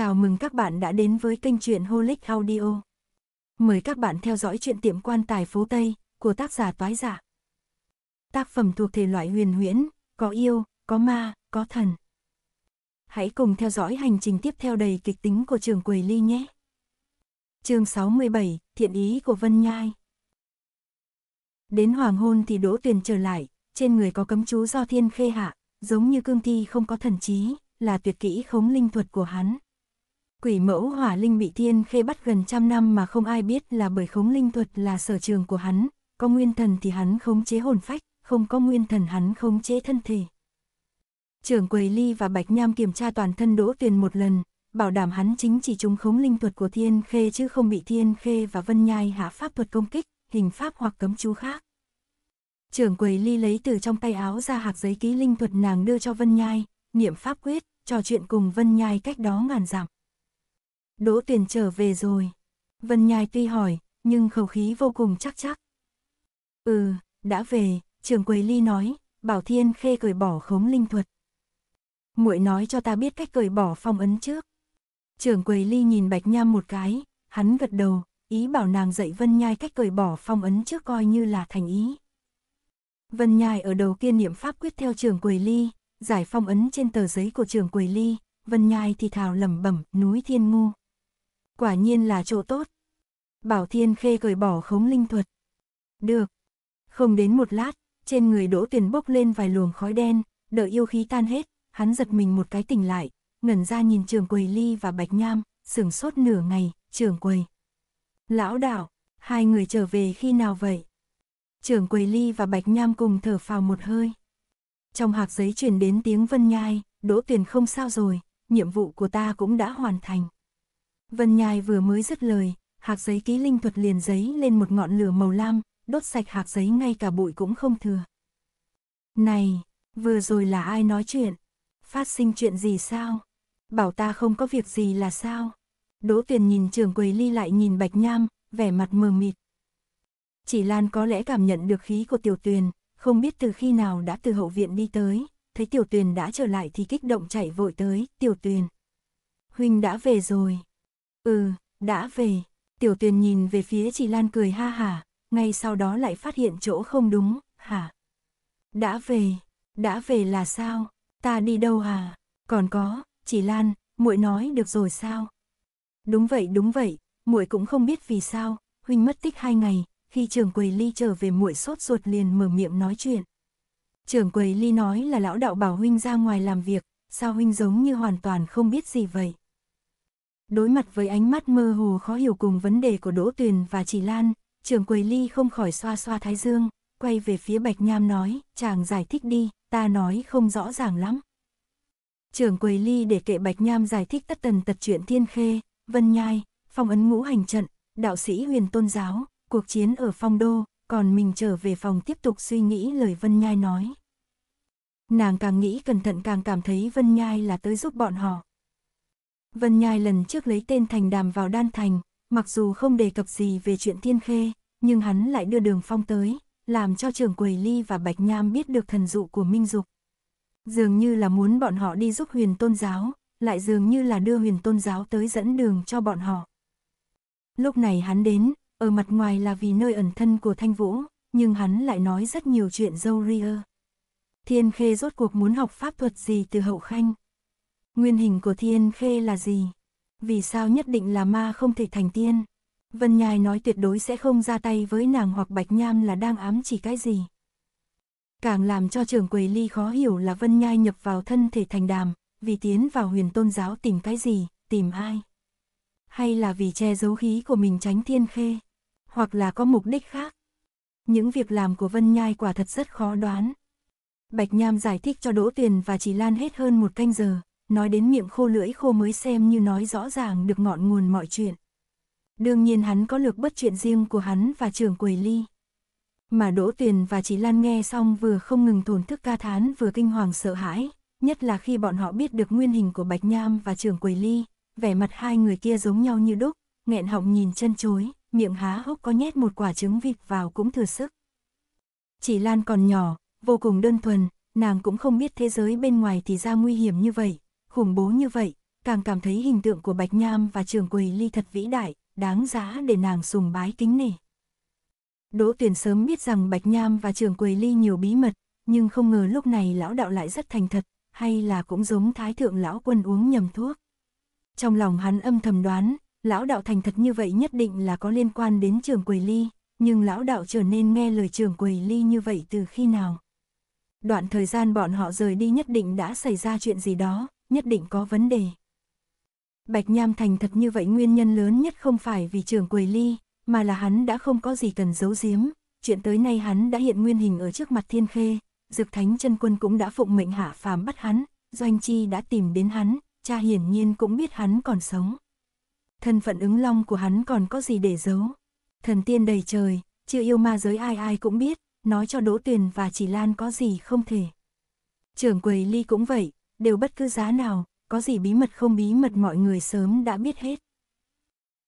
Chào mừng các bạn đã đến với kênh truyện Holic Audio. Mời các bạn theo dõi truyện tiệm quan tài phố Tây của tác giả Toái Giả. Dạ. Tác phẩm thuộc thể loại huyền huyễn, có yêu, có ma, có thần. Hãy cùng theo dõi hành trình tiếp theo đầy kịch tính của trường Quầy Ly nhé. Chương 67, Thiện ý của Vân Nhai. Đến hoàng hôn thì Đỗ Tuyền trở lại, trên người có cấm chú do thiên khê hạ, giống như cương thi không có thần trí, là tuyệt kỹ khống linh thuật của hắn Quỷ mẫu hỏa linh bị thiên khê bắt gần trăm năm mà không ai biết là bởi khống linh thuật là sở trường của hắn, có nguyên thần thì hắn khống chế hồn phách, không có nguyên thần hắn khống chế thân thể. Trưởng quầy ly và bạch nham kiểm tra toàn thân đỗ tuyền một lần, bảo đảm hắn chính chỉ trúng khống linh thuật của thiên khê chứ không bị thiên khê và vân nhai hạ pháp thuật công kích, hình pháp hoặc cấm chú khác. Trưởng quầy ly lấy từ trong tay áo ra hạt giấy ký linh thuật nàng đưa cho vân nhai, niệm pháp quyết, trò chuyện cùng vân nhai cách đó ngàn dặm. Đỗ Tuyền trở về rồi. Vân Nhai tuy hỏi, nhưng khẩu khí vô cùng chắc chắc. Ừ, đã về, trường Quầy Ly nói, Bảo Thiên Khê cởi bỏ khống linh thuật. Muội nói cho ta biết cách cởi bỏ phong ấn trước. Trường Quầy Ly nhìn Bạch Nham một cái, hắn gật đầu, ý bảo nàng dạy Vân Nhai cách cởi bỏ phong ấn trước coi như là thành ý. Vân Nhai ở đầu kia niệm pháp quyết theo trường Quầy Ly, giải phong ấn trên tờ giấy của trường Quầy Ly, Vân Nhai thì thào lẩm bẩm núi thiên ngu. Quả nhiên là chỗ tốt. Bảo Thiên Khê cởi bỏ khống linh thuật. Được. Không đến một lát, trên người Đỗ Tuyền bốc lên vài luồng khói đen, đợi yêu khí tan hết, hắn giật mình một cái tỉnh lại, ngẩn ra nhìn trường quầy ly và bạch nham, sửng sốt nửa ngày, trường quầy. Lão đảo, hai người trở về khi nào vậy? Trường quầy ly và bạch nham cùng thở phào một hơi. Trong hạc giấy truyền đến tiếng vân nhai, Đỗ Tuyền không sao rồi, nhiệm vụ của ta cũng đã hoàn thành. Vân Nhai vừa mới dứt lời, hạc giấy ký linh thuật liền giấy lên một ngọn lửa màu lam, đốt sạch hạc giấy ngay cả bụi cũng không thừa. Này, vừa rồi là ai nói chuyện? Phát sinh chuyện gì sao? Bảo ta không có việc gì là sao? Đỗ Tuyền nhìn trường quầy ly lại nhìn Bạch Nham, vẻ mặt mờ mịt. Chỉ Lan có lẽ cảm nhận được khí của Tiểu Tuyền, không biết từ khi nào đã từ hậu viện đi tới, thấy Tiểu Tuyền đã trở lại thì kích động chạy vội tới, Tiểu Tuyền. Huynh đã về rồi, Ừ, đã về. Tiểu tuyền nhìn về phía chị Lan cười ha hả, ngay sau đó lại phát hiện chỗ không đúng, hả? Đã về, đã về là sao? Ta đi đâu hả? Còn có, chị Lan, muội nói được rồi sao? Đúng vậy, đúng vậy, muội cũng không biết vì sao, huynh mất tích hai ngày, khi trưởng quầy ly trở về muội sốt ruột liền mở miệng nói chuyện. Trưởng quầy ly nói là lão đạo bảo huynh ra ngoài làm việc, sao huynh giống như hoàn toàn không biết gì vậy? Đối mặt với ánh mắt mơ hồ khó hiểu cùng vấn đề của Đỗ Tuyền và Chỉ Lan, trưởng quầy ly không khỏi xoa xoa thái dương, quay về phía Bạch Nham nói, chàng giải thích đi, ta nói không rõ ràng lắm. Trưởng quầy ly để kệ Bạch Nham giải thích tất tần tật chuyện thiên khê, vân nhai, phong ấn ngũ hành trận, đạo sĩ huyền tôn giáo, cuộc chiến ở phong đô, còn mình trở về phòng tiếp tục suy nghĩ lời vân nhai nói. Nàng càng nghĩ cẩn thận càng cảm thấy vân nhai là tới giúp bọn họ, Vân Nhai lần trước lấy tên thành đàm vào đan thành, mặc dù không đề cập gì về chuyện thiên khê, nhưng hắn lại đưa đường phong tới, làm cho trưởng quầy ly và bạch nham biết được thần dụ của Minh Dục. Dường như là muốn bọn họ đi giúp huyền tôn giáo, lại dường như là đưa huyền tôn giáo tới dẫn đường cho bọn họ. Lúc này hắn đến, ở mặt ngoài là vì nơi ẩn thân của Thanh Vũ, nhưng hắn lại nói rất nhiều chuyện dâu ria. Thiên Khê rốt cuộc muốn học pháp thuật gì từ hậu khanh. Nguyên hình của thiên khê là gì? Vì sao nhất định là ma không thể thành tiên? Vân Nhai nói tuyệt đối sẽ không ra tay với nàng hoặc Bạch Nham là đang ám chỉ cái gì. Càng làm cho trưởng quầy ly khó hiểu là Vân Nhai nhập vào thân thể thành đàm, vì tiến vào huyền tôn giáo tìm cái gì, tìm ai. Hay là vì che giấu khí của mình tránh thiên khê, hoặc là có mục đích khác. Những việc làm của Vân Nhai quả thật rất khó đoán. Bạch Nham giải thích cho Đỗ Tuyền và Chỉ Lan hết hơn một canh giờ, nói đến miệng khô lưỡi khô mới xem như nói rõ ràng được ngọn nguồn mọi chuyện. Đương nhiên hắn có lược bất chuyện riêng của hắn và trưởng quầy ly. Mà Đỗ Tuyền và chị Lan nghe xong vừa không ngừng thổn thức ca thán vừa kinh hoàng sợ hãi, nhất là khi bọn họ biết được nguyên hình của Bạch Nham và trưởng quầy ly, vẻ mặt hai người kia giống nhau như đúc, nghẹn họng nhìn chân chối, miệng há hốc có nhét một quả trứng vịt vào cũng thừa sức. Chỉ Lan còn nhỏ, vô cùng đơn thuần, nàng cũng không biết thế giới bên ngoài thì ra nguy hiểm như vậy, khủng bố như vậy, càng cảm thấy hình tượng của Bạch Nham và Trường Quỳ Ly thật vĩ đại, đáng giá để nàng sùng bái kính nể. Đỗ Tuyền sớm biết rằng Bạch Nham và Trường Quỳ Ly nhiều bí mật, nhưng không ngờ lúc này lão đạo lại rất thành thật, hay là cũng giống thái thượng lão quân uống nhầm thuốc. Trong lòng hắn âm thầm đoán, lão đạo thành thật như vậy nhất định là có liên quan đến Trường Quỳ Ly, nhưng lão đạo trở nên nghe lời Trường Quỳ Ly như vậy từ khi nào? Đoạn thời gian bọn họ rời đi nhất định đã xảy ra chuyện gì đó, nhất định có vấn đề. Bạch Nham thành thật như vậy nguyên nhân lớn nhất không phải vì trưởng quầy ly, mà là hắn đã không có gì cần giấu giếm, chuyện tới nay hắn đã hiện nguyên hình ở trước mặt thiên khê, dược thánh chân quân cũng đã phụng mệnh hạ phàm bắt hắn, doanh chi đã tìm đến hắn, cha hiển nhiên cũng biết hắn còn sống. Thân phận ứng long của hắn còn có gì để giấu. Thần tiên đầy trời, chưa yêu ma giới ai ai cũng biết, nói cho Đỗ Tuyền và Chỉ Lan có gì không thể. Trưởng quầy ly cũng vậy, đều bất cứ giá nào, có gì bí mật không bí mật mọi người sớm đã biết hết.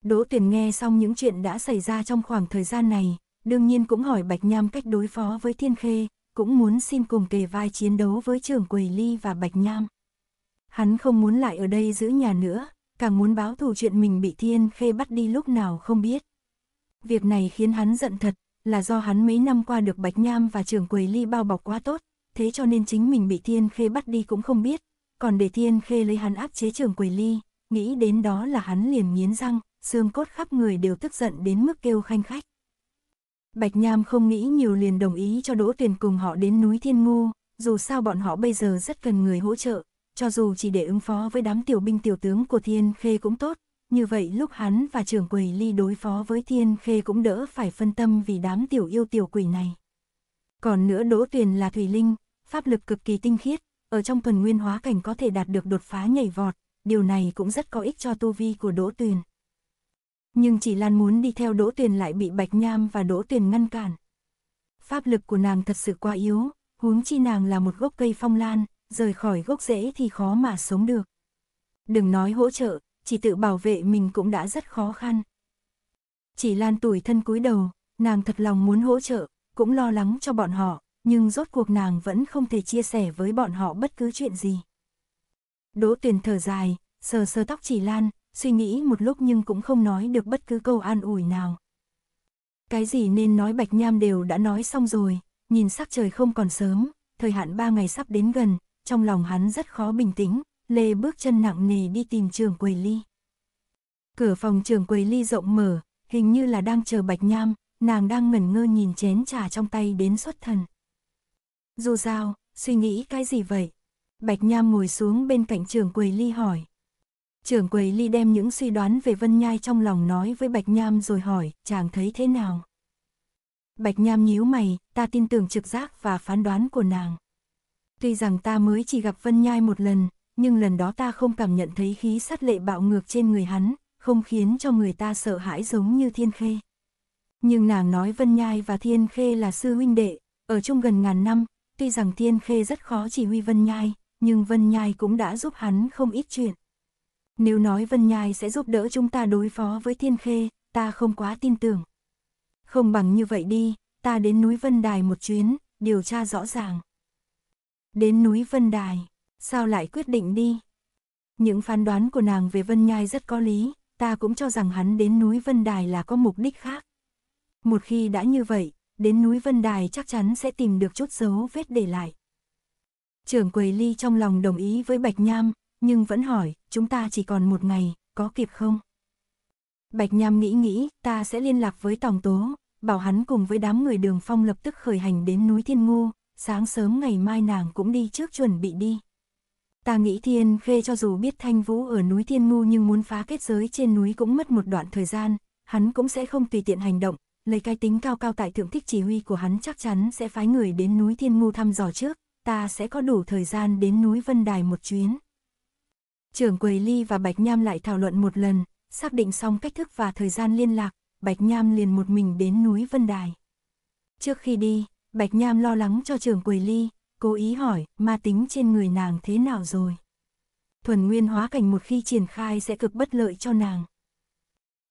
Đỗ Tuyền nghe xong những chuyện đã xảy ra trong khoảng thời gian này, đương nhiên cũng hỏi Bạch Nham cách đối phó với Thiên Khê, cũng muốn xin cùng kề vai chiến đấu với trưởng Quỳ Ly và Bạch Nham. Hắn không muốn lại ở đây giữ nhà nữa, càng muốn báo thù chuyện mình bị Thiên Khê bắt đi lúc nào không biết. Việc này khiến hắn giận thật, là do hắn mấy năm qua được Bạch Nham và trưởng Quỳ Ly bao bọc quá tốt, thế cho nên chính mình bị Thiên Khê bắt đi cũng không biết, còn để Thiên Khê lấy hắn áp chế trưởng quỷ ly, nghĩ đến đó là hắn liền nghiến răng, xương cốt khắp người đều tức giận đến mức kêu khanh khách. Bạch Nham không nghĩ nhiều liền đồng ý cho Đỗ Tuyền cùng họ đến núi Thiên Ngu, dù sao bọn họ bây giờ rất cần người hỗ trợ, cho dù chỉ để ứng phó với đám tiểu binh tiểu tướng của Thiên Khê cũng tốt, như vậy lúc hắn và trưởng quỷ ly đối phó với Thiên Khê cũng đỡ phải phân tâm vì đám tiểu yêu tiểu quỷ này. Còn nữa Đỗ Tuyền là Thủy Linh, pháp lực cực kỳ tinh khiết, ở trong thuần nguyên hóa cảnh có thể đạt được đột phá nhảy vọt, điều này cũng rất có ích cho tu vi của Đỗ Tuyền. Nhưng chỉ Lan muốn đi theo Đỗ Tuyền lại bị Bạch Nham và Đỗ Tuyền ngăn cản. Pháp lực của nàng thật sự quá yếu, huống chi nàng là một gốc cây phong lan, rời khỏi gốc rễ thì khó mà sống được. Đừng nói hỗ trợ, chỉ tự bảo vệ mình cũng đã rất khó khăn. Chỉ Lan tuổi thân cúi đầu, nàng thật lòng muốn hỗ trợ, cũng lo lắng cho bọn họ, nhưng rốt cuộc nàng vẫn không thể chia sẻ với bọn họ bất cứ chuyện gì. Đỗ Tuyền thở dài, sờ sờ tóc chỉ Lan, suy nghĩ một lúc nhưng cũng không nói được bất cứ câu an ủi nào. Cái gì nên nói Bạch Nham đều đã nói xong rồi, nhìn sắc trời không còn sớm, thời hạn ba ngày sắp đến gần, trong lòng hắn rất khó bình tĩnh, lê bước chân nặng nề đi tìm trường quầy ly. Cửa phòng trường quầy ly rộng mở, hình như là đang chờ Bạch Nham, nàng đang ngẩn ngơ nhìn chén trà trong tay đến xuất thần. Du Giao, suy nghĩ cái gì vậy? Bạch Nham ngồi xuống bên cạnh trưởng quầy ly hỏi. Trưởng quầy ly đem những suy đoán về Vân Nhai trong lòng nói với Bạch Nham rồi hỏi, chàng thấy thế nào? Bạch Nham nhíu mày, ta tin tưởng trực giác và phán đoán của nàng. Tuy rằng ta mới chỉ gặp Vân Nhai một lần, nhưng lần đó ta không cảm nhận thấy khí sát lệ bạo ngược trên người hắn, không khiến cho người ta sợ hãi giống như Thiên Khê. Nhưng nàng nói Vân Nhai và Thiên Khê là sư huynh đệ, ở chung gần ngàn năm, Tuy rằng Thiên Khê rất khó chỉ huy Vân Nhai, nhưng Vân Nhai cũng đã giúp hắn không ít chuyện. Nếu nói Vân Nhai sẽ giúp đỡ chúng ta đối phó với Thiên Khê, ta không quá tin tưởng. Không bằng như vậy đi, ta đến núi Vân Đài một chuyến, điều tra rõ ràng. Đến núi Vân Đài, sao lại quyết định đi? Những phán đoán của nàng về Vân Nhai rất có lý, ta cũng cho rằng hắn đến núi Vân Đài là có mục đích khác. Một khi đã như vậy, đến núi Vân Đài chắc chắn sẽ tìm được chút dấu vết để lại. Trưởng quầy ly trong lòng đồng ý với Bạch Nham, nhưng vẫn hỏi, chúng ta chỉ còn một ngày, có kịp không? Bạch Nham nghĩ nghĩ, ta sẽ liên lạc với Tòng Tố, bảo hắn cùng với đám người đường phong lập tức khởi hành đến núi Thiên Ngô, sáng sớm ngày mai nàng cũng đi trước chuẩn bị đi. Ta nghĩ Thiên Khê cho dù biết Thanh Vũ ở núi Thiên Ngô nhưng muốn phá kết giới trên núi cũng mất một đoạn thời gian, hắn cũng sẽ không tùy tiện hành động, lấy cái tính cao cao tại thượng thích chỉ huy của hắn chắc chắn sẽ phái người đến núi Thiên Ngu thăm dò trước, ta sẽ có đủ thời gian đến núi Vân Đài một chuyến. Trưởng Quầy Ly và Bạch Nham lại thảo luận một lần, xác định xong cách thức và thời gian liên lạc, Bạch Nham liền một mình đến núi Vân Đài. Trước khi đi, Bạch Nham lo lắng cho trưởng Quầy Ly, cố ý hỏi ma tính trên người nàng thế nào rồi. Thuần nguyên hóa cảnh một khi triển khai sẽ cực bất lợi cho nàng.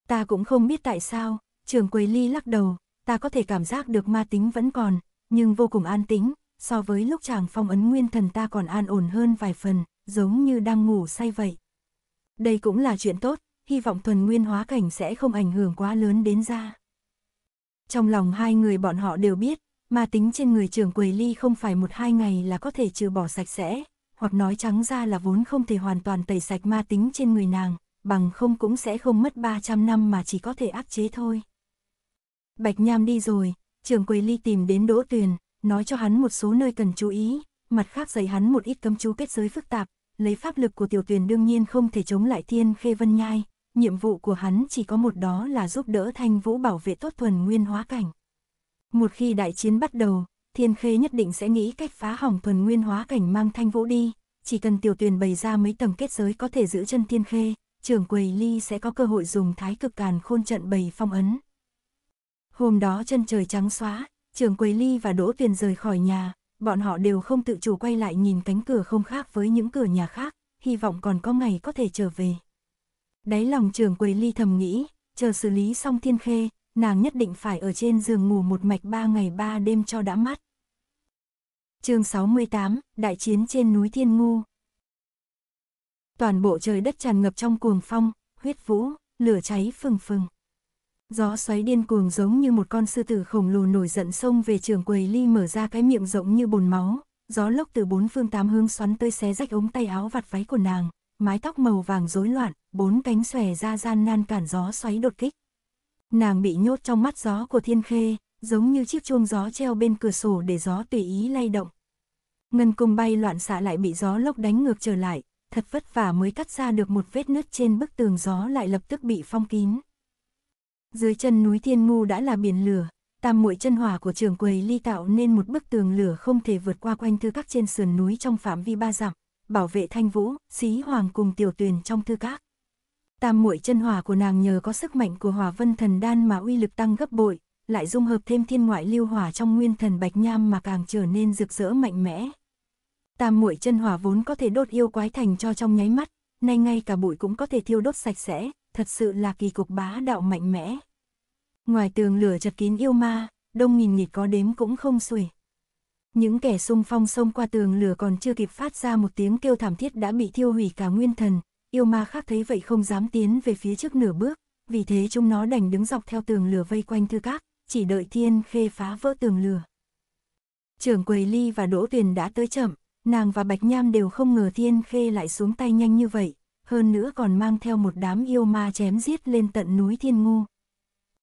Ta cũng không biết tại sao, Trường Quầy Ly lắc đầu, ta có thể cảm giác được ma tính vẫn còn, nhưng vô cùng an tĩnh, so với lúc chàng phong ấn nguyên thần ta còn an ổn hơn vài phần, giống như đang ngủ say vậy. Đây cũng là chuyện tốt, hy vọng thuần nguyên hóa cảnh sẽ không ảnh hưởng quá lớn đến ra. Trong lòng hai người bọn họ đều biết, ma tính trên người trường Quầy Ly không phải một hai ngày là có thể trừ bỏ sạch sẽ, hoặc nói trắng ra là vốn không thể hoàn toàn tẩy sạch ma tính trên người nàng, bằng không cũng sẽ không mất 300 năm mà chỉ có thể áp chế thôi. Bạch Nham đi rồi, trưởng quầy ly tìm đến Đỗ Tuyền, nói cho hắn một số nơi cần chú ý, mặt khác dạy hắn một ít cấm chú kết giới phức tạp, lấy pháp lực của tiểu tuyền đương nhiên không thể chống lại thiên khê vân nhai, nhiệm vụ của hắn chỉ có một đó là giúp đỡ thanh vũ bảo vệ tốt thuần nguyên hóa cảnh. Một khi đại chiến bắt đầu, thiên khê nhất định sẽ nghĩ cách phá hỏng thuần nguyên hóa cảnh mang thanh vũ đi, chỉ cần tiểu tuyền bày ra mấy tầng kết giới có thể giữ chân thiên khê, trưởng quầy ly sẽ có cơ hội dùng thái cực càn khôn trận bày phong ấn. Hôm đó chân trời trắng xóa, Trường Quế Ly và Đỗ Tuyền rời khỏi nhà, bọn họ đều không tự chủ quay lại nhìn cánh cửa không khác với những cửa nhà khác, hy vọng còn có ngày có thể trở về. Đáy lòng Trường Quế Ly thầm nghĩ, chờ xử lý xong thiên khê, nàng nhất định phải ở trên giường ngủ một mạch ba ngày ba đêm cho đã mắt. chương 68, Đại chiến trên núi Thiên Ngu Toàn bộ trời đất tràn ngập trong cuồng phong, huyết vũ, lửa cháy phừng phừng. Gió xoáy điên cuồng giống như một con sư tử khổng lồ nổi giận xông về trường quầy ly mở ra cái miệng rộng như bồn máu, gió lốc từ bốn phương tám hướng xoắn tới xé rách ống tay áo vạt váy của nàng, mái tóc màu vàng rối loạn, bốn cánh xòe ra gian nan cản gió xoáy đột kích. Nàng bị nhốt trong mắt gió của thiên khê, giống như chiếc chuông gió treo bên cửa sổ để gió tùy ý lay động. Ngân cung bay loạn xạ lại bị gió lốc đánh ngược trở lại, thật vất vả mới cắt ra được một vết nứt trên bức tường gió lại lập tức bị phong kín. Dưới chân núi Thiên Ngu đã là biển lửa, tam muội chân hỏa của trường quầy ly tạo nên một bức tường lửa không thể vượt qua quanh thư các trên sườn núi trong phạm vi ba dặm, bảo vệ Thanh Vũ, Xí Hoàng cùng Tiểu Tuyền trong thư các. Tam muội chân hỏa của nàng nhờ có sức mạnh của Hỏa Vân Thần Đan mà uy lực tăng gấp bội, lại dung hợp thêm thiên ngoại lưu hỏa trong nguyên thần bạch nham mà càng trở nên rực rỡ mạnh mẽ. Tam muội chân hỏa vốn có thể đốt yêu quái thành cho trong nháy mắt, nay ngay cả bụi cũng có thể thiêu đốt sạch sẽ, thật sự là kỳ cục bá đạo mạnh mẽ. Ngoài tường lửa chật kín yêu ma, đông nghìn nghịt có đếm cũng không xuể. Những kẻ xung phong xông qua tường lửa còn chưa kịp phát ra một tiếng kêu thảm thiết đã bị thiêu hủy cả nguyên thần, yêu ma khác thấy vậy không dám tiến về phía trước nửa bước, vì thế chúng nó đành đứng dọc theo tường lửa vây quanh thư các, chỉ đợi thiên khê phá vỡ tường lửa. Trưởng Quầy Ly và Đỗ Tuyền đã tới chậm, nàng và Bạch Nham đều không ngờ thiên khê lại xuống tay nhanh như vậy, hơn nữa còn mang theo một đám yêu ma chém giết lên tận núi thiên ngu.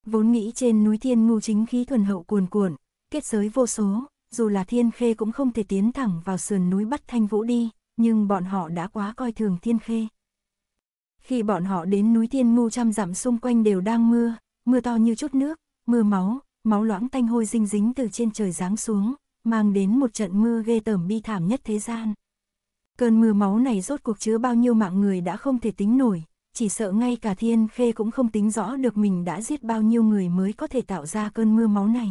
Vốn nghĩ trên núi thiên ngu chính khí thuần hậu cuồn cuộn, kết giới vô số, dù là thiên khê cũng không thể tiến thẳng vào sườn núi bắt thanh vũ đi, nhưng bọn họ đã quá coi thường thiên khê. Khi bọn họ đến núi thiên ngu trăm dặm xung quanh đều đang mưa, mưa to như chút nước, mưa máu, máu loãng tanh hôi dinh dính từ trên trời giáng xuống, mang đến một trận mưa ghê tởm bi thảm nhất thế gian. Cơn mưa máu này rốt cuộc chứa bao nhiêu mạng người đã không thể tính nổi, chỉ sợ ngay cả thiên khê cũng không tính rõ được mình đã giết bao nhiêu người mới có thể tạo ra cơn mưa máu này.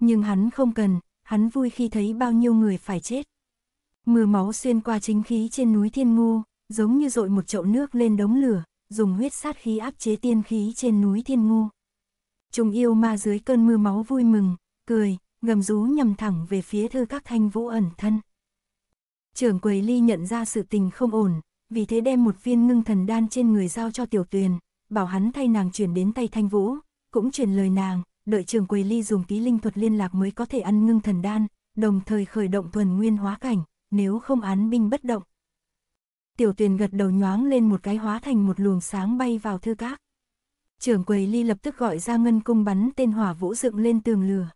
Nhưng hắn không cần, hắn vui khi thấy bao nhiêu người phải chết. Mưa máu xuyên qua chính khí trên núi Thiên ngu, giống như dội một chậu nước lên đống lửa, dùng huyết sát khí áp chế tiên khí trên núi Thiên ngu. Chúng yêu ma dưới cơn mưa máu vui mừng, cười, ngầm rú nhầm thẳng về phía thư các thanh vũ ẩn thân. Trưởng quầy ly nhận ra sự tình không ổn, vì thế đem một viên ngưng thần đan trên người giao cho tiểu tuyền, bảo hắn thay nàng chuyển đến tay thanh vũ, cũng truyền lời nàng, đợi trường quầy ly dùng ký linh thuật liên lạc mới có thể ăn ngưng thần đan, đồng thời khởi động thuần nguyên hóa cảnh, nếu không án binh bất động. Tiểu tuyền gật đầu nhoáng lên một cái hóa thành một luồng sáng bay vào thư các. trường quầy ly lập tức gọi ra ngân cung bắn tên hỏa vũ dựng lên tường lửa.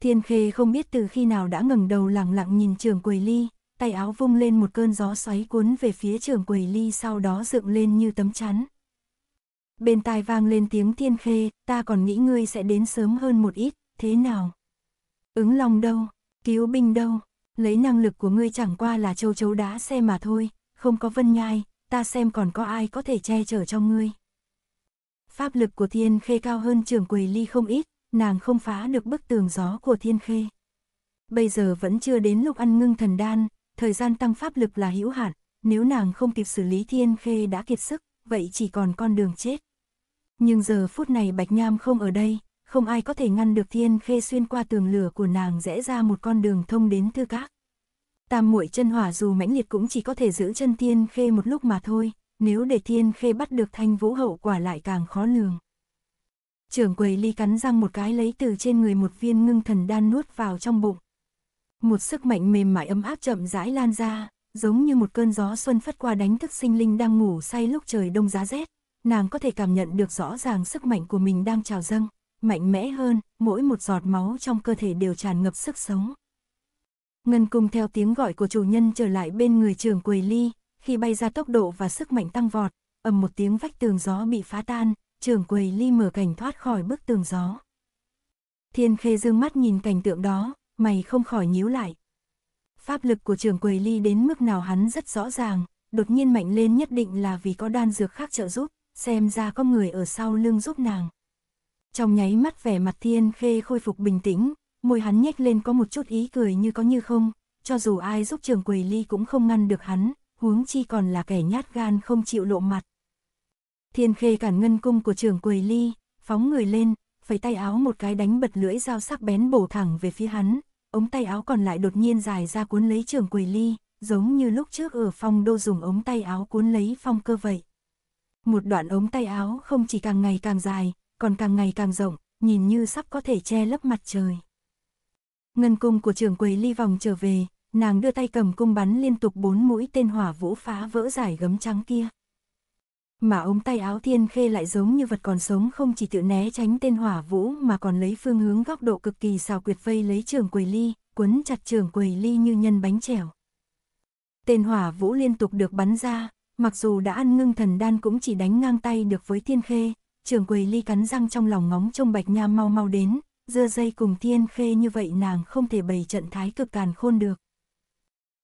Thiên khê không biết từ khi nào đã ngẩng đầu lẳng lặng nhìn trường quầy ly, tay áo vung lên một cơn gió xoáy cuốn về phía trưởng quầy ly sau đó dựng lên như tấm chắn. Bên tai vang lên tiếng thiên khê, ta còn nghĩ ngươi sẽ đến sớm hơn một ít, thế nào? Ứng lòng đâu, cứu binh đâu, lấy năng lực của ngươi chẳng qua là châu chấu đá xe mà thôi, không có vân nhai, ta xem còn có ai có thể che chở cho ngươi. Pháp lực của thiên khê cao hơn trưởng quầy ly không ít, nàng không phá được bức tường gió của thiên khê. Bây giờ vẫn chưa đến lúc ăn ngưng thần đan, thời gian tăng pháp lực là hữu hạn, nếu nàng không kịp xử lý thiên khê đã kiệt sức, vậy chỉ còn con đường chết. Nhưng giờ phút này Bạch Nham không ở đây, không ai có thể ngăn được thiên khê xuyên qua tường lửa của nàng rẽ ra một con đường thông đến thư các. Tam muội chân hỏa dù mãnh liệt cũng chỉ có thể giữ chân thiên khê một lúc mà thôi, nếu để thiên khê bắt được thanh vũ hậu quả lại càng khó lường. Trưởng quầy ly cắn răng một cái lấy từ trên người một viên ngưng thần đan nuốt vào trong bụng một sức mạnh mềm mại ấm áp chậm rãi lan ra, giống như một cơn gió xuân phất qua đánh thức sinh linh đang ngủ say lúc trời đông giá rét, nàng có thể cảm nhận được rõ ràng sức mạnh của mình đang trào dâng, mạnh mẽ hơn, mỗi một giọt máu trong cơ thể đều tràn ngập sức sống. Ngân cung theo tiếng gọi của chủ nhân trở lại bên người trường quầy ly, khi bay ra tốc độ và sức mạnh tăng vọt, ầm một tiếng vách tường gió bị phá tan, trường quầy ly mở cảnh thoát khỏi bức tường gió. Thiên khê dương mắt nhìn cảnh tượng đó, mày không khỏi nhíu lại. Pháp lực của trường quầy ly đến mức nào hắn rất rõ ràng, đột nhiên mạnh lên nhất định là vì có đan dược khác trợ giúp, xem ra có người ở sau lưng giúp nàng. Trong nháy mắt vẻ mặt thiên khê khôi phục bình tĩnh, môi hắn nhếch lên có một chút ý cười như có như không, cho dù ai giúp trường quầy ly cũng không ngăn được hắn, huống chi còn là kẻ nhát gan không chịu lộ mặt. Thiên khê cản ngân cung của trường quầy ly, phóng người lên, phẩy tay áo một cái đánh bật lưỡi dao sắc bén bổ thẳng về phía hắn, ống tay áo còn lại đột nhiên dài ra cuốn lấy trường quầy ly, giống như lúc trước ở phong đô dùng ống tay áo cuốn lấy phong cơ vậy. Một đoạn ống tay áo không chỉ càng ngày càng dài, còn càng ngày càng rộng, nhìn như sắp có thể che lấp mặt trời. Ngân cung của trường quầy ly vòng trở về, nàng đưa tay cầm cung bắn liên tục bốn mũi tên hỏa vũ phá vỡ giải gấm trắng kia. Mà ống tay áo thiên khê lại giống như vật còn sống không chỉ tự né tránh tên hỏa vũ mà còn lấy phương hướng góc độ cực kỳ xào quyệt vây lấy trường quầy ly, quấn chặt trường quầy ly như nhân bánh trèo. Tên hỏa vũ liên tục được bắn ra, mặc dù đã ăn ngưng thần đan cũng chỉ đánh ngang tay được với thiên khê, trường quầy ly cắn răng trong lòng ngóng trông bạch nha mau mau đến, dưa dây cùng thiên khê như vậy nàng không thể bày trận thái cực càn khôn được.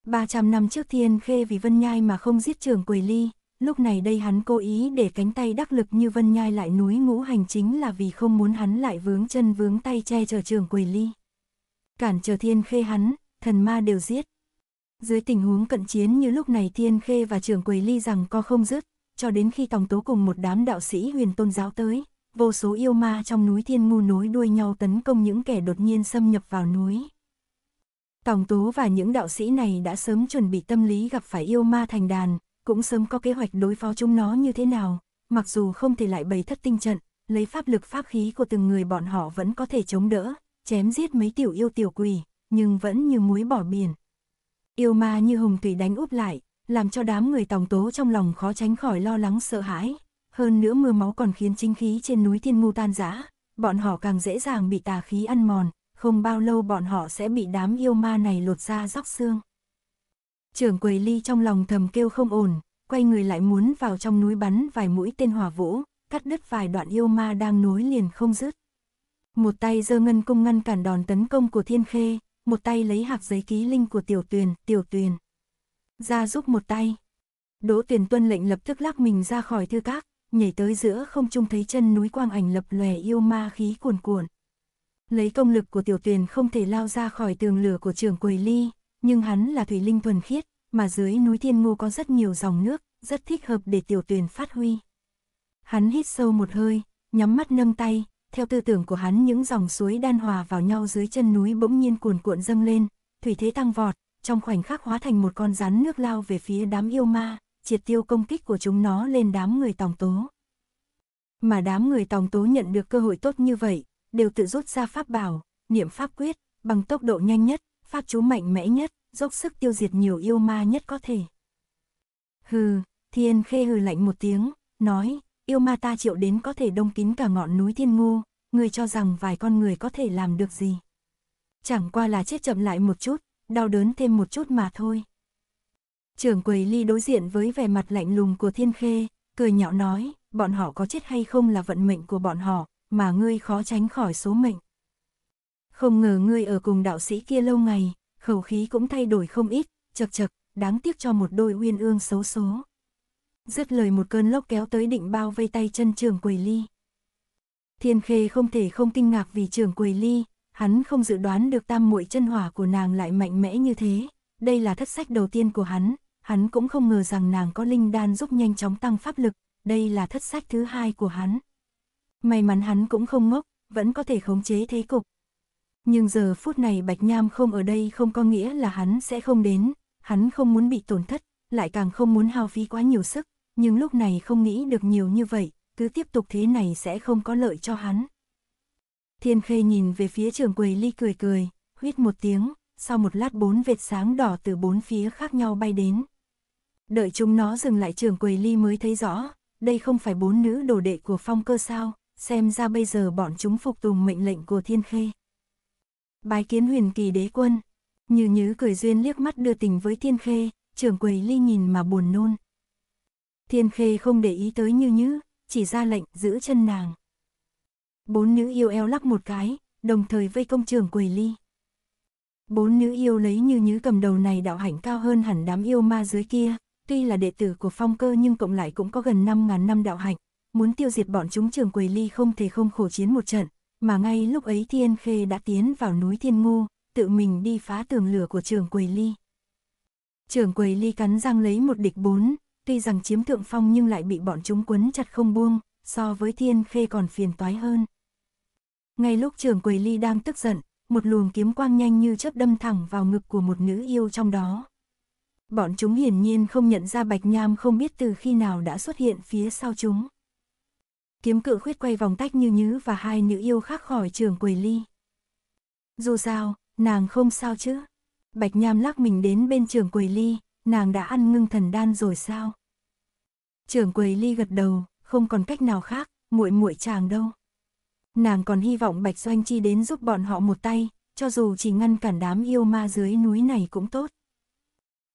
300 năm trước thiên khê vì vân nhai mà không giết trường quầy ly, lúc này đây hắn cố ý để cánh tay đắc lực như vân nhai lại núi ngũ hành chính là vì không muốn hắn lại vướng chân vướng tay che chở trường quầy ly. Cản trở thiên khê hắn, thần ma đều giết. Dưới tình huống cận chiến như lúc này thiên khê và trường quầy ly rằng co không dứt, cho đến khi tòng tố cùng một đám đạo sĩ huyền tôn giáo tới, vô số yêu ma trong núi thiên ngu nối đuôi nhau tấn công những kẻ đột nhiên xâm nhập vào núi. Tòng Tú và những đạo sĩ này đã sớm chuẩn bị tâm lý gặp phải yêu ma thành đàn, cũng sớm có kế hoạch đối phó chúng nó như thế nào, mặc dù không thể lại bày thất tinh trận, lấy pháp lực pháp khí của từng người bọn họ vẫn có thể chống đỡ, chém giết mấy tiểu yêu tiểu quỷ, nhưng vẫn như muối bỏ biển. Yêu ma như hùng thủy đánh úp lại, làm cho đám người tòng tố trong lòng khó tránh khỏi lo lắng sợ hãi. Hơn nữa mưa máu còn khiến chính khí trên núi thiên mu tan rã, bọn họ càng dễ dàng bị tà khí ăn mòn, không bao lâu bọn họ sẽ bị đám yêu ma này lột ra róc xương. Trưởng quầy ly trong lòng thầm kêu không ổn, quay người lại muốn vào trong núi bắn vài mũi tên hỏa vũ, cắt đứt vài đoạn yêu ma đang nối liền không dứt. Một tay giơ ngân cung ngăn cản đòn tấn công của thiên khê, một tay lấy hạc giấy ký linh của tiểu tuyền, tiểu tuyền. Ra giúp một tay. Đỗ Tuyền tuân lệnh lập tức lắc mình ra khỏi thư các, nhảy tới giữa không trung thấy chân núi quang ảnh lập lòe yêu ma khí cuồn cuộn. Lấy công lực của tiểu tuyền không thể lao ra khỏi tường lửa của trường quầy ly, nhưng hắn là thủy linh thuần khiết, mà dưới núi Thiên Ngô có rất nhiều dòng nước, rất thích hợp để tiểu tuyền phát huy. Hắn hít sâu một hơi, nhắm mắt nâng tay, theo tư tưởng của hắn những dòng suối đan hòa vào nhau dưới chân núi bỗng nhiên cuồn cuộn dâng lên, thủy thế tăng vọt, trong khoảnh khắc hóa thành một con rắn nước lao về phía đám yêu ma, triệt tiêu công kích của chúng nó lên đám người tòng tố. Mà đám người tòng tố nhận được cơ hội tốt như vậy, đều tự rút ra pháp bảo, niệm pháp quyết, bằng tốc độ nhanh nhất, pháp chú mạnh mẽ nhất, dốc sức tiêu diệt nhiều yêu ma nhất có thể. Hừ, thiên khê hừ lạnh một tiếng, nói, yêu ma ta triệu đến có thể đông kín cả ngọn núi thiên ngu, người cho rằng vài con người có thể làm được gì. Chẳng qua là chết chậm lại một chút, đau đớn thêm một chút mà thôi. Trưởng quầy ly đối diện với vẻ mặt lạnh lùng của thiên khê, cười nhạo nói, bọn họ có chết hay không là vận mệnh của bọn họ, mà ngươi khó tránh khỏi số mệnh. Không ngờ ngươi ở cùng đạo sĩ kia lâu ngày, khẩu khí cũng thay đổi không ít, chật chật, đáng tiếc cho một đôi uyên ương xấu số. Dứt lời một cơn lốc kéo tới định bao vây tay chân trường quầy ly. Thiên khê không thể không kinh ngạc vì trường quầy ly, hắn không dự đoán được tam muội chân hỏa của nàng lại mạnh mẽ như thế. Đây là thất sách đầu tiên của hắn, hắn cũng không ngờ rằng nàng có linh đan giúp nhanh chóng tăng pháp lực, đây là thất sách thứ hai của hắn. May mắn hắn cũng không ngốc, vẫn có thể khống chế thế cục, nhưng giờ phút này Bạch Nham không ở đây không có nghĩa là hắn sẽ không đến, hắn không muốn bị tổn thất, lại càng không muốn hao phí quá nhiều sức, nhưng lúc này không nghĩ được nhiều như vậy, cứ tiếp tục thế này sẽ không có lợi cho hắn. Thiên Khê nhìn về phía trường quầy ly cười cười, huyết một tiếng, sau một lát bốn vệt sáng đỏ từ bốn phía khác nhau bay đến. Đợi chúng nó dừng lại trường quầy ly mới thấy rõ, đây không phải bốn nữ đồ đệ của phong cơ sao, xem ra bây giờ bọn chúng phục tùng mệnh lệnh của Thiên Khê. Bái kiến huyền kỳ đế quân. Như nhứ cười duyên liếc mắt đưa tình với thiên khê, trưởng quầy ly nhìn mà buồn nôn. Thiên khê không để ý tới như nhứ, chỉ ra lệnh giữ chân nàng. Bốn nữ yêu eo lắc một cái, đồng thời vây công trưởng quầy ly. Bốn nữ yêu lấy như nhứ cầm đầu này đạo hạnh cao hơn hẳn đám yêu ma dưới kia, tuy là đệ tử của phong cơ nhưng cộng lại cũng có gần 5.000 năm đạo hạnh. Muốn tiêu diệt bọn chúng trường quầy ly không thể không khổ chiến một trận, mà ngay lúc ấy Thiên Khê đã tiến vào núi Thiên Ngô, tự mình đi phá tường lửa của trường Quầy Ly. Trường Quầy Ly cắn răng lấy một địch bốn, tuy rằng chiếm thượng phong nhưng lại bị bọn chúng quấn chặt không buông, so với Thiên Khê còn phiền toái hơn. Ngay lúc trường Quầy Ly đang tức giận, một luồng kiếm quang nhanh như chớp đâm thẳng vào ngực của một nữ yêu trong đó. Bọn chúng hiển nhiên không nhận ra Bạch Nham không biết từ khi nào đã xuất hiện phía sau chúng kiếm cự khuyết quay vòng tách như nhứ và hai nữ yêu khác khỏi trường quầy ly. Dù sao, nàng không sao chứ. Bạch Nham lắc mình đến bên trường quầy ly, nàng đã ăn ngưng thần đan rồi sao? Trường quầy ly gật đầu, không còn cách nào khác, muội muội chàng đâu. Nàng còn hy vọng Bạch Doanh Chi đến giúp bọn họ một tay, cho dù chỉ ngăn cản đám yêu ma dưới núi này cũng tốt.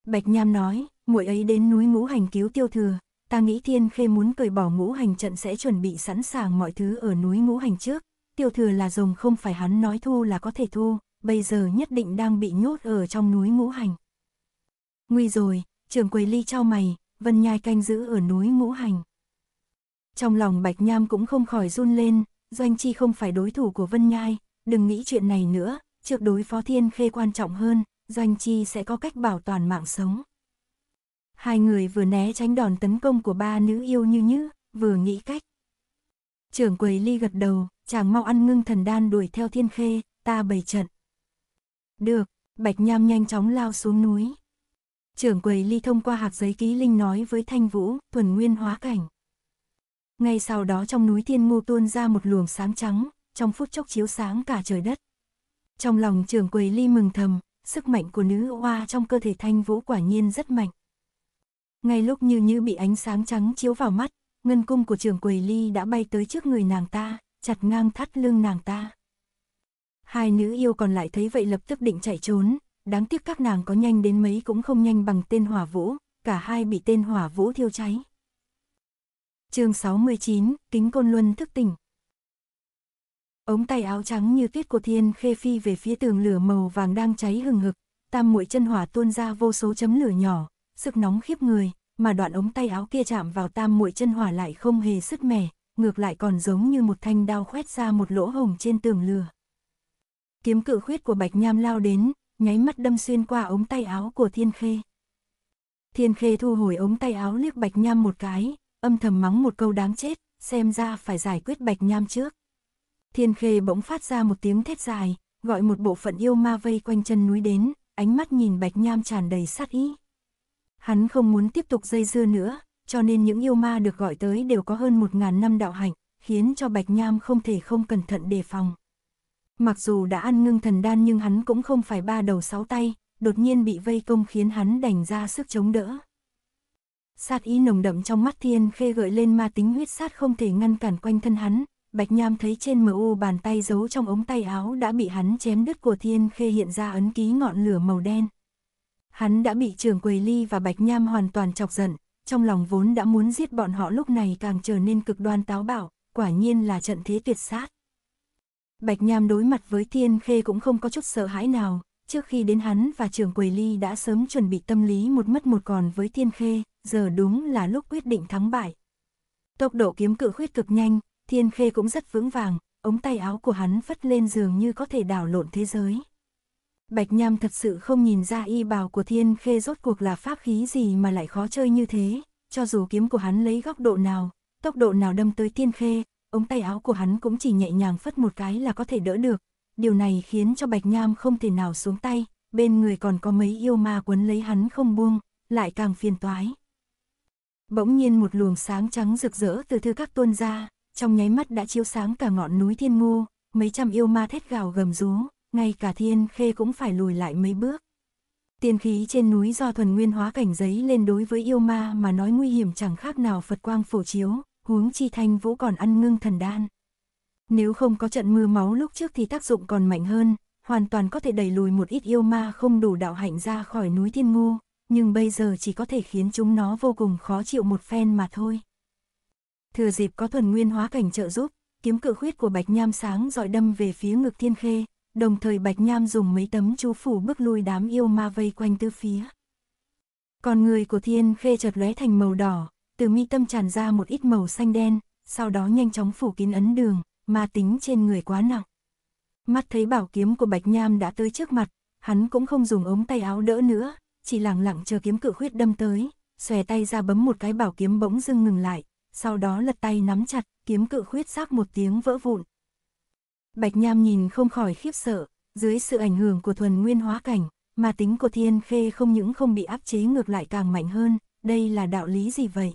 Bạch Nham nói, muội ấy đến núi ngũ hành cứu tiêu thừa, ta nghĩ Thiên Khê muốn cởi bỏ ngũ hành trận sẽ chuẩn bị sẵn sàng mọi thứ ở núi ngũ hành trước, tiểu thừa là rồng không phải hắn nói thu là có thể thu, bây giờ nhất định đang bị nhốt ở trong núi ngũ hành. Nguy rồi, trưởng quầy ly cho mày, vân nhai canh giữ ở núi ngũ hành. Trong lòng Bạch Nham cũng không khỏi run lên, Doanh Chi không phải đối thủ của Vân Nhai, đừng nghĩ chuyện này nữa, trước đối phó Thiên Khê quan trọng hơn, Doanh Chi sẽ có cách bảo toàn mạng sống. Hai người vừa né tránh đòn tấn công của ba nữ yêu như nhứ, vừa nghĩ cách. Trưởng quầy ly gật đầu, chàng mau ăn ngưng thần đan đuổi theo thiên khê, ta bày trận. Được, bạch nham nhanh chóng lao xuống núi. Trưởng quầy ly thông qua hạt giấy ký linh nói với thanh vũ, thuần nguyên hóa cảnh. Ngay sau đó trong núi thiên ngô tuôn ra một luồng sáng trắng, trong phút chốc chiếu sáng cả trời đất. Trong lòng trưởng quầy ly mừng thầm, sức mạnh của nữ oa trong cơ thể thanh vũ quả nhiên rất mạnh. Ngay lúc như như bị ánh sáng trắng chiếu vào mắt, ngân cung của trường quầy ly đã bay tới trước người nàng ta, chặt ngang thắt lưng nàng ta. Hai nữ yêu còn lại thấy vậy lập tức định chạy trốn, đáng tiếc các nàng có nhanh đến mấy cũng không nhanh bằng tên hỏa vũ, cả hai bị tên hỏa vũ thiêu cháy. chương 69, Kính Côn Luân thức tỉnh Ống tay áo trắng như tuyết của thiên khê phi về phía tường lửa màu vàng đang cháy hừng hực, tam muội chân hỏa tuôn ra vô số chấm lửa nhỏ, sức nóng khiếp người, mà đoạn ống tay áo kia chạm vào tam muội chân hỏa lại không hề sức mẻ, ngược lại còn giống như một thanh đao khoét ra một lỗ hồng trên tường lửa. Kiếm cự khuyết của Bạch Nham lao đến, nháy mắt đâm xuyên qua ống tay áo của Thiên Khê. Thiên Khê thu hồi ống tay áo liếc Bạch Nham một cái, âm thầm mắng một câu đáng chết, xem ra phải giải quyết Bạch Nham trước. Thiên Khê bỗng phát ra một tiếng thét dài, gọi một bộ phận yêu ma vây quanh chân núi đến, ánh mắt nhìn Bạch Nham tràn đầy sát ý. Hắn không muốn tiếp tục dây dưa nữa, cho nên những yêu ma được gọi tới đều có hơn 1.000 năm đạo hạnh, khiến cho Bạch Nham không thể không cẩn thận đề phòng. Mặc dù đã ăn ngưng thần đan nhưng hắn cũng không phải ba đầu sáu tay, đột nhiên bị vây công khiến hắn đành ra sức chống đỡ. Sát ý nồng đậm trong mắt thiên khê gợi lên ma tính huyết sát không thể ngăn cản quanh thân hắn, Bạch Nham thấy trên mu bàn tay giấu trong ống tay áo đã bị hắn chém đứt của thiên khê hiện ra ấn ký ngọn lửa màu đen. Hắn đã bị trường Quầy Ly và Bạch Nham hoàn toàn chọc giận, trong lòng vốn đã muốn giết bọn họ lúc này càng trở nên cực đoan táo bạo, quả nhiên là trận thế tuyệt sát. Bạch Nham đối mặt với Thiên Khê cũng không có chút sợ hãi nào, trước khi đến hắn và trường Quầy Ly đã sớm chuẩn bị tâm lý một mất một còn với Thiên Khê, giờ đúng là lúc quyết định thắng bại. Tốc độ kiếm cự khuyết cực nhanh, Thiên Khê cũng rất vững vàng, ống tay áo của hắn phất lên giường như có thể đảo lộn thế giới. Bạch Nham thật sự không nhìn ra y bào của Thiên Khê rốt cuộc là pháp khí gì mà lại khó chơi như thế, cho dù kiếm của hắn lấy góc độ nào, tốc độ nào đâm tới Thiên Khê, ống tay áo của hắn cũng chỉ nhẹ nhàng phất một cái là có thể đỡ được. Điều này khiến cho Bạch Nham không thể nào xuống tay, bên người còn có mấy yêu ma quấn lấy hắn không buông, lại càng phiền toái. Bỗng nhiên một luồng sáng trắng rực rỡ từ thư các tuôn ra, trong nháy mắt đã chiếu sáng cả ngọn núi Thiên Ngô, mấy trăm yêu ma thét gào gầm rú, ngay cả thiên khê cũng phải lùi lại mấy bước. Tiên khí trên núi do thuần nguyên hóa cảnh giấy lên đối với yêu ma mà nói nguy hiểm chẳng khác nào Phật quang phổ chiếu, huống chi thanh vũ còn ăn ngưng thần đan. Nếu không có trận mưa máu lúc trước thì tác dụng còn mạnh hơn, hoàn toàn có thể đẩy lùi một ít yêu ma không đủ đạo hạnh ra khỏi núi thiên ngu, nhưng bây giờ chỉ có thể khiến chúng nó vô cùng khó chịu một phen mà thôi. Thừa dịp có thuần nguyên hóa cảnh trợ giúp, kiếm cự khuyết của Bạch Nham sáng dọi đâm về phía ngực thiên khê, đồng thời Bạch Nham dùng mấy tấm chú phủ bước lui đám yêu ma vây quanh tứ phía. Còn người của Thiên Khê chợt lóe thành màu đỏ, từ mi tâm tràn ra một ít màu xanh đen, sau đó nhanh chóng phủ kín ấn đường, ma tính trên người quá nặng. Mắt thấy bảo kiếm của Bạch Nham đã tới trước mặt, hắn cũng không dùng ống tay áo đỡ nữa, chỉ lặng lặng chờ kiếm cự huyết đâm tới, xòe tay ra bấm một cái bảo kiếm bỗng dưng ngừng lại, sau đó lật tay nắm chặt, kiếm cự huyết xác một tiếng vỡ vụn, Bạch Nham nhìn không khỏi khiếp sợ, dưới sự ảnh hưởng của thuần nguyên hóa cảnh, mà tính của Thiên Khê không những không bị áp chế ngược lại càng mạnh hơn, đây là đạo lý gì vậy?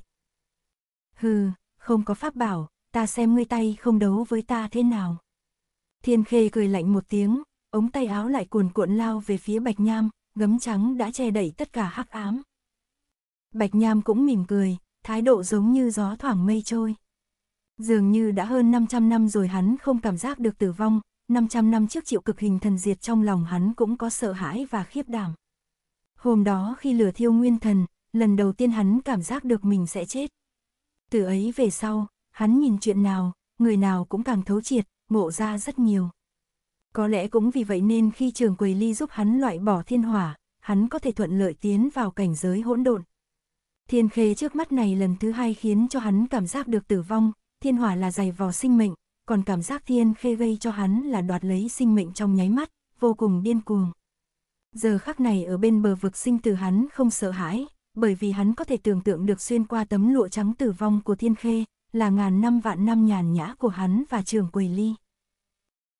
Hừ, không có pháp bảo, ta xem ngươi tay không đấu với ta thế nào. Thiên Khê cười lạnh một tiếng, ống tay áo lại cuồn cuộn lao về phía Bạch Nham, gấm trắng đã che đẩy tất cả hắc ám. Bạch Nham cũng mỉm cười, thái độ giống như gió thoảng mây trôi. Dường như đã hơn 500 năm rồi hắn không cảm giác được tử vong, 500 năm trước chịu cực hình thần diệt trong lòng hắn cũng có sợ hãi và khiếp đảm. Hôm đó khi lửa thiêu nguyên thần, lần đầu tiên hắn cảm giác được mình sẽ chết. Từ ấy về sau, hắn nhìn chuyện nào, người nào cũng càng thấu triệt, ngộ ra rất nhiều. Có lẽ cũng vì vậy nên khi trường Quầy Ly giúp hắn loại bỏ thiên hỏa, hắn có thể thuận lợi tiến vào cảnh giới hỗn độn. Thiên khê trước mắt này lần thứ hai khiến cho hắn cảm giác được tử vong, thiên hỏa là giày vò sinh mệnh, còn cảm giác thiên khê gây cho hắn là đoạt lấy sinh mệnh trong nháy mắt, vô cùng điên cuồng. Giờ khắc này ở bên bờ vực sinh tử hắn không sợ hãi, bởi vì hắn có thể tưởng tượng được xuyên qua tấm lụa trắng tử vong của thiên khê, là ngàn năm vạn năm nhàn nhã của hắn và trường quỳ ly.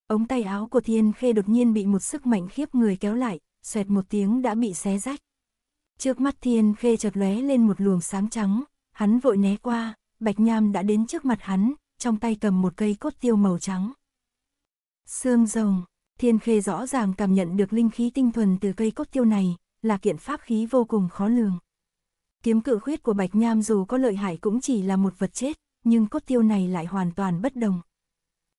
Ống tay áo của thiên khê đột nhiên bị một sức mạnh khiếp người kéo lại, xoẹt một tiếng đã bị xé rách. Trước mắt thiên khê chợt lóe lên một luồng sáng trắng, hắn vội né qua, Bạch Nham đã đến trước mặt hắn, trong tay cầm một cây cốt tiêu màu trắng. Sương rồng, Thiên Khê rõ ràng cảm nhận được linh khí tinh thuần từ cây cốt tiêu này, là kiện pháp khí vô cùng khó lường. Kiếm cự khuyết của Bạch Nham dù có lợi hại cũng chỉ là một vật chết, nhưng cốt tiêu này lại hoàn toàn bất đồng.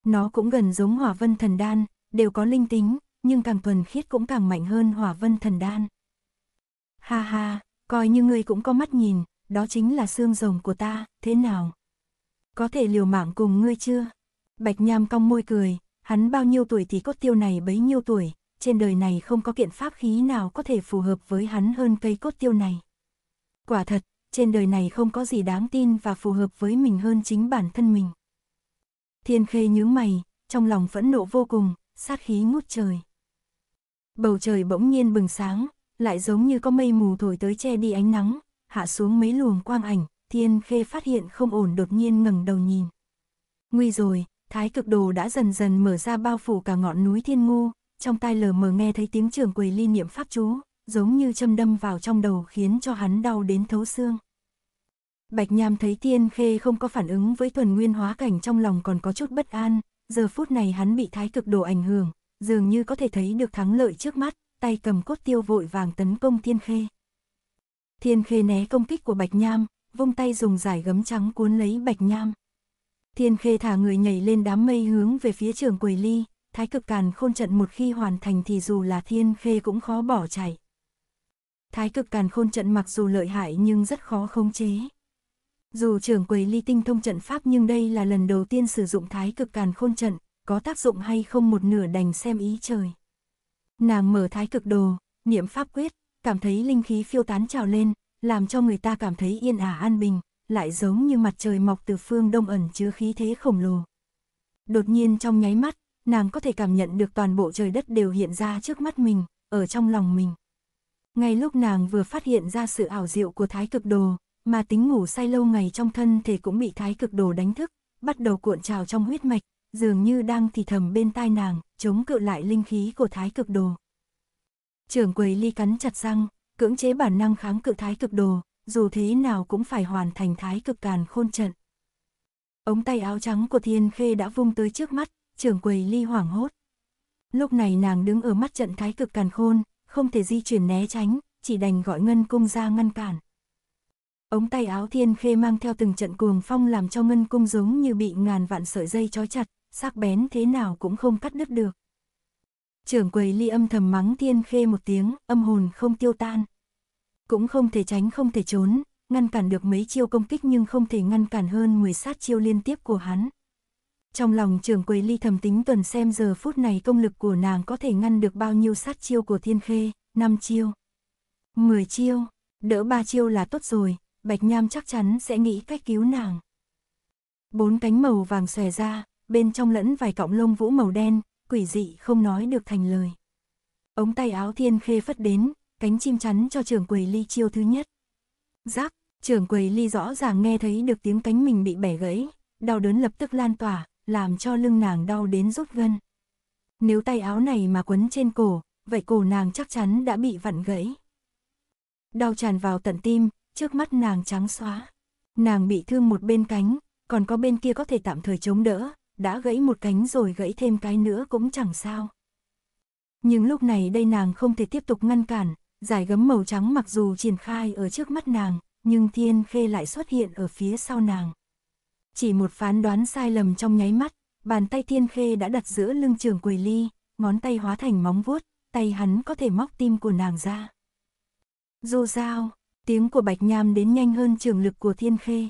Nó cũng gần giống hỏa vân thần đan, đều có linh tính, nhưng càng thuần khiết cũng càng mạnh hơn hỏa vân thần đan. Ha ha, coi như ngươi cũng có mắt nhìn, đó chính là xương rồng của ta, thế nào? Có thể liều mạng cùng ngươi chưa? Bạch Nham cong môi cười, hắn bao nhiêu tuổi thì cốt tiêu này bấy nhiêu tuổi, trên đời này không có kiện pháp khí nào có thể phù hợp với hắn hơn cây cốt tiêu này. Quả thật, trên đời này không có gì đáng tin và phù hợp với mình hơn chính bản thân mình. Thiên Khê nhướng mày, trong lòng phẫn nộ vô cùng, sát khí ngút trời. Bầu trời bỗng nhiên bừng sáng, lại giống như có mây mù thổi tới che đi ánh nắng, hạ xuống mấy luồng quang ảnh, Thiên Khê phát hiện không ổn đột nhiên ngẩng đầu nhìn. Nguy rồi, thái cực đồ đã dần dần mở ra bao phủ cả ngọn núi Thiên ngu trong tai lờ mờ nghe thấy tiếng trưởng quầy ly niệm pháp chú, giống như châm đâm vào trong đầu khiến cho hắn đau đến thấu xương. Bạch Nham thấy Thiên Khê không có phản ứng với thuần nguyên hóa cảnh trong lòng còn có chút bất an, giờ phút này hắn bị thái cực đồ ảnh hưởng, dường như có thể thấy được thắng lợi trước mắt, tay cầm cốt tiêu vội vàng tấn công Thiên Khê. Thiên Khê né công kích của Bạch Nham, vung tay dùng giải gấm trắng cuốn lấy Bạch Nham. Thiên Khê thả người nhảy lên đám mây hướng về phía trường Quầy Ly, thái cực càn khôn trận một khi hoàn thành thì dù là Thiên Khê cũng khó bỏ chạy. Thái cực càn khôn trận mặc dù lợi hại nhưng rất khó khống chế. Dù trưởng quầy ly tinh thông trận pháp nhưng đây là lần đầu tiên sử dụng thái cực càn khôn trận, có tác dụng hay không một nửa đành xem ý trời. Nàng mở thái cực đồ, niệm pháp quyết, cảm thấy linh khí phiêu tán trào lên, làm cho người ta cảm thấy yên ả an bình, lại giống như mặt trời mọc từ phương đông ẩn chứa khí thế khổng lồ. Đột nhiên trong nháy mắt, nàng có thể cảm nhận được toàn bộ trời đất đều hiện ra trước mắt mình, ở trong lòng mình. Ngay lúc nàng vừa phát hiện ra sự ảo diệu của thái cực đồ, mà tính ngủ say lâu ngày trong thân thể cũng bị thái cực đồ đánh thức, bắt đầu cuộn trào trong huyết mạch, dường như đang thì thầm bên tai nàng, chống cự lại linh khí của thái cực đồ. Trưởng quầy ly cắn chặt răng, cưỡng chế bản năng kháng cự thái cực đồ, dù thế nào cũng phải hoàn thành thái cực càn khôn trận. Ống tay áo trắng của Thiên Khê đã vung tới trước mắt, trưởng quầy ly hoảng hốt. Lúc này nàng đứng ở mắt trận thái cực càn khôn, không thể di chuyển né tránh, chỉ đành gọi Ngân Cung ra ngăn cản. Ống tay áo Thiên Khê mang theo từng trận cuồng phong làm cho Ngân Cung giống như bị ngàn vạn sợi dây trói chặt, sắc bén thế nào cũng không cắt đứt được. Trưởng quầy ly âm thầm mắng thiên khê một tiếng, âm hồn không tiêu tan. Cũng không thể tránh không thể trốn, ngăn cản được mấy chiêu công kích nhưng không thể ngăn cản hơn 10 sát chiêu liên tiếp của hắn. Trong lòng trưởng quầy ly thầm tính tuần xem giờ phút này công lực của nàng có thể ngăn được bao nhiêu sát chiêu của thiên khê, 5 chiêu, 10 chiêu, đỡ 3 chiêu là tốt rồi, Bạch Nham chắc chắn sẽ nghĩ cách cứu nàng. Bốn cánh màu vàng xòe ra, bên trong lẫn vài cọng lông vũ màu đen, quỷ dị không nói được thành lời. Ống tay áo thiên khê phất đến, cánh chim chắn cho trưởng quầy ly chiêu thứ nhất. Giác, trưởng quầy ly rõ ràng nghe thấy được tiếng cánh mình bị bẻ gãy, đau đớn lập tức lan tỏa, làm cho lưng nàng đau đến rút gân. Nếu tay áo này mà quấn trên cổ, vậy cổ nàng chắc chắn đã bị vặn gãy. Đau tràn vào tận tim, trước mắt nàng trắng xóa. Nàng bị thương một bên cánh, còn có bên kia có thể tạm thời chống đỡ, đã gãy một cánh rồi gãy thêm cái nữa cũng chẳng sao. Nhưng lúc này đây nàng không thể tiếp tục ngăn cản, giải gấm màu trắng mặc dù triển khai ở trước mắt nàng, nhưng thiên khê lại xuất hiện ở phía sau nàng. Chỉ một phán đoán sai lầm trong nháy mắt, bàn tay thiên khê đã đặt giữa lưng trường quỳ ly, ngón tay hóa thành móng vuốt, tay hắn có thể móc tim của nàng ra. Dù sao, tiếng của bạch nham đến nhanh hơn trường lực của thiên khê.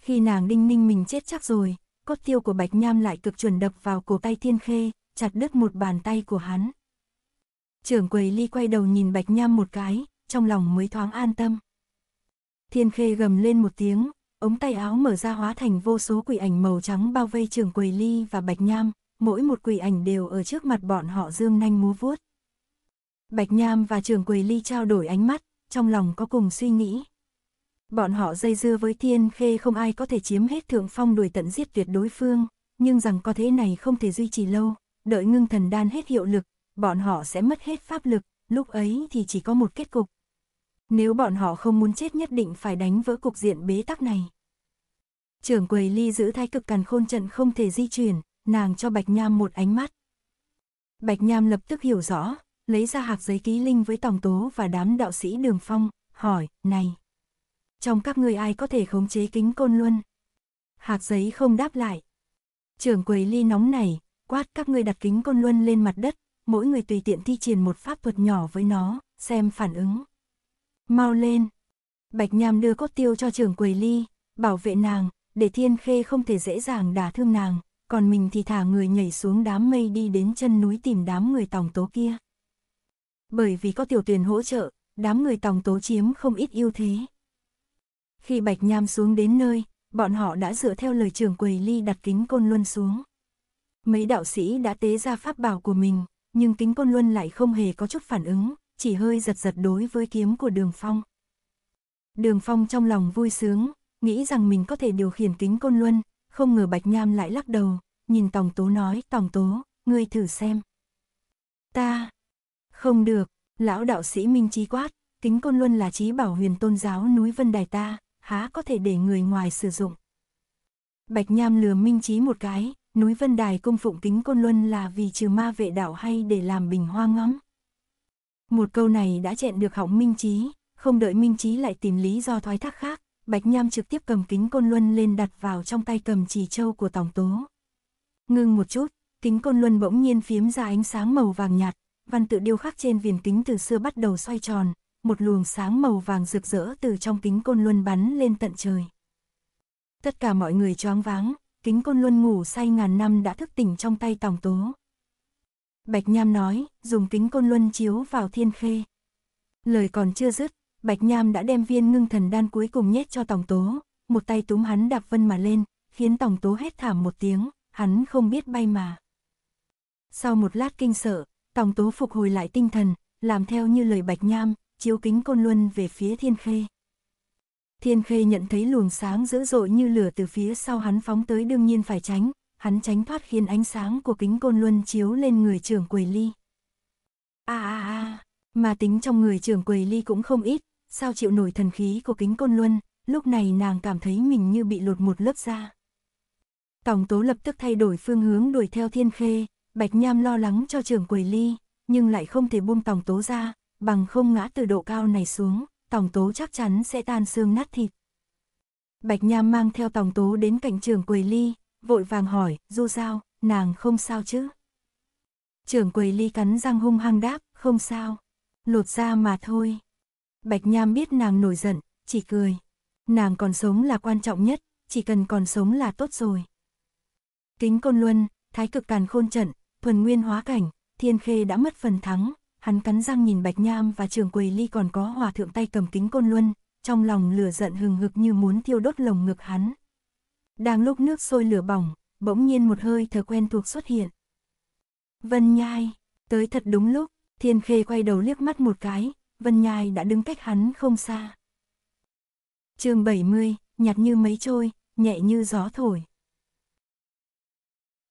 Khi nàng đinh ninh mình chết chắc rồi, cốt tiêu của Bạch Nham lại cực chuẩn đập vào cổ tay Thiên Khê, chặt đứt một bàn tay của hắn. Trưởng quầy ly quay đầu nhìn Bạch Nham một cái, trong lòng mới thoáng an tâm. Thiên Khê gầm lên một tiếng, ống tay áo mở ra hóa thành vô số quỷ ảnh màu trắng bao vây trưởng quầy ly và Bạch Nham, mỗi một quỷ ảnh đều ở trước mặt bọn họ dương nanh múa vuốt. Bạch Nham và trưởng quầy ly trao đổi ánh mắt, trong lòng có cùng suy nghĩ. Bọn họ dây dưa với thiên khê không ai có thể chiếm hết thượng phong đuổi tận giết tuyệt đối phương, nhưng rằng có thế này không thể duy trì lâu, đợi ngưng thần đan hết hiệu lực, bọn họ sẽ mất hết pháp lực, lúc ấy thì chỉ có một kết cục. Nếu bọn họ không muốn chết nhất định phải đánh vỡ cục diện bế tắc này. Trưởng quầy ly giữ thái cực càn khôn trận không thể di chuyển, nàng cho Bạch Nham một ánh mắt. Bạch Nham lập tức hiểu rõ, lấy ra hạc giấy ký linh với tổng tố và đám đạo sĩ đường phong, hỏi, này trong các ngươi ai có thể khống chế kính côn luân? Hạc giấy không đáp lại. Trưởng quầy ly nóng này, quát các ngươi đặt kính côn luân lên mặt đất, mỗi người tùy tiện thi triển một pháp thuật nhỏ với nó, xem phản ứng. Mau lên. Bạch Nham đưa cốt tiêu cho trưởng quầy ly, bảo vệ nàng, để thiên khê không thể dễ dàng đả thương nàng, còn mình thì thả người nhảy xuống đám mây đi đến chân núi tìm đám người tòng tố kia. Bởi vì có tiểu tuyền hỗ trợ, đám người tòng tố chiếm không ít ưu thế. Khi Bạch Nham xuống đến nơi, bọn họ đã dựa theo lời trường quầy ly đặt kính côn luân xuống. Mấy đạo sĩ đã tế ra pháp bảo của mình, nhưng kính côn luân lại không hề có chút phản ứng, chỉ hơi giật giật đối với kiếm của đường phong. Đường phong trong lòng vui sướng, nghĩ rằng mình có thể điều khiển kính côn luân, không ngờ Bạch Nham lại lắc đầu, nhìn Tòng Tố nói, Tòng Tố, ngươi thử xem. Ta, không được, lão đạo sĩ Minh Trí quát, kính côn luân là trí bảo huyền tôn giáo núi Vân Đài ta, há có thể để người ngoài sử dụng. Bạch Nham lừa minh trí một cái, núi Vân Đài cung phụng kính Côn Luân là vì trừ ma vệ đạo hay để làm bình hoa ngắm. Một câu này đã chẹn được hỏng minh trí, không đợi minh trí lại tìm lý do thoái thác khác, Bạch Nham trực tiếp cầm kính Côn Luân lên đặt vào trong tay cầm chỉ châu của Tổng Tố. Ngưng một chút, kính Côn Luân bỗng nhiên phiếm ra ánh sáng màu vàng nhạt, văn tự điêu khắc trên viền kính từ xưa bắt đầu xoay tròn, một luồng sáng màu vàng rực rỡ từ trong kính côn luân bắn lên tận trời. Tất cả mọi người choáng váng, kính côn luân ngủ say ngàn năm đã thức tỉnh trong tay tòng tố. Bạch Nham nói, dùng kính côn luân chiếu vào thiên khê. Lời còn chưa dứt, Bạch Nham đã đem viên ngưng thần đan cuối cùng nhét cho tòng tố, một tay túm hắn đạp vân mà lên, khiến tòng tố hét thảm một tiếng, hắn không biết bay mà. Sau một lát kinh sợ, tòng tố phục hồi lại tinh thần, làm theo như lời Bạch Nham, chiếu kính côn luân về phía thiên khê. Thiên khê nhận thấy luồng sáng dữ dội như lửa từ phía sau hắn phóng tới đương nhiên phải tránh, hắn tránh thoát khiến ánh sáng của kính côn luân chiếu lên người trưởng quầy ly. A a a! mà tính trong người trưởng quầy ly cũng không ít, sao chịu nổi thần khí của kính côn luân, lúc này nàng cảm thấy mình như bị lột một lớp da. Tổng tố lập tức thay đổi phương hướng đuổi theo thiên khê, bạch nham lo lắng cho trưởng quầy ly, nhưng lại không thể buông tổng tố ra, bằng không ngã từ độ cao này xuống, tổng Tố chắc chắn sẽ tan xương nát thịt. Bạch Nham mang theo tổng Tố đến cạnh trường Quầy Ly, vội vàng hỏi, Du sao, nàng không sao chứ? Trưởng Quầy Ly cắn răng hung hăng đáp, không sao, lột ra mà thôi. Bạch Nham biết nàng nổi giận, chỉ cười. Nàng còn sống là quan trọng nhất, chỉ cần còn sống là tốt rồi. Kính Côn Luân, Thái Cực Càn Khôn Trận, Thuần Nguyên Hóa Cảnh, Thiên Khê đã mất phần thắng, hắn cắn răng nhìn Bạch Nham và trường quầy ly còn có hòa thượng tay cầm kính côn luân, trong lòng lửa giận hừng hực như muốn thiêu đốt lồng ngực hắn. Đang lúc nước sôi lửa bỏng, bỗng nhiên một hơi thở quen thuộc xuất hiện. Vân Nhai, tới thật đúng lúc, Thiên Khê quay đầu liếc mắt một cái, Vân Nhai đã đứng cách hắn không xa. chương 70, nhạt như mấy trôi, nhẹ như gió thổi.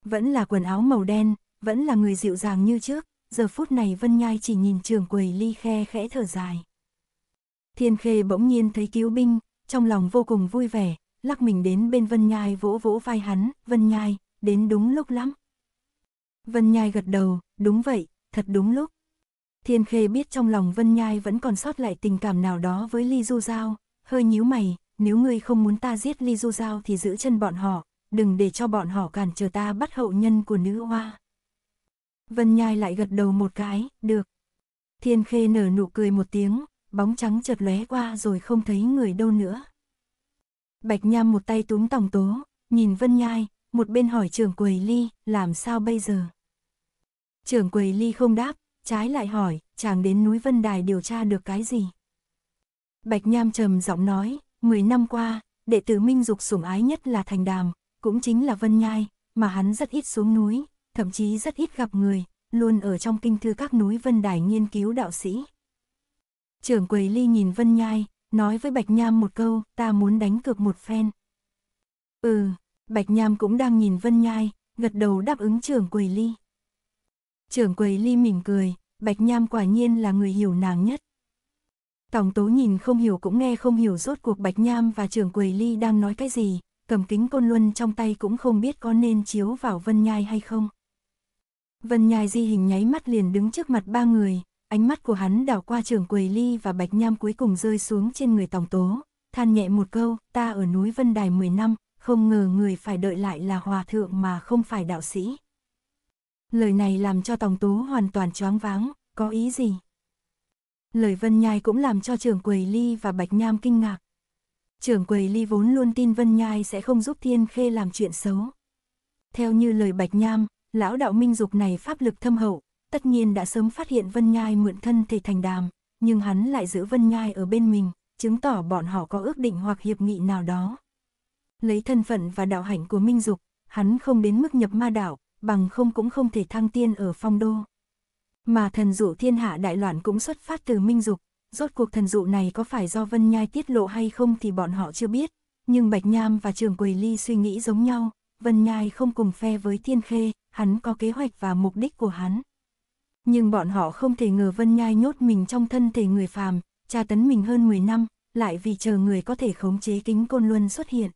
Vẫn là quần áo màu đen, vẫn là người dịu dàng như trước, giờ phút này Vân Nhai chỉ nhìn trường quầy ly khe khẽ thở dài. Thiên Khê bỗng nhiên thấy cứu binh, trong lòng vô cùng vui vẻ, lắc mình đến bên Vân Nhai vỗ vỗ vai hắn, Vân Nhai, đến đúng lúc lắm. Vân Nhai gật đầu, đúng vậy, thật đúng lúc. Thiên Khê biết trong lòng Vân Nhai vẫn còn sót lại tình cảm nào đó với Ly Du Giao, hơi nhíu mày, nếu ngươi không muốn ta giết Ly Du Giao thì giữ chân bọn họ, đừng để cho bọn họ cản trở ta bắt hậu nhân của nữ hoa. Vân Nhai lại gật đầu một cái, được. Thiên Khê nở nụ cười một tiếng, bóng trắng chợt lóe qua rồi không thấy người đâu nữa. Bạch Nham một tay túm tòng tố, nhìn Vân Nhai, một bên hỏi trưởng quầy ly, làm sao bây giờ? Trưởng quầy ly không đáp, trái lại hỏi, chàng đến núi Vân Đài điều tra được cái gì? Bạch Nham trầm giọng nói, 10 năm qua, đệ tử Minh Dục sủng ái nhất là Thành Đàm, cũng chính là Vân Nhai, mà hắn rất ít xuống núi, thậm chí rất ít gặp người, luôn ở trong kinh thư các núi Vân Đài nghiên cứu đạo sĩ. Trưởng quầy ly nhìn Vân Nhai, nói với Bạch Nham một câu, ta muốn đánh cược một phen. Ừ, Bạch Nham cũng đang nhìn Vân Nhai, gật đầu đáp ứng trưởng quầy ly. Trưởng quầy ly mỉm cười, Bạch Nham quả nhiên là người hiểu nàng nhất. Tổng tố nhìn không hiểu cũng nghe không hiểu rốt cuộc Bạch Nham và trưởng quầy ly đang nói cái gì, cầm kính côn luân trong tay cũng không biết có nên chiếu vào Vân Nhai hay không. Vân Nhai di hình nháy mắt liền đứng trước mặt ba người, ánh mắt của hắn đảo qua trưởng quầy ly và bạch nham cuối cùng rơi xuống trên người tổng tố, than nhẹ một câu, ta ở núi Vân Đài 10 năm, không ngờ người phải đợi lại là hòa thượng mà không phải đạo sĩ. Lời này làm cho tổng tố hoàn toàn choáng váng, có ý gì? Lời Vân Nhai cũng làm cho trưởng quầy ly và bạch nham kinh ngạc. Trưởng quầy ly vốn luôn tin Vân Nhai sẽ không giúp Thiên Khê làm chuyện xấu. Theo như lời Bạch Nham, lão đạo minh dục này pháp lực thâm hậu, tất nhiên đã sớm phát hiện Vân Nhai mượn thân thể thành đàm, nhưng hắn lại giữ Vân Nhai ở bên mình, chứng tỏ bọn họ có ước định hoặc hiệp nghị nào đó. Lấy thân phận và đạo hạnh của minh dục, hắn không đến mức nhập ma đạo, bằng không cũng không thể thăng tiên ở phong đô. Mà thần dụ thiên hạ đại loạn cũng xuất phát từ minh dục, rốt cuộc thần dụ này có phải do Vân Nhai tiết lộ hay không thì bọn họ chưa biết, nhưng Bạch Nham và Trường quỳ Ly suy nghĩ giống nhau, Vân Nhai không cùng phe với Thiên Khê, hắn có kế hoạch và mục đích của hắn. Nhưng bọn họ không thể ngờ Vân Nhai nhốt mình trong thân thể người phàm, tra tấn mình hơn 10 năm, lại vì chờ người có thể khống chế kính côn luân xuất hiện.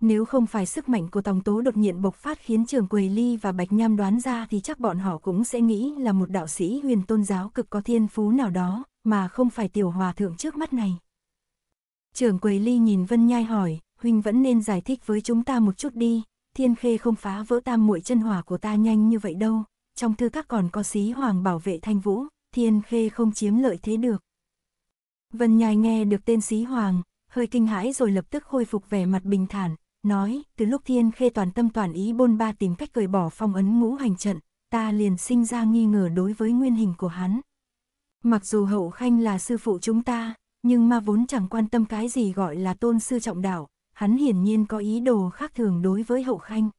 Nếu không phải sức mạnh của Tòng Tố đột nhiên bộc phát khiến Trường Quầy Ly và Bạch Nham đoán ra thì chắc bọn họ cũng sẽ nghĩ là một đạo sĩ huyền tôn giáo cực có thiên phú nào đó, mà không phải tiểu hòa thượng trước mắt này. Trường Quầy Ly nhìn Vân Nhai hỏi, Huynh vẫn nên giải thích với chúng ta một chút đi, Thiên Khê không phá vỡ tam muội chân hỏa của ta nhanh như vậy đâu, trong thư các còn có xí hoàng bảo vệ thanh vũ, Thiên Khê không chiếm lợi thế được. Vân Nhai nghe được tên xí hoàng, hơi kinh hãi rồi lập tức khôi phục vẻ mặt bình thản, nói, từ lúc Thiên Khê toàn tâm toàn ý bôn ba tìm cách cởi bỏ phong ấn ngũ hành trận, ta liền sinh ra nghi ngờ đối với nguyên hình của hắn. Mặc dù hậu khanh là sư phụ chúng ta, nhưng ma vốn chẳng quan tâm cái gì gọi là tôn sư trọng đạo, hắn hiển nhiên có ý đồ khác thường đối với hậu khanh.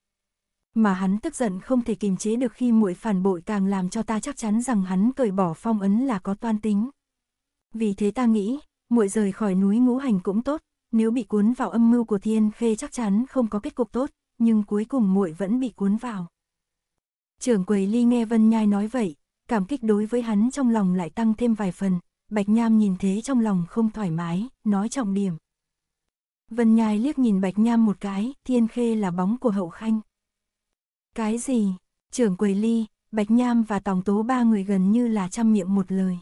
Mà hắn tức giận không thể kìm chế được khi muội phản bội càng làm cho ta chắc chắn rằng hắn cởi bỏ phong ấn là có toan tính. Vì thế ta nghĩ, muội rời khỏi núi ngũ hành cũng tốt, nếu bị cuốn vào âm mưu của thiên khê chắc chắn không có kết cục tốt, nhưng cuối cùng muội vẫn bị cuốn vào. Trưởng quầy ly nghe Vân Nhai nói vậy, cảm kích đối với hắn trong lòng lại tăng thêm vài phần, Bạch Nham nhìn thế trong lòng không thoải mái, nói trọng điểm. Vân Nhai liếc nhìn Bạch Nham một cái, Thiên Khê là bóng của Hậu Khanh. Cái gì? Trưởng Quầy Ly, Bạch Nham và Tòng Tố ba người gần như là trăm miệng một lời.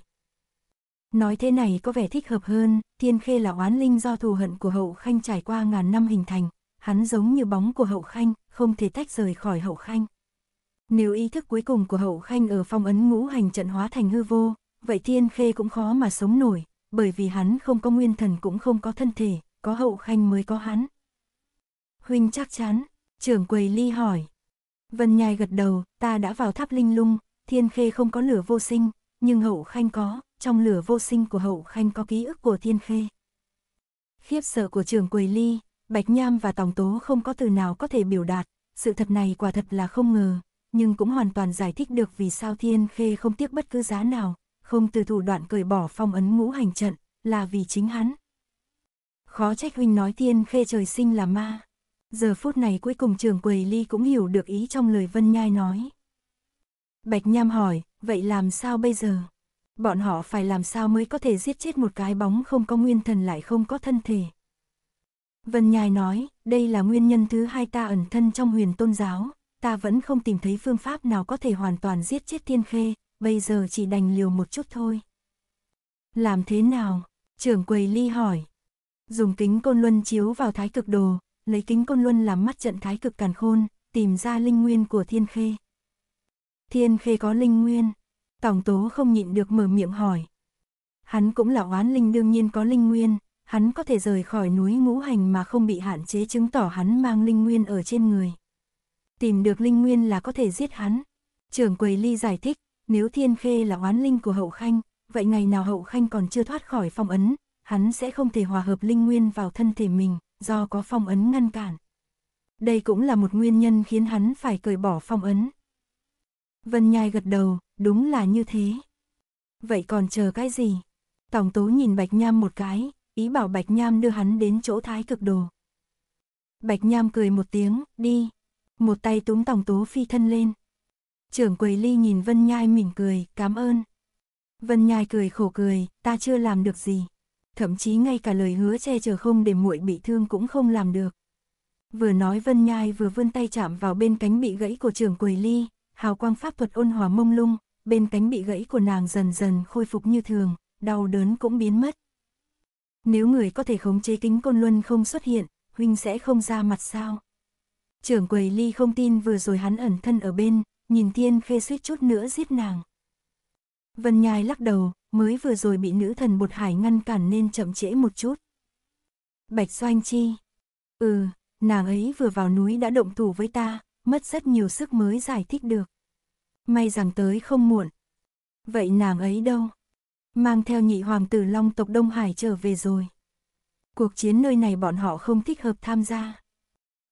Nói thế này có vẻ thích hợp hơn, Thiên Khê là oán linh do thù hận của Hậu Khanh trải qua ngàn năm hình thành, hắn giống như bóng của Hậu Khanh, không thể tách rời khỏi Hậu Khanh. Nếu ý thức cuối cùng của Hậu Khanh ở phong ấn ngũ hành trận hóa thành hư vô, vậy Thiên Khê cũng khó mà sống nổi, bởi vì hắn không có nguyên thần cũng không có thân thể, có hậu khanh mới có hắn. Huynh chắc chắn, trưởng quầy ly hỏi. Vân nhai gật đầu, ta đã vào tháp linh lung, thiên khê không có lửa vô sinh, nhưng hậu khanh có, trong lửa vô sinh của hậu khanh có ký ức của thiên khê. Khiếp sợ của trưởng quầy ly, Bạch Nham và tổng Tố không có từ nào có thể biểu đạt, sự thật này quả thật là không ngờ, nhưng cũng hoàn toàn giải thích được vì sao Thiên Khê không tiếc bất cứ giá nào, không từ thủ đoạn cởi bỏ phong ấn ngũ hành trận, là vì chính hắn, khó trách huynh nói tiên khê trời sinh là ma. Giờ phút này cuối cùng trường quầy ly cũng hiểu được ý trong lời Vân Nhai nói. Bạch Nham hỏi, vậy làm sao bây giờ? Bọn họ phải làm sao mới có thể giết chết một cái bóng không có nguyên thần lại không có thân thể? Vân Nhai nói, đây là nguyên nhân thứ hai ta ẩn thân trong huyền tôn giáo, ta vẫn không tìm thấy phương pháp nào có thể hoàn toàn giết chết thiên khê, bây giờ chỉ đành liều một chút thôi. Làm thế nào? Trưởng quầy ly hỏi, Dùng kính côn luân chiếu vào thái cực đồ, lấy kính côn luân làm mắt trận thái cực càn khôn, tìm ra linh nguyên của thiên khê. Thiên khê có linh nguyên, tổng tố không nhịn được mở miệng hỏi. Hắn cũng là oán linh đương nhiên có linh nguyên, hắn có thể rời khỏi núi ngũ hành mà không bị hạn chế chứng tỏ hắn mang linh nguyên ở trên người. Tìm được linh nguyên là có thể giết hắn. Trưởng quầy ly giải thích, nếu thiên khê là oán linh của hậu khanh, vậy ngày nào hậu khanh còn chưa thoát khỏi phong ấn, hắn sẽ không thể hòa hợp linh nguyên vào thân thể mình, do có phong ấn ngăn cản. Đây cũng là một nguyên nhân khiến hắn phải cởi bỏ phong ấn. Vân Nhai gật đầu, đúng là như thế. Vậy còn chờ cái gì? Tổng tố nhìn Bạch Nham một cái, ý bảo Bạch Nham đưa hắn đến chỗ thái cực đồ. Bạch Nham cười một tiếng, đi. Một tay túm tổng tố phi thân lên. Trưởng quầy ly nhìn Vân Nhai mỉm cười, cảm ơn. Vân Nhai cười khổ cười, ta chưa làm được gì thậm chí ngay cả lời hứa che chở không để muội bị thương cũng không làm được. Vừa nói Vân Nhai vừa vươn tay chạm vào bên cánh bị gãy của trưởng quỳ ly, hào quang pháp thuật ôn hòa mông lung, bên cánh bị gãy của nàng dần dần khôi phục như thường, đau đớn cũng biến mất. Nếu người có thể khống chế kính côn luân không xuất hiện, huynh sẽ không ra mặt sao? Trưởng quỳ ly không tin vừa rồi hắn ẩn thân ở bên, nhìn tiên khê suýt chút nữa giết nàng. Vân Nhai lắc đầu, mới vừa rồi bị nữ thần bột hải ngăn cản nên chậm trễ một chút. Bạch Doanh Chi. Ừ, nàng ấy vừa vào núi đã động thủ với ta, mất rất nhiều sức mới giải thích được. May rằng tới không muộn. Vậy nàng ấy đâu? Mang theo nhị hoàng tử Long tộc Đông Hải trở về rồi. Cuộc chiến nơi này bọn họ không thích hợp tham gia.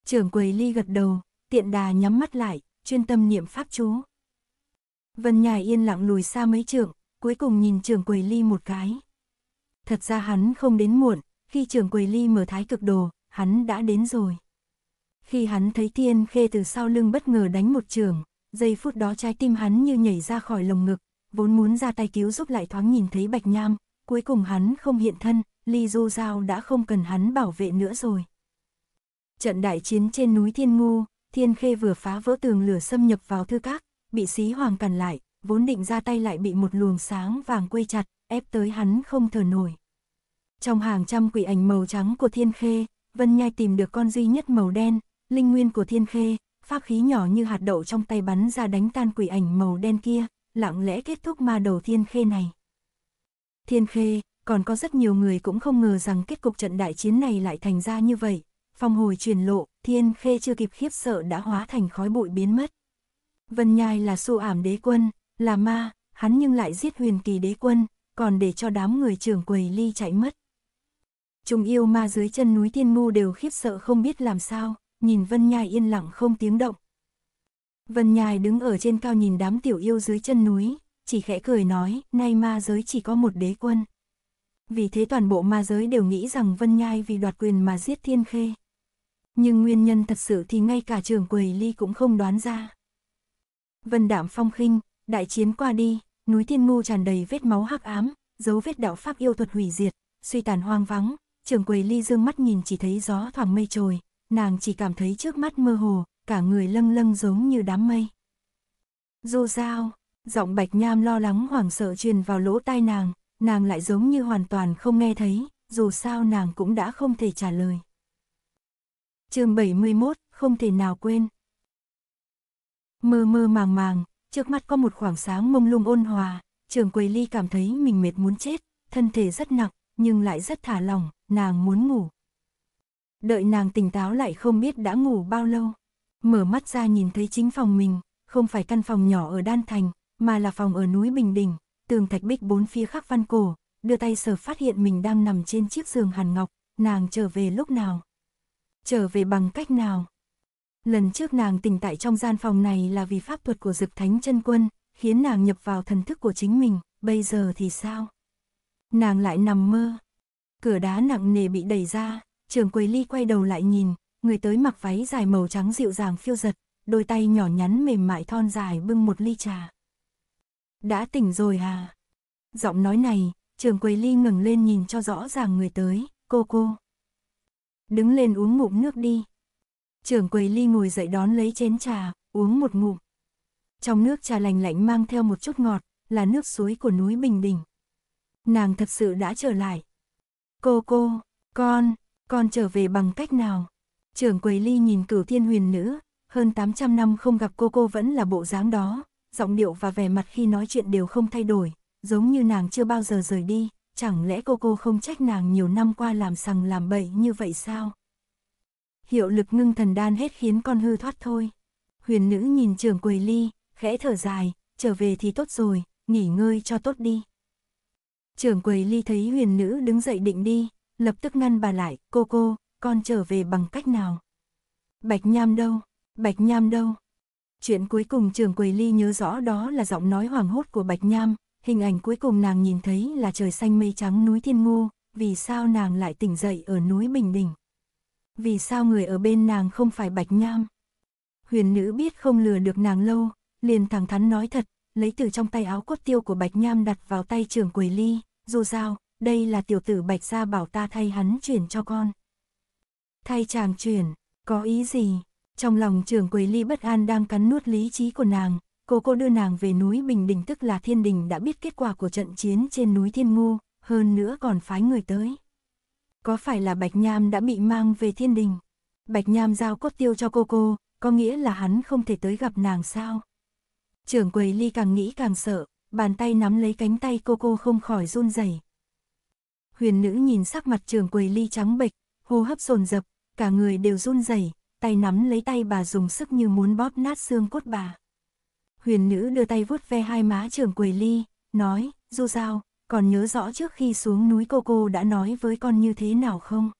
Trưởng quầy ly gật đầu, tiện đà nhắm mắt lại, chuyên tâm niệm pháp chú. Vân Nhài yên lặng lùi xa mấy trượng, cuối cùng nhìn trường quầy ly một cái. Thật ra hắn không đến muộn, khi trường quầy ly mở thái cực đồ, hắn đã đến rồi. Khi hắn thấy thiên khê từ sau lưng bất ngờ đánh một trường, giây phút đó trái tim hắn như nhảy ra khỏi lồng ngực, vốn muốn ra tay cứu giúp lại thoáng nhìn thấy bạch nham, cuối cùng hắn không hiện thân, ly du giao đã không cần hắn bảo vệ nữa rồi. Trận đại chiến trên núi Thiên Ngu, Thiên Khê vừa phá vỡ tường lửa xâm nhập vào thư các, bị xí hoàng cản lại, vốn định ra tay lại bị một luồng sáng vàng quây chặt, ép tới hắn không thở nổi. Trong hàng trăm quỷ ảnh màu trắng của thiên khê, Vân Nhai tìm được con duy nhất màu đen, linh nguyên của thiên khê, pháp khí nhỏ như hạt đậu trong tay bắn ra đánh tan quỷ ảnh màu đen kia, lặng lẽ kết thúc ma đầu thiên khê này. Thiên khê, còn có rất nhiều người cũng không ngờ rằng kết cục trận đại chiến này lại thành ra như vậy. Phong hồi truyền lộ, thiên khê chưa kịp khiếp sợ đã hóa thành khói bụi biến mất. Vân Nhai là su ảm đế quân, là ma, hắn nhưng lại giết huyền kỳ đế quân, còn để cho đám người trưởng quầy ly chạy mất. Chúng yêu ma dưới chân núi thiên mu đều khiếp sợ không biết làm sao, nhìn Vân Nhai yên lặng không tiếng động. Vân Nhai đứng ở trên cao nhìn đám tiểu yêu dưới chân núi, chỉ khẽ cười nói, nay ma giới chỉ có một đế quân. Vì thế toàn bộ ma giới đều nghĩ rằng Vân Nhai vì đoạt quyền mà giết thiên khê. Nhưng nguyên nhân thật sự thì ngay cả trường quầy ly cũng không đoán ra. Vân đảm Phong khinh, Đại chiến qua đi, núi Thiên Ngu tràn đầy vết máu hắc ám, dấu vết đạo pháp yêu thuật hủy diệt, suy tàn hoang vắng, Trường Quỳ ly dương mắt nhìn chỉ thấy gió thoảng mây trồi, nàng chỉ cảm thấy trước mắt mơ hồ, cả người lâng lâng giống như đám mây. Dù sao, giọng bạch nham lo lắng hoảng sợ truyền vào lỗ tai nàng, nàng lại giống như hoàn toàn không nghe thấy, dù sao nàng cũng đã không thể trả lời. chương 71, không thể nào quên. Mơ mơ màng màng, trước mắt có một khoảng sáng mông lung ôn hòa, trường Quầy Ly cảm thấy mình mệt muốn chết, thân thể rất nặng, nhưng lại rất thả lỏng, nàng muốn ngủ. Đợi nàng tỉnh táo lại không biết đã ngủ bao lâu, mở mắt ra nhìn thấy chính phòng mình, không phải căn phòng nhỏ ở Đan Thành, mà là phòng ở núi Bình Đình, tường thạch bích bốn phía khắc văn cổ, đưa tay sờ phát hiện mình đang nằm trên chiếc giường hàn ngọc, nàng trở về lúc nào? Trở về bằng cách nào? Lần trước nàng tỉnh tại trong gian phòng này là vì pháp thuật của Dực Thánh chân Quân, khiến nàng nhập vào thần thức của chính mình, bây giờ thì sao? Nàng lại nằm mơ. Cửa đá nặng nề bị đẩy ra, trường quầy ly quay đầu lại nhìn, người tới mặc váy dài màu trắng dịu dàng phiêu giật, đôi tay nhỏ nhắn mềm mại thon dài bưng một ly trà. Đã tỉnh rồi à? Giọng nói này, trường quầy ly ngẩng lên nhìn cho rõ ràng người tới, cô cô. Đứng lên uống ngụm nước đi, trưởng quầy ly ngồi dậy đón lấy chén trà, uống một ngụm. Trong nước trà lành lạnh mang theo một chút ngọt, là nước suối của núi Bình Đình. Nàng thật sự đã trở lại. Cô cô, con, con trở về bằng cách nào? Trưởng quầy ly nhìn cửu thiên huyền nữ, hơn 800 năm không gặp cô cô vẫn là bộ dáng đó, giọng điệu và vẻ mặt khi nói chuyện đều không thay đổi, giống như nàng chưa bao giờ rời đi, chẳng lẽ cô cô không trách nàng nhiều năm qua làm sằng làm bậy như vậy sao? hiệu lực ngưng thần đan hết khiến con hư thoát thôi. Huyền nữ nhìn trường quầy ly, khẽ thở dài, trở về thì tốt rồi, nghỉ ngơi cho tốt đi. Trường quầy ly thấy huyền nữ đứng dậy định đi, lập tức ngăn bà lại, cô cô, con trở về bằng cách nào? Bạch nham đâu? Bạch nham đâu? Chuyện cuối cùng trường quầy ly nhớ rõ đó là giọng nói hoảng hốt của Bạch nham, hình ảnh cuối cùng nàng nhìn thấy là trời xanh mây trắng núi thiên ngô, vì sao nàng lại tỉnh dậy ở núi Bình Đình? Vì sao người ở bên nàng không phải Bạch Nham? Huyền nữ biết không lừa được nàng lâu, liền thẳng thắn nói thật, lấy từ trong tay áo cốt tiêu của Bạch Nham đặt vào tay trưởng quầy ly, dù sao, đây là tiểu tử Bạch gia bảo ta thay hắn chuyển cho con. Thay chàng chuyển, có ý gì? Trong lòng trưởng quầy ly bất an đang cắn nuốt lý trí của nàng, cô cô đưa nàng về núi Bình Đình tức là Thiên Đình đã biết kết quả của trận chiến trên núi Thiên Ngu, hơn nữa còn phái người tới có phải là Bạch Nham đã bị mang về thiên đình? Bạch Nham giao cốt tiêu cho cô cô, có nghĩa là hắn không thể tới gặp nàng sao? Trưởng quầy ly càng nghĩ càng sợ, bàn tay nắm lấy cánh tay cô cô không khỏi run rẩy. Huyền nữ nhìn sắc mặt trưởng quầy ly trắng bệch, hô hấp sồn dập, cả người đều run rẩy, tay nắm lấy tay bà dùng sức như muốn bóp nát xương cốt bà. Huyền nữ đưa tay vuốt ve hai má trưởng quầy ly, nói, du sao, còn nhớ rõ trước khi xuống núi cô cô đã nói với con như thế nào không?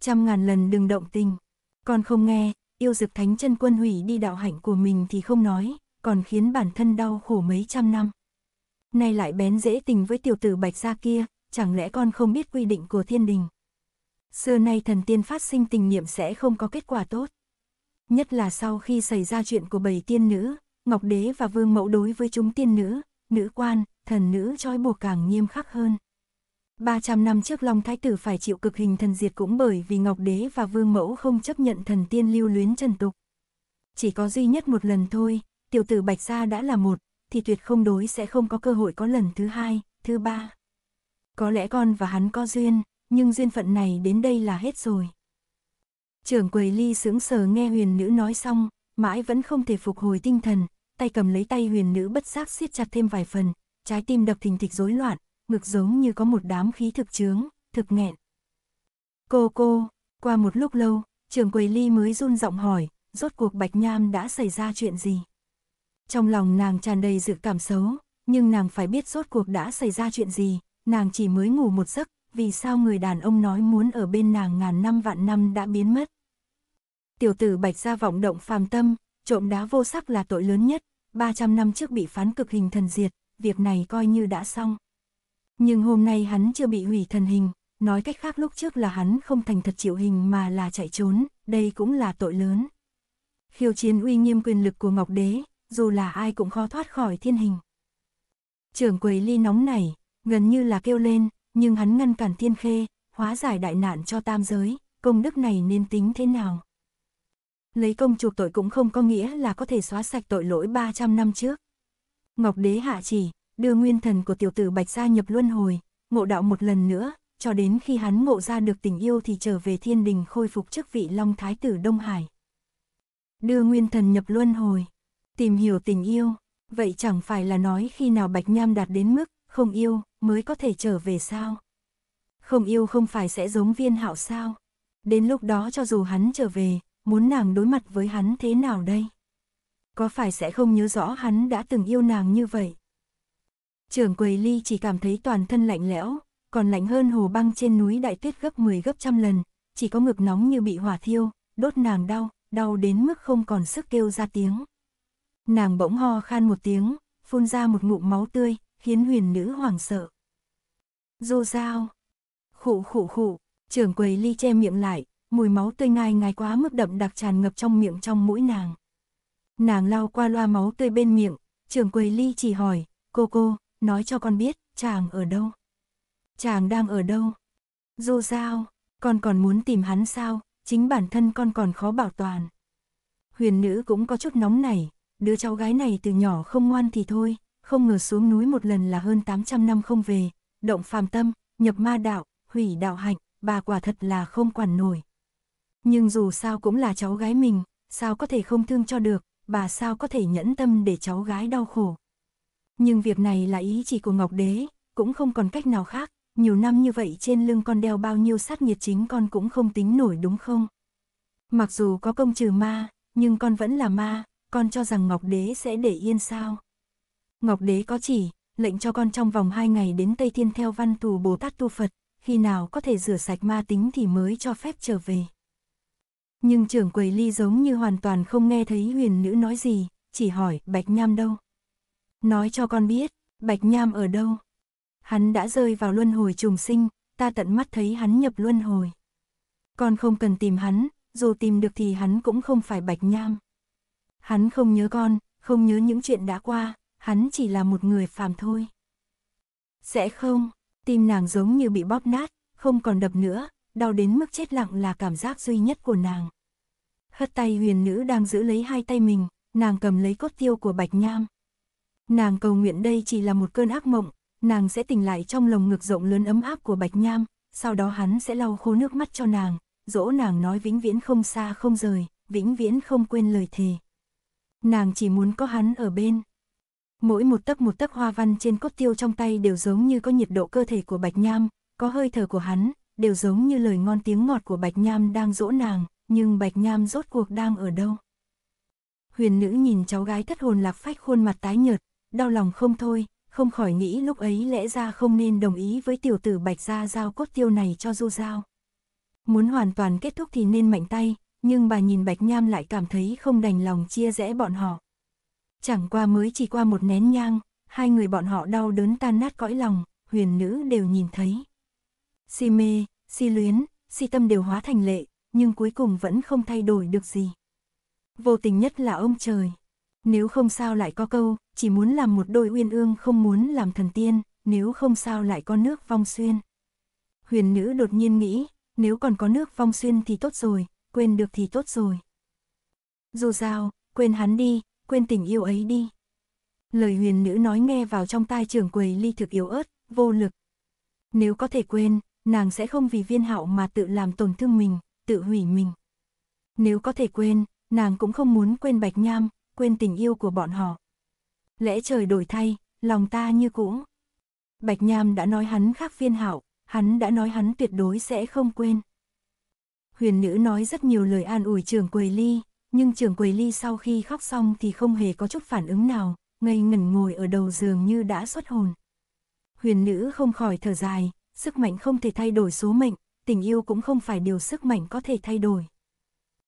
Trăm ngàn lần đừng động tình, con không nghe, yêu dực thánh chân quân hủy đi đạo hạnh của mình thì không nói, còn khiến bản thân đau khổ mấy trăm năm. Nay lại bén dễ tình với tiểu tử bạch gia kia, chẳng lẽ con không biết quy định của thiên đình? Xưa nay thần tiên phát sinh tình niệm sẽ không có kết quả tốt. Nhất là sau khi xảy ra chuyện của bảy tiên nữ, Ngọc Đế và Vương Mẫu đối với chúng tiên nữ, nữ quan, thần nữ trói buộc càng nghiêm khắc hơn. 300 năm trước Long Thái Tử phải chịu cực hình thần diệt cũng bởi vì Ngọc Đế và Vương Mẫu không chấp nhận thần tiên lưu luyến trần tục. Chỉ có duy nhất một lần thôi, tiểu tử Bạch sa đã là một, thì tuyệt không đối sẽ không có cơ hội có lần thứ hai, thứ ba. Có lẽ con và hắn có duyên, nhưng duyên phận này đến đây là hết rồi. Trưởng quầy ly sững sờ nghe huyền nữ nói xong, mãi vẫn không thể phục hồi tinh thần, tay cầm lấy tay huyền nữ bất giác siết chặt thêm vài phần, trái tim đập thình thịch rối loạn, ngực giống như có một đám khí thực trướng, thực nghẹn. Cô cô, qua một lúc lâu, trường quầy ly mới run giọng hỏi, rốt cuộc Bạch Nham đã xảy ra chuyện gì? Trong lòng nàng tràn đầy dự cảm xấu, nhưng nàng phải biết rốt cuộc đã xảy ra chuyện gì, nàng chỉ mới ngủ một giấc, vì sao người đàn ông nói muốn ở bên nàng ngàn năm vạn năm đã biến mất. Tiểu tử Bạch ra vọng động phàm tâm, trộm đá vô sắc là tội lớn nhất, 300 năm trước bị phán cực hình thần diệt, việc này coi như đã xong. Nhưng hôm nay hắn chưa bị hủy thần hình, nói cách khác lúc trước là hắn không thành thật chịu hình mà là chạy trốn, đây cũng là tội lớn. Khiêu chiến uy nghiêm quyền lực của Ngọc Đế, dù là ai cũng khó thoát khỏi thiên hình. Trưởng quầy ly nóng này, gần như là kêu lên, nhưng hắn ngăn cản thiên khê, hóa giải đại nạn cho tam giới, công đức này nên tính thế nào? Lấy công chuộc tội cũng không có nghĩa là có thể xóa sạch tội lỗi 300 năm trước. Ngọc Đế hạ chỉ, đưa nguyên thần của tiểu tử Bạch gia nhập luân hồi, ngộ đạo một lần nữa, cho đến khi hắn ngộ ra được tình yêu thì trở về thiên đình khôi phục chức vị Long Thái tử Đông Hải. Đưa nguyên thần nhập luân hồi, tìm hiểu tình yêu, vậy chẳng phải là nói khi nào Bạch Nham đạt đến mức không yêu mới có thể trở về sao? Không yêu không phải sẽ giống viên hạo sao? Đến lúc đó cho dù hắn trở về, muốn nàng đối mặt với hắn thế nào đây? có phải sẽ không nhớ rõ hắn đã từng yêu nàng như vậy. Trường quầy ly chỉ cảm thấy toàn thân lạnh lẽo, còn lạnh hơn hồ băng trên núi đại tuyết gấp 10 gấp trăm lần, chỉ có ngực nóng như bị hỏa thiêu, đốt nàng đau, đau đến mức không còn sức kêu ra tiếng. Nàng bỗng ho khan một tiếng, phun ra một ngụm máu tươi, khiến huyền nữ hoảng sợ. Dù sao, khụ khụ khụ, Trường quầy ly che miệng lại, mùi máu tươi ngai ngai quá mức đậm đặc tràn ngập trong miệng trong mũi nàng. Nàng lau qua loa máu tươi bên miệng, trưởng quầy ly chỉ hỏi, cô cô, nói cho con biết, chàng ở đâu? Chàng đang ở đâu? Dù sao, con còn muốn tìm hắn sao, chính bản thân con còn khó bảo toàn. Huyền nữ cũng có chút nóng này, đứa cháu gái này từ nhỏ không ngoan thì thôi, không ngờ xuống núi một lần là hơn 800 năm không về, động phàm tâm, nhập ma đạo, hủy đạo hạnh, bà quả thật là không quản nổi. Nhưng dù sao cũng là cháu gái mình, sao có thể không thương cho được, bà sao có thể nhẫn tâm để cháu gái đau khổ. Nhưng việc này là ý chỉ của Ngọc Đế, cũng không còn cách nào khác, nhiều năm như vậy trên lưng con đeo bao nhiêu sát nhiệt chính con cũng không tính nổi đúng không? Mặc dù có công trừ ma, nhưng con vẫn là ma, con cho rằng Ngọc Đế sẽ để yên sao? Ngọc Đế có chỉ, lệnh cho con trong vòng hai ngày đến Tây Thiên theo văn tù Bồ Tát Tu Phật, khi nào có thể rửa sạch ma tính thì mới cho phép trở về nhưng trưởng quầy ly giống như hoàn toàn không nghe thấy huyền nữ nói gì, chỉ hỏi Bạch Nham đâu. Nói cho con biết, Bạch Nham ở đâu? Hắn đã rơi vào luân hồi trùng sinh, ta tận mắt thấy hắn nhập luân hồi. Con không cần tìm hắn, dù tìm được thì hắn cũng không phải Bạch Nham. Hắn không nhớ con, không nhớ những chuyện đã qua, hắn chỉ là một người phàm thôi. Sẽ không, tim nàng giống như bị bóp nát, không còn đập nữa, đau đến mức chết lặng là cảm giác duy nhất của nàng. Hất tay huyền nữ đang giữ lấy hai tay mình, nàng cầm lấy cốt tiêu của Bạch Nham. Nàng cầu nguyện đây chỉ là một cơn ác mộng, nàng sẽ tỉnh lại trong lồng ngực rộng lớn ấm áp của Bạch Nham, sau đó hắn sẽ lau khô nước mắt cho nàng, dỗ nàng nói vĩnh viễn không xa không rời, vĩnh viễn không quên lời thề. Nàng chỉ muốn có hắn ở bên. Mỗi một tấc một tấc hoa văn trên cốt tiêu trong tay đều giống như có nhiệt độ cơ thể của Bạch Nham, có hơi thở của hắn, đều giống như lời ngon tiếng ngọt của Bạch Nham đang dỗ nàng, nhưng Bạch Nham rốt cuộc đang ở đâu? Huyền nữ nhìn cháu gái thất hồn lạc phách khuôn mặt tái nhợt, đau lòng không thôi, không khỏi nghĩ lúc ấy lẽ ra không nên đồng ý với tiểu tử Bạch Gia giao cốt tiêu này cho Du Giao. Muốn hoàn toàn kết thúc thì nên mạnh tay, nhưng bà nhìn Bạch Nham lại cảm thấy không đành lòng chia rẽ bọn họ. Chẳng qua mới chỉ qua một nén nhang, hai người bọn họ đau đớn tan nát cõi lòng, huyền nữ đều nhìn thấy. Si mê, si luyến, si tâm đều hóa thành lệ, nhưng cuối cùng vẫn không thay đổi được gì. Vô tình nhất là ông trời. Nếu không sao lại có câu, chỉ muốn làm một đôi uyên ương không muốn làm thần tiên, nếu không sao lại có nước vong xuyên. Huyền nữ đột nhiên nghĩ, nếu còn có nước vong xuyên thì tốt rồi, quên được thì tốt rồi. Dù sao, quên hắn đi, quên tình yêu ấy đi. Lời huyền nữ nói nghe vào trong tai trưởng quầy ly thực yếu ớt, vô lực. Nếu có thể quên, nàng sẽ không vì viên hạo mà tự làm tổn thương mình, tự hủy mình. Nếu có thể quên, nàng cũng không muốn quên Bạch Nham, quên tình yêu của bọn họ. Lẽ trời đổi thay, lòng ta như cũ. Bạch Nham đã nói hắn khác viên hạo, hắn đã nói hắn tuyệt đối sẽ không quên. Huyền nữ nói rất nhiều lời an ủi trường quầy ly, nhưng trường quầy ly sau khi khóc xong thì không hề có chút phản ứng nào, ngây ngẩn ngồi ở đầu giường như đã xuất hồn. Huyền nữ không khỏi thở dài, sức mạnh không thể thay đổi số mệnh, tình yêu cũng không phải điều sức mạnh có thể thay đổi.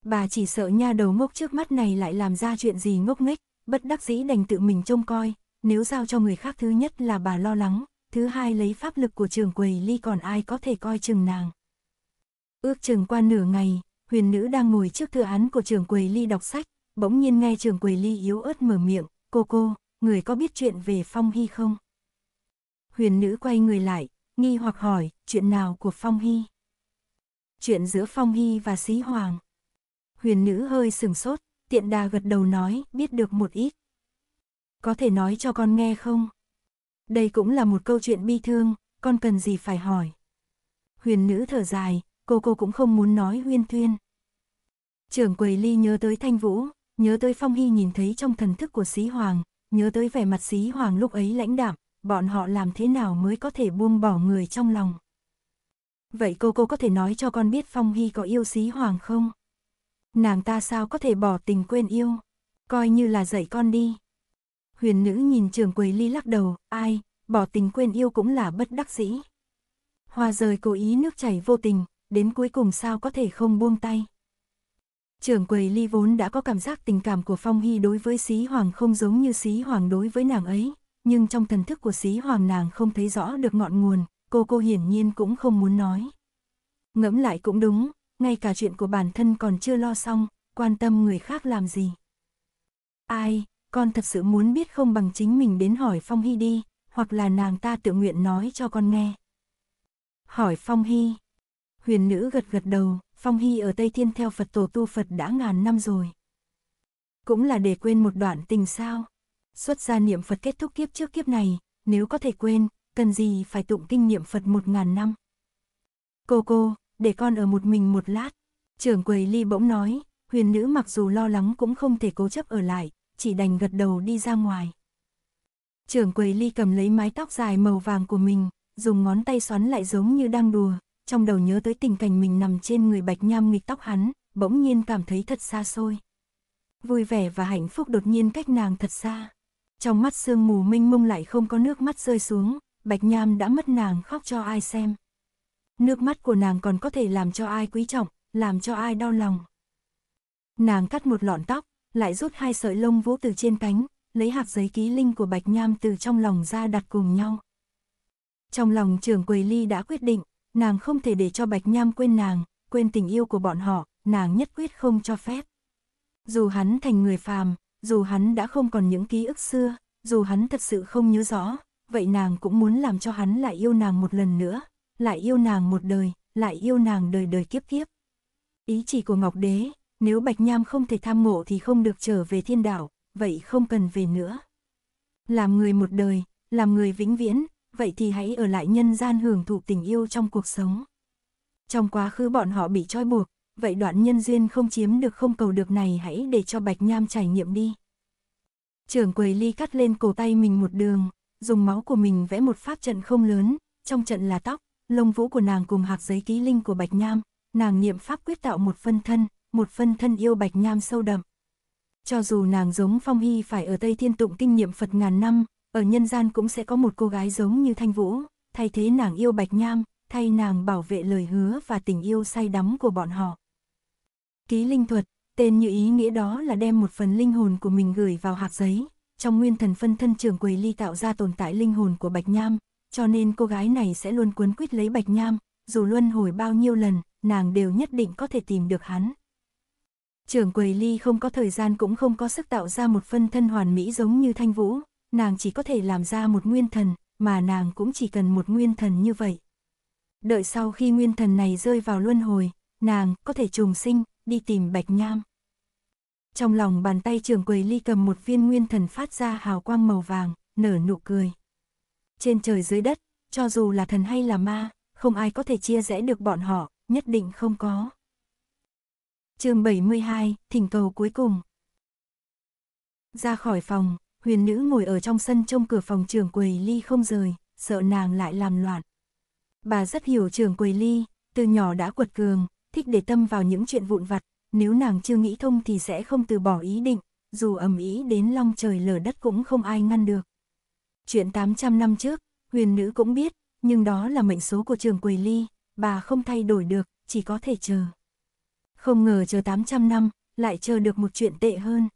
Bà chỉ sợ nha đầu ngốc trước mắt này lại làm ra chuyện gì ngốc nghếch, bất đắc dĩ đành tự mình trông coi, nếu giao cho người khác thứ nhất là bà lo lắng, thứ hai lấy pháp lực của trường quầy ly còn ai có thể coi chừng nàng. Ước chừng qua nửa ngày, huyền nữ đang ngồi trước thư án của trường quầy ly đọc sách, bỗng nhiên nghe trường quầy ly yếu ớt mở miệng, cô cô, người có biết chuyện về phong hy không? Huyền nữ quay người lại, nghi hoặc hỏi, chuyện nào của Phong Hy? Chuyện giữa Phong Hy và Sĩ Hoàng. Huyền nữ hơi sừng sốt, tiện đà gật đầu nói, biết được một ít. Có thể nói cho con nghe không? Đây cũng là một câu chuyện bi thương, con cần gì phải hỏi. Huyền nữ thở dài, cô cô cũng không muốn nói huyên thuyên. Trưởng quầy ly nhớ tới Thanh Vũ, nhớ tới Phong Hy nhìn thấy trong thần thức của Sĩ Hoàng, nhớ tới vẻ mặt Sĩ Hoàng lúc ấy lãnh đạm, bọn họ làm thế nào mới có thể buông bỏ người trong lòng. Vậy cô cô có thể nói cho con biết Phong Hy có yêu xí hoàng không? Nàng ta sao có thể bỏ tình quên yêu? Coi như là dạy con đi. Huyền nữ nhìn trường quầy ly lắc đầu, ai, bỏ tình quên yêu cũng là bất đắc dĩ. Hoa rời cố ý nước chảy vô tình, đến cuối cùng sao có thể không buông tay. trường quầy ly vốn đã có cảm giác tình cảm của Phong Hy đối với Xí Hoàng không giống như Xí Hoàng đối với nàng ấy, nhưng trong thần thức của xí hoàng nàng không thấy rõ được ngọn nguồn, cô cô hiển nhiên cũng không muốn nói. Ngẫm lại cũng đúng, ngay cả chuyện của bản thân còn chưa lo xong, quan tâm người khác làm gì. Ai, con thật sự muốn biết không bằng chính mình đến hỏi Phong Hy đi, hoặc là nàng ta tự nguyện nói cho con nghe. Hỏi Phong Hy. Huyền nữ gật gật đầu, Phong Hy ở Tây Thiên theo Phật tổ tu Phật đã ngàn năm rồi. Cũng là để quên một đoạn tình sao. Xuất gia niệm Phật kết thúc kiếp trước kiếp này, nếu có thể quên, cần gì phải tụng kinh niệm Phật một ngàn năm. Cô cô, để con ở một mình một lát. Trưởng quầy ly bỗng nói, huyền nữ mặc dù lo lắng cũng không thể cố chấp ở lại, chỉ đành gật đầu đi ra ngoài. Trưởng quầy ly cầm lấy mái tóc dài màu vàng của mình, dùng ngón tay xoắn lại giống như đang đùa, trong đầu nhớ tới tình cảnh mình nằm trên người bạch nham nghịch tóc hắn, bỗng nhiên cảm thấy thật xa xôi. Vui vẻ và hạnh phúc đột nhiên cách nàng thật xa. Trong mắt sương mù minh mông lại không có nước mắt rơi xuống, Bạch Nham đã mất nàng khóc cho ai xem. Nước mắt của nàng còn có thể làm cho ai quý trọng, làm cho ai đau lòng. Nàng cắt một lọn tóc, lại rút hai sợi lông vũ từ trên cánh, lấy hạt giấy ký linh của Bạch Nham từ trong lòng ra đặt cùng nhau. Trong lòng trưởng quầy ly đã quyết định, nàng không thể để cho Bạch Nham quên nàng, quên tình yêu của bọn họ, nàng nhất quyết không cho phép. Dù hắn thành người phàm, dù hắn đã không còn những ký ức xưa, dù hắn thật sự không nhớ rõ, vậy nàng cũng muốn làm cho hắn lại yêu nàng một lần nữa, lại yêu nàng một đời, lại yêu nàng đời đời kiếp kiếp. Ý chỉ của Ngọc Đế, nếu Bạch Nham không thể tham ngộ thì không được trở về thiên đảo, vậy không cần về nữa. Làm người một đời, làm người vĩnh viễn, vậy thì hãy ở lại nhân gian hưởng thụ tình yêu trong cuộc sống. Trong quá khứ bọn họ bị trói buộc, vậy đoạn nhân duyên không chiếm được không cầu được này hãy để cho Bạch Nham trải nghiệm đi. Trưởng quầy ly cắt lên cổ tay mình một đường, dùng máu của mình vẽ một pháp trận không lớn, trong trận là tóc, lông vũ của nàng cùng hạc giấy ký linh của Bạch Nham, nàng niệm pháp quyết tạo một phân thân, một phân thân yêu Bạch Nham sâu đậm. Cho dù nàng giống Phong Hy phải ở Tây Thiên Tụng kinh nghiệm Phật ngàn năm, ở nhân gian cũng sẽ có một cô gái giống như Thanh Vũ, thay thế nàng yêu Bạch Nham, thay nàng bảo vệ lời hứa và tình yêu say đắm của bọn họ. Ký linh thuật, tên như ý nghĩa đó là đem một phần linh hồn của mình gửi vào hạt giấy, trong nguyên thần phân thân trường quầy ly tạo ra tồn tại linh hồn của Bạch Nham, cho nên cô gái này sẽ luôn cuốn quýt lấy Bạch Nham, dù luân hồi bao nhiêu lần, nàng đều nhất định có thể tìm được hắn. trường quầy ly không có thời gian cũng không có sức tạo ra một phân thân hoàn mỹ giống như Thanh Vũ, nàng chỉ có thể làm ra một nguyên thần, mà nàng cũng chỉ cần một nguyên thần như vậy. Đợi sau khi nguyên thần này rơi vào luân hồi, nàng có thể trùng sinh, đi tìm Bạch Nham. Trong lòng bàn tay trường quầy ly cầm một viên nguyên thần phát ra hào quang màu vàng, nở nụ cười. Trên trời dưới đất, cho dù là thần hay là ma, không ai có thể chia rẽ được bọn họ, nhất định không có. chương 72, thỉnh cầu cuối cùng. Ra khỏi phòng, huyền nữ ngồi ở trong sân trông cửa phòng trường quầy ly không rời, sợ nàng lại làm loạn. Bà rất hiểu trường quầy ly, từ nhỏ đã quật cường, thích để tâm vào những chuyện vụn vặt, nếu nàng chưa nghĩ thông thì sẽ không từ bỏ ý định, dù ầm ý đến long trời lở đất cũng không ai ngăn được. Chuyện 800 năm trước, huyền nữ cũng biết, nhưng đó là mệnh số của trường Quỳ Ly, bà không thay đổi được, chỉ có thể chờ. Không ngờ chờ 800 năm, lại chờ được một chuyện tệ hơn.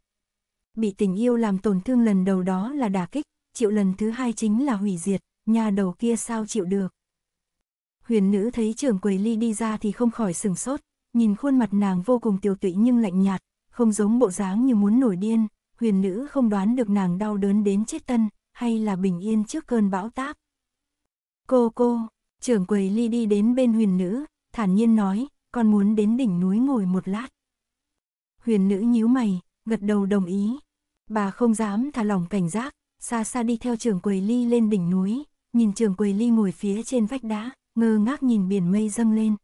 Bị tình yêu làm tổn thương lần đầu đó là đả kích, chịu lần thứ hai chính là hủy diệt, nhà đầu kia sao chịu được. Huyền nữ thấy trưởng quầy ly đi ra thì không khỏi sừng sốt, nhìn khuôn mặt nàng vô cùng tiêu tụy nhưng lạnh nhạt, không giống bộ dáng như muốn nổi điên, huyền nữ không đoán được nàng đau đớn đến chết tân, hay là bình yên trước cơn bão táp. Cô cô, trưởng quầy ly đi đến bên huyền nữ, thản nhiên nói, con muốn đến đỉnh núi ngồi một lát. Huyền nữ nhíu mày, gật đầu đồng ý. Bà không dám thả lỏng cảnh giác, xa xa đi theo trưởng quầy ly lên đỉnh núi, nhìn trưởng quầy ly ngồi phía trên vách đá ngơ ngác nhìn biển mây dâng lên.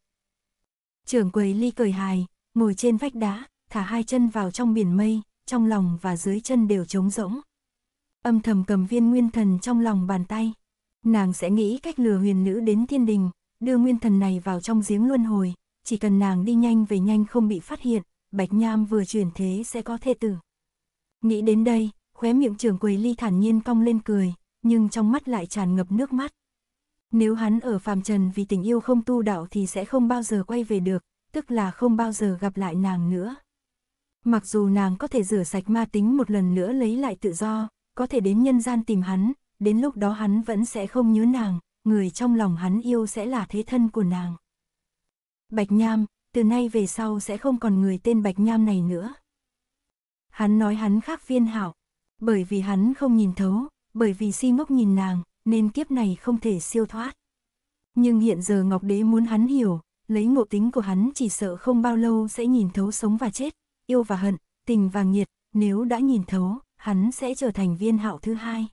Trưởng quầy ly cười hài, ngồi trên vách đá, thả hai chân vào trong biển mây, trong lòng và dưới chân đều trống rỗng. Âm thầm cầm viên nguyên thần trong lòng bàn tay. Nàng sẽ nghĩ cách lừa huyền nữ đến thiên đình, đưa nguyên thần này vào trong giếng luân hồi, chỉ cần nàng đi nhanh về nhanh không bị phát hiện, Bạch Nham vừa chuyển thế sẽ có thể tử. Nghĩ đến đây, khóe miệng trưởng quầy ly thản nhiên cong lên cười, nhưng trong mắt lại tràn ngập nước mắt. Nếu hắn ở phàm trần vì tình yêu không tu đạo thì sẽ không bao giờ quay về được, tức là không bao giờ gặp lại nàng nữa. Mặc dù nàng có thể rửa sạch ma tính một lần nữa lấy lại tự do, có thể đến nhân gian tìm hắn, đến lúc đó hắn vẫn sẽ không nhớ nàng, người trong lòng hắn yêu sẽ là thế thân của nàng. Bạch Nham, từ nay về sau sẽ không còn người tên Bạch Nham này nữa. Hắn nói hắn khác viên hảo, bởi vì hắn không nhìn thấu, bởi vì si ngốc nhìn nàng, nên kiếp này không thể siêu thoát. Nhưng hiện giờ Ngọc Đế muốn hắn hiểu, lấy ngộ tính của hắn chỉ sợ không bao lâu sẽ nhìn thấu sống và chết, yêu và hận, tình và nghiệt, nếu đã nhìn thấu, hắn sẽ trở thành viên hạo thứ hai.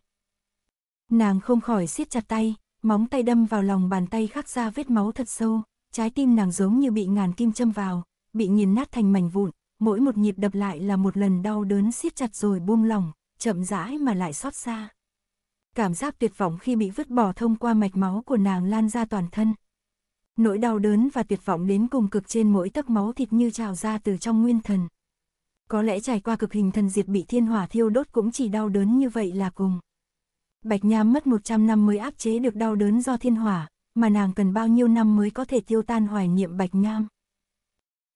Nàng không khỏi siết chặt tay, móng tay đâm vào lòng bàn tay khắc ra vết máu thật sâu, trái tim nàng giống như bị ngàn kim châm vào, bị nghiền nát thành mảnh vụn, mỗi một nhịp đập lại là một lần đau đớn siết chặt rồi buông lỏng, chậm rãi mà lại xót xa cảm giác tuyệt vọng khi bị vứt bỏ thông qua mạch máu của nàng lan ra toàn thân. Nỗi đau đớn và tuyệt vọng đến cùng cực trên mỗi tấc máu thịt như trào ra từ trong nguyên thần. Có lẽ trải qua cực hình thần diệt bị thiên hỏa thiêu đốt cũng chỉ đau đớn như vậy là cùng. Bạch Nham mất 100 năm mới áp chế được đau đớn do thiên hỏa, mà nàng cần bao nhiêu năm mới có thể tiêu tan hoài niệm Bạch Nham.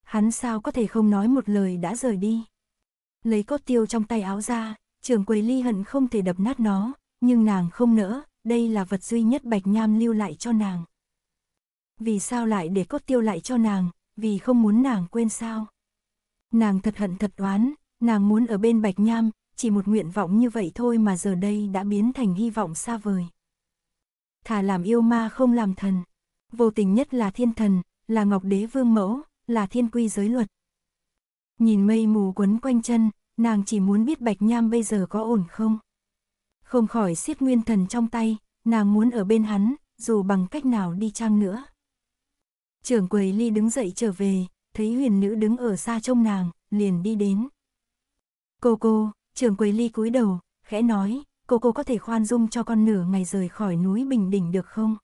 Hắn sao có thể không nói một lời đã rời đi. Lấy cốt tiêu trong tay áo ra, trường quầy ly hận không thể đập nát nó, nhưng nàng không nỡ, đây là vật duy nhất Bạch Nham lưu lại cho nàng. Vì sao lại để cốt tiêu lại cho nàng, vì không muốn nàng quên sao? Nàng thật hận thật đoán nàng muốn ở bên Bạch Nham, chỉ một nguyện vọng như vậy thôi mà giờ đây đã biến thành hy vọng xa vời. Thà làm yêu ma không làm thần, vô tình nhất là thiên thần, là ngọc đế vương mẫu, là thiên quy giới luật. Nhìn mây mù quấn quanh chân, nàng chỉ muốn biết Bạch Nham bây giờ có ổn không? không khỏi siết nguyên thần trong tay, nàng muốn ở bên hắn, dù bằng cách nào đi chăng nữa. Trưởng quầy ly đứng dậy trở về, thấy huyền nữ đứng ở xa trông nàng, liền đi đến. Cô cô, trưởng quầy ly cúi đầu, khẽ nói, cô cô có thể khoan dung cho con nửa ngày rời khỏi núi Bình Đỉnh được không?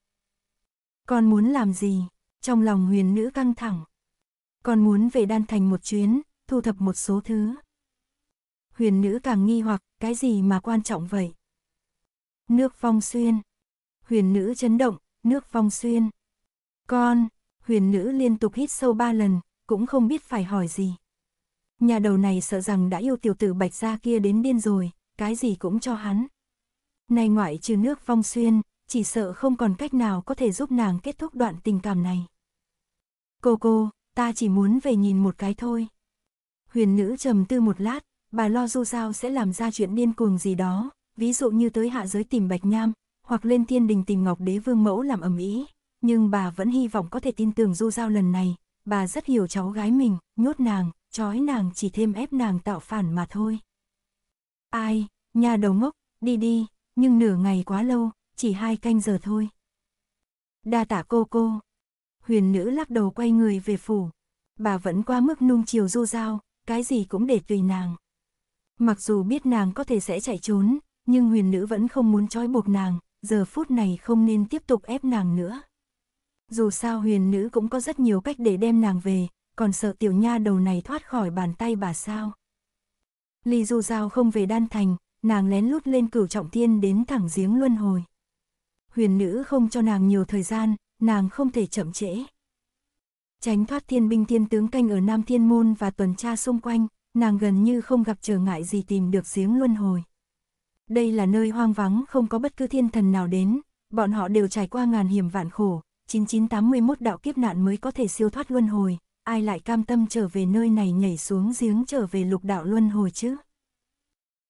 Con muốn làm gì? Trong lòng huyền nữ căng thẳng. Con muốn về đan thành một chuyến, thu thập một số thứ. Huyền nữ càng nghi hoặc, cái gì mà quan trọng vậy? nước phong xuyên. Huyền nữ chấn động, nước phong xuyên. Con, huyền nữ liên tục hít sâu ba lần, cũng không biết phải hỏi gì. Nhà đầu này sợ rằng đã yêu tiểu tử bạch gia kia đến điên rồi, cái gì cũng cho hắn. Này ngoại trừ nước phong xuyên, chỉ sợ không còn cách nào có thể giúp nàng kết thúc đoạn tình cảm này. Cô cô, ta chỉ muốn về nhìn một cái thôi. Huyền nữ trầm tư một lát, bà lo du sao sẽ làm ra chuyện điên cuồng gì đó, ví dụ như tới hạ giới tìm Bạch Nham, hoặc lên thiên đình tìm Ngọc Đế Vương Mẫu làm ẩm ý, nhưng bà vẫn hy vọng có thể tin tưởng Du Giao lần này, bà rất hiểu cháu gái mình, nhốt nàng, trói nàng chỉ thêm ép nàng tạo phản mà thôi. Ai, nhà đầu ngốc, đi đi, nhưng nửa ngày quá lâu, chỉ hai canh giờ thôi. Đa tả cô cô. Huyền nữ lắc đầu quay người về phủ. Bà vẫn qua mức nung chiều du giao cái gì cũng để tùy nàng. Mặc dù biết nàng có thể sẽ chạy trốn, nhưng huyền nữ vẫn không muốn trói buộc nàng, giờ phút này không nên tiếp tục ép nàng nữa. Dù sao huyền nữ cũng có rất nhiều cách để đem nàng về, còn sợ tiểu nha đầu này thoát khỏi bàn tay bà sao. Ly Du Giao không về đan thành, nàng lén lút lên cửu trọng thiên đến thẳng giếng luân hồi. Huyền nữ không cho nàng nhiều thời gian, nàng không thể chậm trễ. Tránh thoát thiên binh thiên tướng canh ở Nam Thiên Môn và tuần tra xung quanh, nàng gần như không gặp trở ngại gì tìm được giếng luân hồi đây là nơi hoang vắng không có bất cứ thiên thần nào đến, bọn họ đều trải qua ngàn hiểm vạn khổ, 9981 đạo kiếp nạn mới có thể siêu thoát luân hồi, ai lại cam tâm trở về nơi này nhảy xuống giếng trở về lục đạo luân hồi chứ?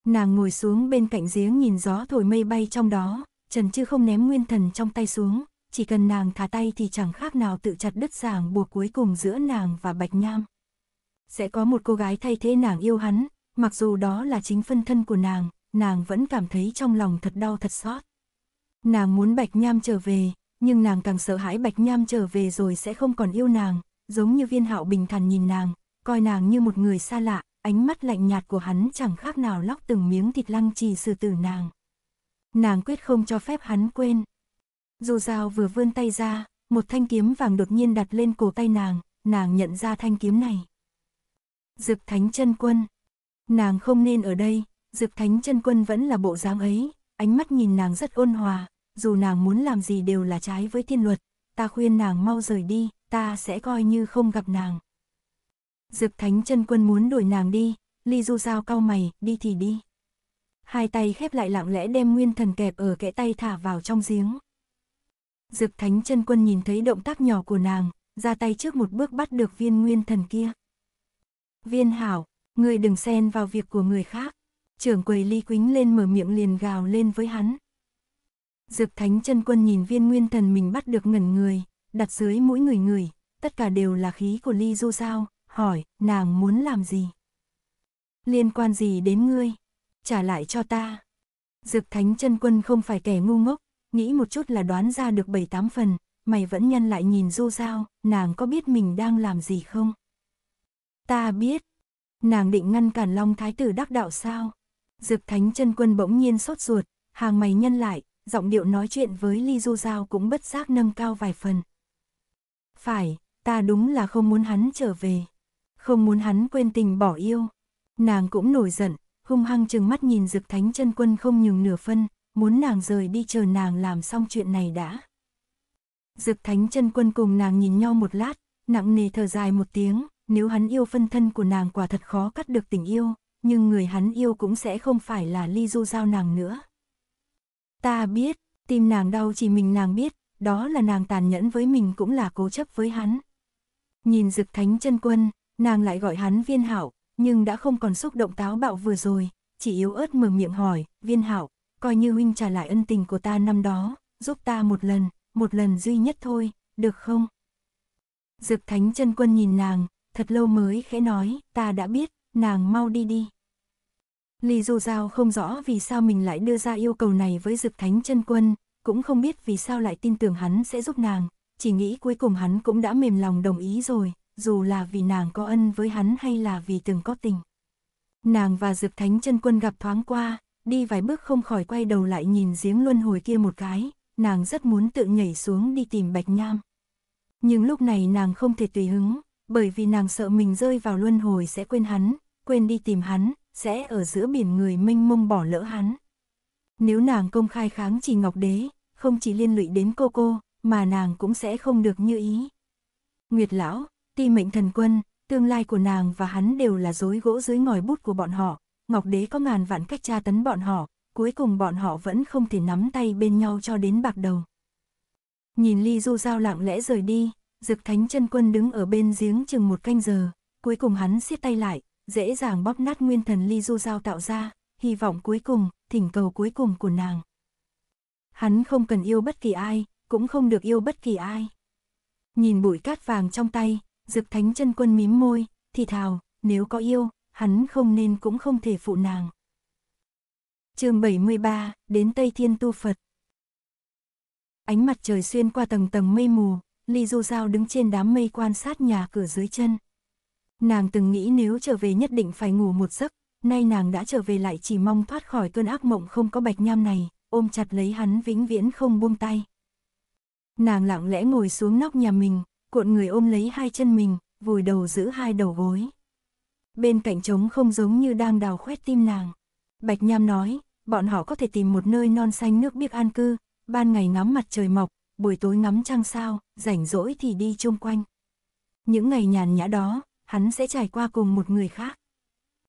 Nàng ngồi xuống bên cạnh giếng nhìn gió thổi mây bay trong đó, Trần Chư không ném nguyên thần trong tay xuống, chỉ cần nàng thả tay thì chẳng khác nào tự chặt đứt ràng buộc cuối cùng giữa nàng và Bạch Nham. Sẽ có một cô gái thay thế nàng yêu hắn, mặc dù đó là chính phân thân của nàng, nàng vẫn cảm thấy trong lòng thật đau thật xót. Nàng muốn Bạch Nham trở về, nhưng nàng càng sợ hãi Bạch Nham trở về rồi sẽ không còn yêu nàng, giống như viên hạo bình thản nhìn nàng, coi nàng như một người xa lạ, ánh mắt lạnh nhạt của hắn chẳng khác nào lóc từng miếng thịt lăng trì sư tử nàng. Nàng quyết không cho phép hắn quên. Dù dao vừa vươn tay ra, một thanh kiếm vàng đột nhiên đặt lên cổ tay nàng, nàng nhận ra thanh kiếm này. Dực thánh chân quân. Nàng không nên ở đây, Dực Thánh chân Quân vẫn là bộ dáng ấy, ánh mắt nhìn nàng rất ôn hòa, dù nàng muốn làm gì đều là trái với thiên luật, ta khuyên nàng mau rời đi, ta sẽ coi như không gặp nàng. Dực Thánh chân Quân muốn đuổi nàng đi, Ly Du Giao cao mày, đi thì đi. Hai tay khép lại lặng lẽ đem nguyên thần kẹp ở kẽ tay thả vào trong giếng. Dực Thánh chân Quân nhìn thấy động tác nhỏ của nàng, ra tay trước một bước bắt được viên nguyên thần kia. Viên hảo, người đừng xen vào việc của người khác trưởng quầy ly Quýnh lên mở miệng liền gào lên với hắn. Dược Thánh chân quân nhìn viên nguyên thần mình bắt được ngẩn người, đặt dưới mũi người người, tất cả đều là khí của Ly Du sao, hỏi, nàng muốn làm gì? Liên quan gì đến ngươi? Trả lại cho ta. Dược Thánh chân quân không phải kẻ ngu ngốc, nghĩ một chút là đoán ra được bảy tám phần, mày vẫn nhân lại nhìn Du sao, nàng có biết mình đang làm gì không? Ta biết. Nàng định ngăn cản Long Thái tử đắc đạo sao? Dược Thánh chân quân bỗng nhiên sốt ruột, hàng mày nhân lại, giọng điệu nói chuyện với Ly Du Giao cũng bất giác nâng cao vài phần. Phải, ta đúng là không muốn hắn trở về. Không muốn hắn quên tình bỏ yêu. Nàng cũng nổi giận, hung hăng chừng mắt nhìn Dực Thánh chân quân không nhường nửa phân, muốn nàng rời đi chờ nàng làm xong chuyện này đã. Dực Thánh chân quân cùng nàng nhìn nhau một lát, nặng nề thở dài một tiếng, nếu hắn yêu phân thân của nàng quả thật khó cắt được tình yêu, nhưng người hắn yêu cũng sẽ không phải là Ly Du Giao nàng nữa. Ta biết, tim nàng đau chỉ mình nàng biết, đó là nàng tàn nhẫn với mình cũng là cố chấp với hắn. Nhìn Dực Thánh chân Quân, nàng lại gọi hắn Viên Hảo, nhưng đã không còn xúc động táo bạo vừa rồi, chỉ yếu ớt mở miệng hỏi, Viên Hảo, coi như huynh trả lại ân tình của ta năm đó, giúp ta một lần, một lần duy nhất thôi, được không? Dực Thánh chân Quân nhìn nàng, thật lâu mới khẽ nói, ta đã biết, nàng mau đi đi. Lý Du Giao không rõ vì sao mình lại đưa ra yêu cầu này với Dực Thánh chân Quân, cũng không biết vì sao lại tin tưởng hắn sẽ giúp nàng, chỉ nghĩ cuối cùng hắn cũng đã mềm lòng đồng ý rồi, dù là vì nàng có ân với hắn hay là vì từng có tình. Nàng và Dực Thánh chân Quân gặp thoáng qua, đi vài bước không khỏi quay đầu lại nhìn giếng luân hồi kia một cái, nàng rất muốn tự nhảy xuống đi tìm Bạch Nham. Nhưng lúc này nàng không thể tùy hứng, bởi vì nàng sợ mình rơi vào luân hồi sẽ quên hắn, quên đi tìm hắn, sẽ ở giữa biển người mênh mông bỏ lỡ hắn. Nếu nàng công khai kháng chỉ Ngọc Đế, không chỉ liên lụy đến cô cô, mà nàng cũng sẽ không được như ý. Nguyệt Lão, ti mệnh thần quân, tương lai của nàng và hắn đều là dối gỗ dưới ngòi bút của bọn họ, Ngọc Đế có ngàn vạn cách tra tấn bọn họ, cuối cùng bọn họ vẫn không thể nắm tay bên nhau cho đến bạc đầu. Nhìn Ly Du Giao lặng lẽ rời đi, Dực Thánh chân quân đứng ở bên giếng chừng một canh giờ, cuối cùng hắn siết tay lại, dễ dàng bóp nát nguyên thần ly du giao tạo ra, hy vọng cuối cùng, thỉnh cầu cuối cùng của nàng. Hắn không cần yêu bất kỳ ai, cũng không được yêu bất kỳ ai. Nhìn bụi cát vàng trong tay, Dực Thánh chân quân mím môi, thì thào, nếu có yêu, hắn không nên cũng không thể phụ nàng. Chương 73, đến Tây Thiên tu Phật. Ánh mặt trời xuyên qua tầng tầng mây mù, Ly Du Giao đứng trên đám mây quan sát nhà cửa dưới chân. Nàng từng nghĩ nếu trở về nhất định phải ngủ một giấc, nay nàng đã trở về lại chỉ mong thoát khỏi cơn ác mộng không có bạch nham này, ôm chặt lấy hắn vĩnh viễn không buông tay. Nàng lặng lẽ ngồi xuống nóc nhà mình, cuộn người ôm lấy hai chân mình, vùi đầu giữ hai đầu gối. Bên cạnh trống không giống như đang đào khoét tim nàng. Bạch Nham nói, bọn họ có thể tìm một nơi non xanh nước biếc an cư, ban ngày ngắm mặt trời mọc, buổi tối ngắm trăng sao, rảnh rỗi thì đi chung quanh. Những ngày nhàn nhã đó, hắn sẽ trải qua cùng một người khác.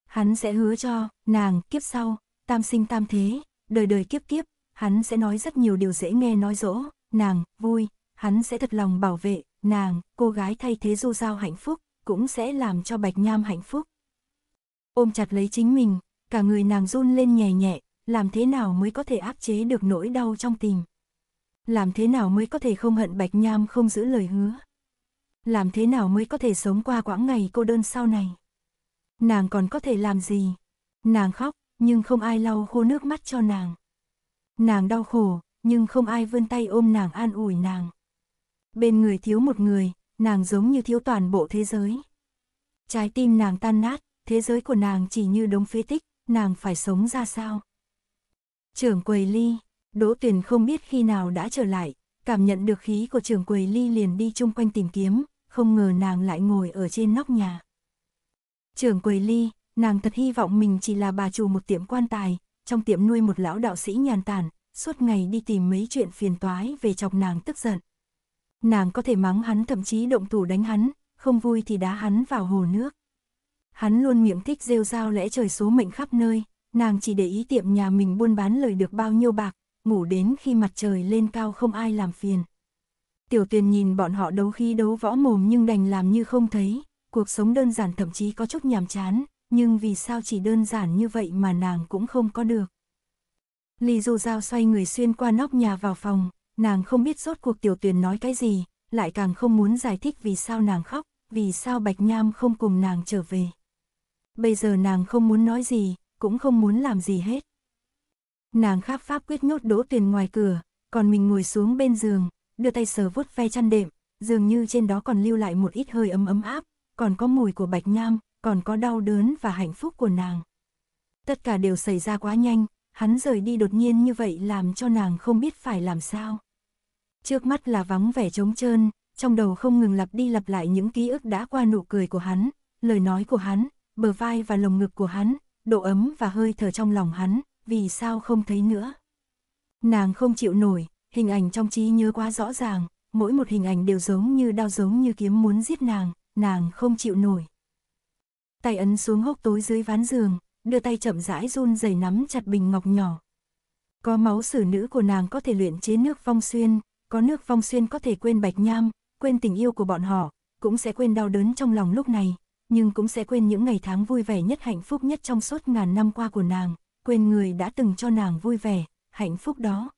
Hắn sẽ hứa cho, nàng, kiếp sau, tam sinh tam thế, đời đời kiếp kiếp, hắn sẽ nói rất nhiều điều dễ nghe nói dỗ, nàng, vui, hắn sẽ thật lòng bảo vệ, nàng, cô gái thay thế du giao hạnh phúc, cũng sẽ làm cho bạch nham hạnh phúc. Ôm chặt lấy chính mình, cả người nàng run lên nhẹ nhẹ, làm thế nào mới có thể áp chế được nỗi đau trong tim. Làm thế nào mới có thể không hận Bạch Nham không giữ lời hứa? Làm thế nào mới có thể sống qua quãng ngày cô đơn sau này? Nàng còn có thể làm gì? Nàng khóc, nhưng không ai lau khô nước mắt cho nàng. Nàng đau khổ, nhưng không ai vươn tay ôm nàng an ủi nàng. Bên người thiếu một người, nàng giống như thiếu toàn bộ thế giới. Trái tim nàng tan nát, thế giới của nàng chỉ như đống phế tích, nàng phải sống ra sao? Trưởng quầy ly Đỗ Tuyền không biết khi nào đã trở lại, cảm nhận được khí của trường quầy ly liền đi chung quanh tìm kiếm, không ngờ nàng lại ngồi ở trên nóc nhà. Trường quầy ly, nàng thật hy vọng mình chỉ là bà chủ một tiệm quan tài, trong tiệm nuôi một lão đạo sĩ nhàn tản, suốt ngày đi tìm mấy chuyện phiền toái về chọc nàng tức giận. Nàng có thể mắng hắn thậm chí động thủ đánh hắn, không vui thì đá hắn vào hồ nước. Hắn luôn miệng thích rêu rao lẽ trời số mệnh khắp nơi, nàng chỉ để ý tiệm nhà mình buôn bán lời được bao nhiêu bạc, ngủ đến khi mặt trời lên cao không ai làm phiền. Tiểu tuyền nhìn bọn họ đấu khí đấu võ mồm nhưng đành làm như không thấy, cuộc sống đơn giản thậm chí có chút nhàm chán, nhưng vì sao chỉ đơn giản như vậy mà nàng cũng không có được. Lý Du Dao xoay người xuyên qua nóc nhà vào phòng, nàng không biết rốt cuộc tiểu tuyền nói cái gì, lại càng không muốn giải thích vì sao nàng khóc, vì sao Bạch Nham không cùng nàng trở về. Bây giờ nàng không muốn nói gì, cũng không muốn làm gì hết. Nàng khác pháp quyết nhốt đỗ tiền ngoài cửa, còn mình ngồi xuống bên giường, đưa tay sờ vuốt ve chăn đệm, dường như trên đó còn lưu lại một ít hơi ấm ấm áp, còn có mùi của bạch nham, còn có đau đớn và hạnh phúc của nàng. Tất cả đều xảy ra quá nhanh, hắn rời đi đột nhiên như vậy làm cho nàng không biết phải làm sao. Trước mắt là vắng vẻ trống trơn, trong đầu không ngừng lặp đi lặp lại những ký ức đã qua nụ cười của hắn, lời nói của hắn, bờ vai và lồng ngực của hắn, độ ấm và hơi thở trong lòng hắn, vì sao không thấy nữa. Nàng không chịu nổi, hình ảnh trong trí nhớ quá rõ ràng, mỗi một hình ảnh đều giống như đau giống như kiếm muốn giết nàng, nàng không chịu nổi. Tay ấn xuống hốc tối dưới ván giường, đưa tay chậm rãi run rẩy nắm chặt bình ngọc nhỏ. Có máu sử nữ của nàng có thể luyện chế nước phong xuyên, có nước phong xuyên có thể quên bạch nham, quên tình yêu của bọn họ, cũng sẽ quên đau đớn trong lòng lúc này, nhưng cũng sẽ quên những ngày tháng vui vẻ nhất hạnh phúc nhất trong suốt ngàn năm qua của nàng, quên người đã từng cho nàng vui vẻ, hạnh phúc đó.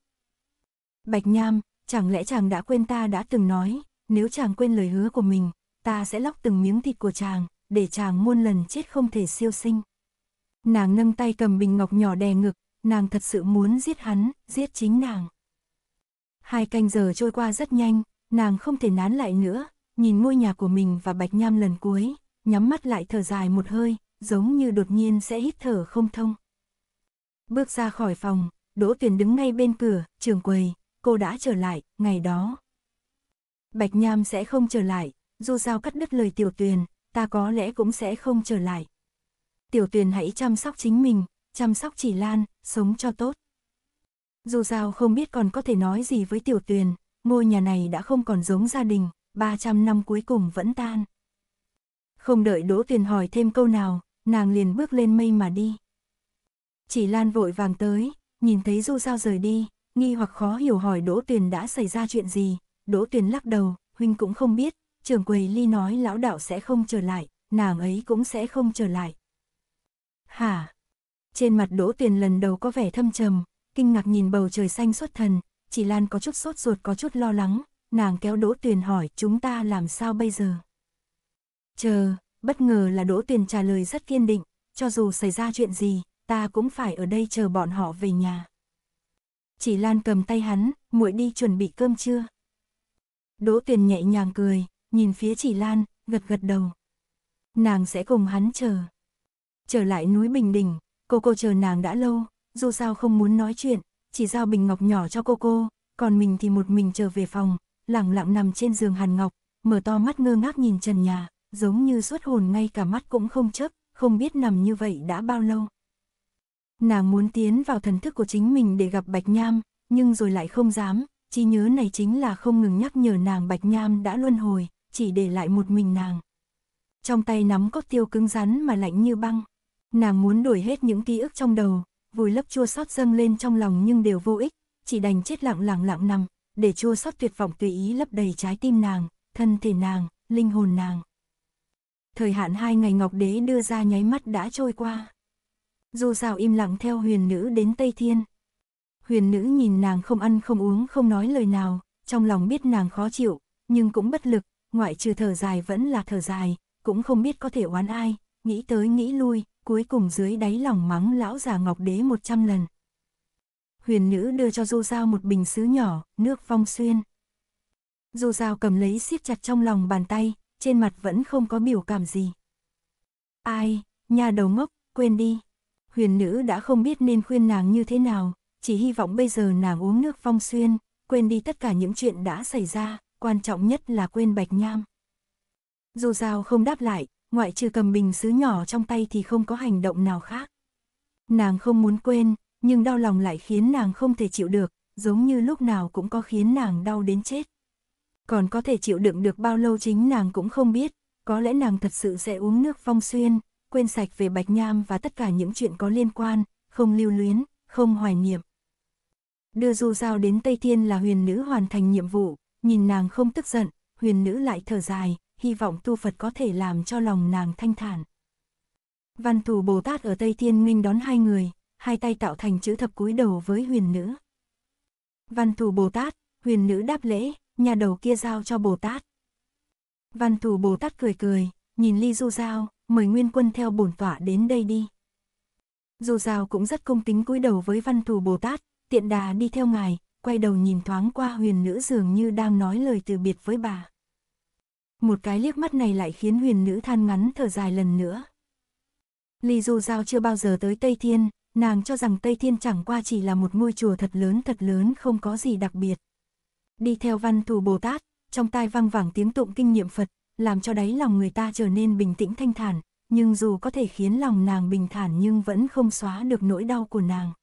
Bạch Nham, chẳng lẽ chàng đã quên ta đã từng nói, nếu chàng quên lời hứa của mình, ta sẽ lóc từng miếng thịt của chàng, để chàng muôn lần chết không thể siêu sinh. Nàng nâng tay cầm bình ngọc nhỏ đè ngực, nàng thật sự muốn giết hắn, giết chính nàng. Hai canh giờ trôi qua rất nhanh, nàng không thể nán lại nữa, nhìn ngôi nhà của mình và Bạch Nham lần cuối, nhắm mắt lại thở dài một hơi, giống như đột nhiên sẽ hít thở không thông. Bước ra khỏi phòng, Đỗ Tuyền đứng ngay bên cửa, trường quầy, cô đã trở lại, ngày đó. Bạch Nham sẽ không trở lại, dù sao cắt đứt lời Tiểu Tuyền, ta có lẽ cũng sẽ không trở lại. Tiểu Tuyền hãy chăm sóc chính mình, chăm sóc chỉ Lan, sống cho tốt. Dù sao không biết còn có thể nói gì với Tiểu Tuyền, ngôi nhà này đã không còn giống gia đình, 300 năm cuối cùng vẫn tan. Không đợi Đỗ Tuyền hỏi thêm câu nào, nàng liền bước lên mây mà đi. Chỉ Lan vội vàng tới, nhìn thấy Du Giao rời đi, nghi hoặc khó hiểu hỏi Đỗ Tuyền đã xảy ra chuyện gì. Đỗ Tuyền lắc đầu, huynh cũng không biết, trưởng quầy Ly nói lão đạo sẽ không trở lại, nàng ấy cũng sẽ không trở lại. Hả? Trên mặt Đỗ Tuyền lần đầu có vẻ thâm trầm, kinh ngạc nhìn bầu trời xanh xuất thần, Chỉ Lan có chút sốt ruột có chút lo lắng, nàng kéo Đỗ Tuyền hỏi chúng ta làm sao bây giờ? Chờ, bất ngờ là Đỗ Tuyền trả lời rất kiên định, cho dù xảy ra chuyện gì, ta cũng phải ở đây chờ bọn họ về nhà. Chỉ Lan cầm tay hắn, muội đi chuẩn bị cơm trưa. Đỗ Tuyền nhẹ nhàng cười, nhìn phía Chỉ Lan, gật gật đầu. Nàng sẽ cùng hắn chờ. Trở lại núi Bình Đình, cô cô chờ nàng đã lâu, dù sao không muốn nói chuyện, chỉ giao bình ngọc nhỏ cho cô cô, còn mình thì một mình trở về phòng, lặng lặng nằm trên giường Hàn Ngọc, mở to mắt ngơ ngác nhìn trần nhà, giống như xuất hồn ngay cả mắt cũng không chớp, không biết nằm như vậy đã bao lâu. Nàng muốn tiến vào thần thức của chính mình để gặp Bạch Nham, nhưng rồi lại không dám, trí nhớ này chính là không ngừng nhắc nhở nàng Bạch Nham đã luân hồi, chỉ để lại một mình nàng. Trong tay nắm cốc tiêu cứng rắn mà lạnh như băng, nàng muốn đuổi hết những ký ức trong đầu, vùi lấp chua xót dâng lên trong lòng nhưng đều vô ích, chỉ đành chết lặng lặng lặng nằm, để chua xót tuyệt vọng tùy ý lấp đầy trái tim nàng, thân thể nàng, linh hồn nàng. Thời hạn hai ngày Ngọc Đế đưa ra nháy mắt đã trôi qua. Du Dạo im lặng theo huyền nữ đến Tây Thiên. Huyền nữ nhìn nàng không ăn không uống không nói lời nào, trong lòng biết nàng khó chịu, nhưng cũng bất lực, ngoại trừ thở dài vẫn là thở dài, cũng không biết có thể oán ai, nghĩ tới nghĩ lui, cuối cùng dưới đáy lòng mắng lão già ngọc đế một trăm lần. Huyền nữ đưa cho Du Giao một bình sứ nhỏ, nước phong xuyên. Du Giao cầm lấy siết chặt trong lòng bàn tay, trên mặt vẫn không có biểu cảm gì. Ai, nhà đầu ngốc, quên đi huyền nữ đã không biết nên khuyên nàng như thế nào, chỉ hy vọng bây giờ nàng uống nước phong xuyên, quên đi tất cả những chuyện đã xảy ra, quan trọng nhất là quên bạch nham. Dù sao không đáp lại, ngoại trừ cầm bình sứ nhỏ trong tay thì không có hành động nào khác. Nàng không muốn quên, nhưng đau lòng lại khiến nàng không thể chịu được, giống như lúc nào cũng có khiến nàng đau đến chết. Còn có thể chịu đựng được bao lâu chính nàng cũng không biết, có lẽ nàng thật sự sẽ uống nước phong xuyên, quên sạch về Bạch Nham và tất cả những chuyện có liên quan, không lưu luyến, không hoài niệm. Đưa Du Giao đến Tây Thiên là huyền nữ hoàn thành nhiệm vụ, nhìn nàng không tức giận, huyền nữ lại thở dài, hy vọng tu Phật có thể làm cho lòng nàng thanh thản. Văn thù Bồ Tát ở Tây Thiên minh đón hai người, hai tay tạo thành chữ thập cúi đầu với huyền nữ. Văn thù Bồ Tát, huyền nữ đáp lễ, nhà đầu kia giao cho Bồ Tát. Văn thù Bồ Tát cười cười, nhìn Ly Du Giao, mời nguyên quân theo bổn tọa đến đây đi. Dù sao cũng rất công tính cúi đầu với văn thù Bồ Tát, tiện đà đi theo ngài, quay đầu nhìn thoáng qua huyền nữ dường như đang nói lời từ biệt với bà. Một cái liếc mắt này lại khiến huyền nữ than ngắn thở dài lần nữa. Ly dù Giao chưa bao giờ tới Tây Thiên, nàng cho rằng Tây Thiên chẳng qua chỉ là một ngôi chùa thật lớn thật lớn không có gì đặc biệt. Đi theo văn thù Bồ Tát, trong tai vang vẳng tiếng tụng kinh niệm Phật, làm cho đáy lòng người ta trở nên bình tĩnh thanh thản, nhưng dù có thể khiến lòng nàng bình thản nhưng vẫn không xóa được nỗi đau của nàng.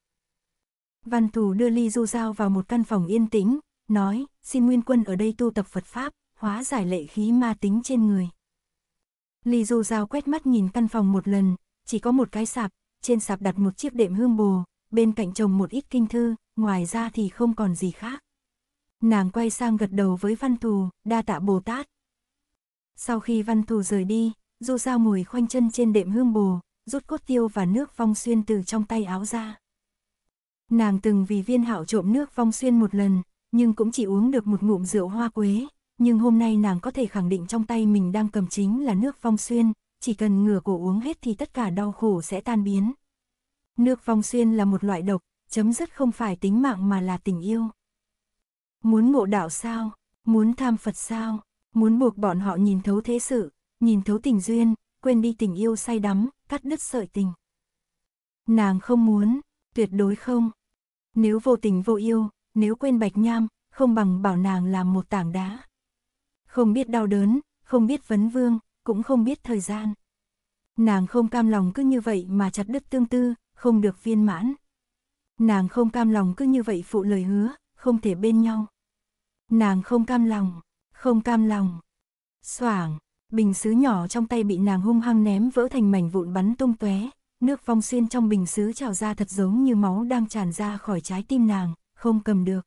Văn Thù đưa Ly Du Giao vào một căn phòng yên tĩnh, nói, xin Nguyên Quân ở đây tu tập Phật Pháp, hóa giải lệ khí ma tính trên người. Ly Du Giao quét mắt nhìn căn phòng một lần, chỉ có một cái sạp, trên sạp đặt một chiếc đệm hương bồ, bên cạnh trồng một ít kinh thư, ngoài ra thì không còn gì khác. Nàng quay sang gật đầu với Văn Thù, đa tạ Bồ Tát, sau khi văn thù rời đi, du dao ngồi khoanh chân trên đệm hương bồ, rút cốt tiêu và nước phong xuyên từ trong tay áo ra. Nàng từng vì viên hạo trộm nước phong xuyên một lần, nhưng cũng chỉ uống được một ngụm rượu hoa quế, nhưng hôm nay nàng có thể khẳng định trong tay mình đang cầm chính là nước phong xuyên, chỉ cần ngửa cổ uống hết thì tất cả đau khổ sẽ tan biến. Nước phong xuyên là một loại độc, chấm dứt không phải tính mạng mà là tình yêu. Muốn ngộ đạo sao? Muốn tham Phật sao? muốn buộc bọn họ nhìn thấu thế sự, nhìn thấu tình duyên, quên đi tình yêu say đắm, cắt đứt sợi tình. Nàng không muốn, tuyệt đối không. Nếu vô tình vô yêu, nếu quên bạch nham, không bằng bảo nàng làm một tảng đá. Không biết đau đớn, không biết vấn vương, cũng không biết thời gian. Nàng không cam lòng cứ như vậy mà chặt đứt tương tư, không được viên mãn. Nàng không cam lòng cứ như vậy phụ lời hứa, không thể bên nhau. Nàng không cam lòng không cam lòng. Soảng, bình sứ nhỏ trong tay bị nàng hung hăng ném vỡ thành mảnh vụn bắn tung tóe, nước vong xuyên trong bình sứ trào ra thật giống như máu đang tràn ra khỏi trái tim nàng, không cầm được.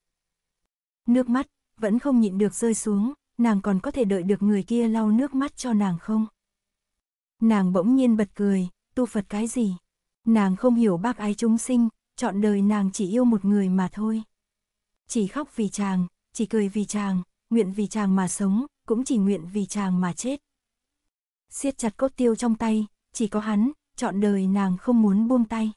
Nước mắt vẫn không nhịn được rơi xuống, nàng còn có thể đợi được người kia lau nước mắt cho nàng không? Nàng bỗng nhiên bật cười, tu Phật cái gì? Nàng không hiểu bác ái chúng sinh, chọn đời nàng chỉ yêu một người mà thôi. Chỉ khóc vì chàng, chỉ cười vì chàng, nguyện vì chàng mà sống, cũng chỉ nguyện vì chàng mà chết. Siết chặt cốt tiêu trong tay, chỉ có hắn, chọn đời nàng không muốn buông tay.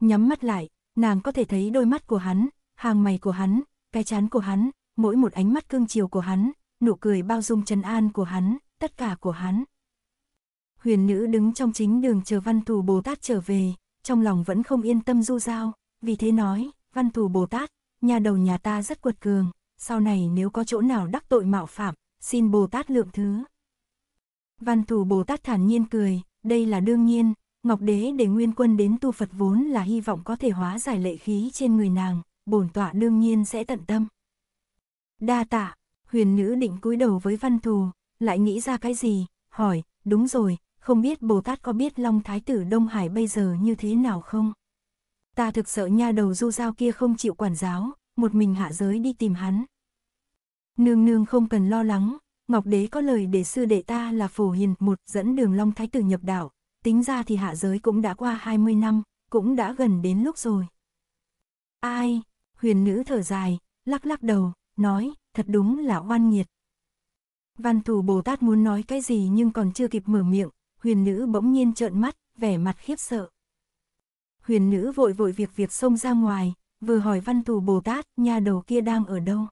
Nhắm mắt lại, nàng có thể thấy đôi mắt của hắn, hàng mày của hắn, cái chán của hắn, mỗi một ánh mắt cương chiều của hắn, nụ cười bao dung trần an của hắn, tất cả của hắn. Huyền nữ đứng trong chính đường chờ văn thù Bồ Tát trở về, trong lòng vẫn không yên tâm du giao, vì thế nói, văn thù Bồ Tát, nhà đầu nhà ta rất quật cường, sau này nếu có chỗ nào đắc tội mạo phạm, xin Bồ Tát lượng thứ. Văn thù Bồ Tát thản nhiên cười, đây là đương nhiên, Ngọc Đế để Nguyên Quân đến tu Phật vốn là hy vọng có thể hóa giải lệ khí trên người nàng, bổn tọa đương nhiên sẽ tận tâm. Đa tạ, huyền nữ định cúi đầu với văn thù, lại nghĩ ra cái gì, hỏi, đúng rồi, không biết Bồ Tát có biết Long Thái tử Đông Hải bây giờ như thế nào không? Ta thực sợ nha đầu du giao kia không chịu quản giáo, một mình hạ giới đi tìm hắn. Nương nương không cần lo lắng, Ngọc Đế có lời để sư đệ ta là Phổ Hiền một dẫn đường Long Thái Tử nhập đảo. tính ra thì hạ giới cũng đã qua 20 năm, cũng đã gần đến lúc rồi. Ai, huyền nữ thở dài, lắc lắc đầu, nói, thật đúng là oan nghiệt. Văn thù Bồ Tát muốn nói cái gì nhưng còn chưa kịp mở miệng, huyền nữ bỗng nhiên trợn mắt, vẻ mặt khiếp sợ. Huyền nữ vội vội việc việc xông ra ngoài, vừa hỏi văn thù Bồ Tát, nhà đầu kia đang ở đâu?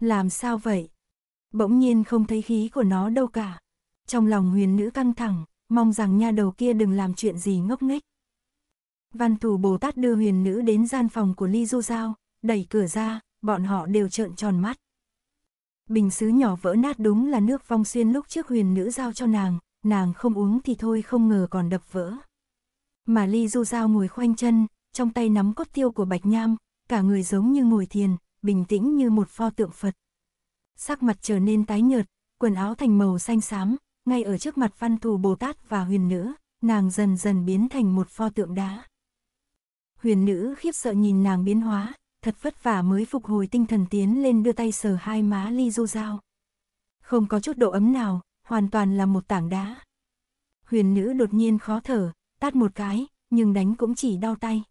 Làm sao vậy? Bỗng nhiên không thấy khí của nó đâu cả. Trong lòng huyền nữ căng thẳng, mong rằng nha đầu kia đừng làm chuyện gì ngốc nghếch. Văn thù Bồ Tát đưa huyền nữ đến gian phòng của Ly Du Giao, đẩy cửa ra, bọn họ đều trợn tròn mắt. Bình xứ nhỏ vỡ nát đúng là nước phong xuyên lúc trước huyền nữ giao cho nàng, nàng không uống thì thôi không ngờ còn đập vỡ. Mà Ly Du Giao ngồi khoanh chân, trong tay nắm cốt tiêu của Bạch Nham, cả người giống như ngồi thiền, bình tĩnh như một pho tượng Phật. Sắc mặt trở nên tái nhợt, quần áo thành màu xanh xám, ngay ở trước mặt văn thù Bồ Tát và huyền nữ, nàng dần dần biến thành một pho tượng đá. Huyền nữ khiếp sợ nhìn nàng biến hóa, thật vất vả mới phục hồi tinh thần tiến lên đưa tay sờ hai má ly du dao. Không có chút độ ấm nào, hoàn toàn là một tảng đá. Huyền nữ đột nhiên khó thở, tát một cái, nhưng đánh cũng chỉ đau tay.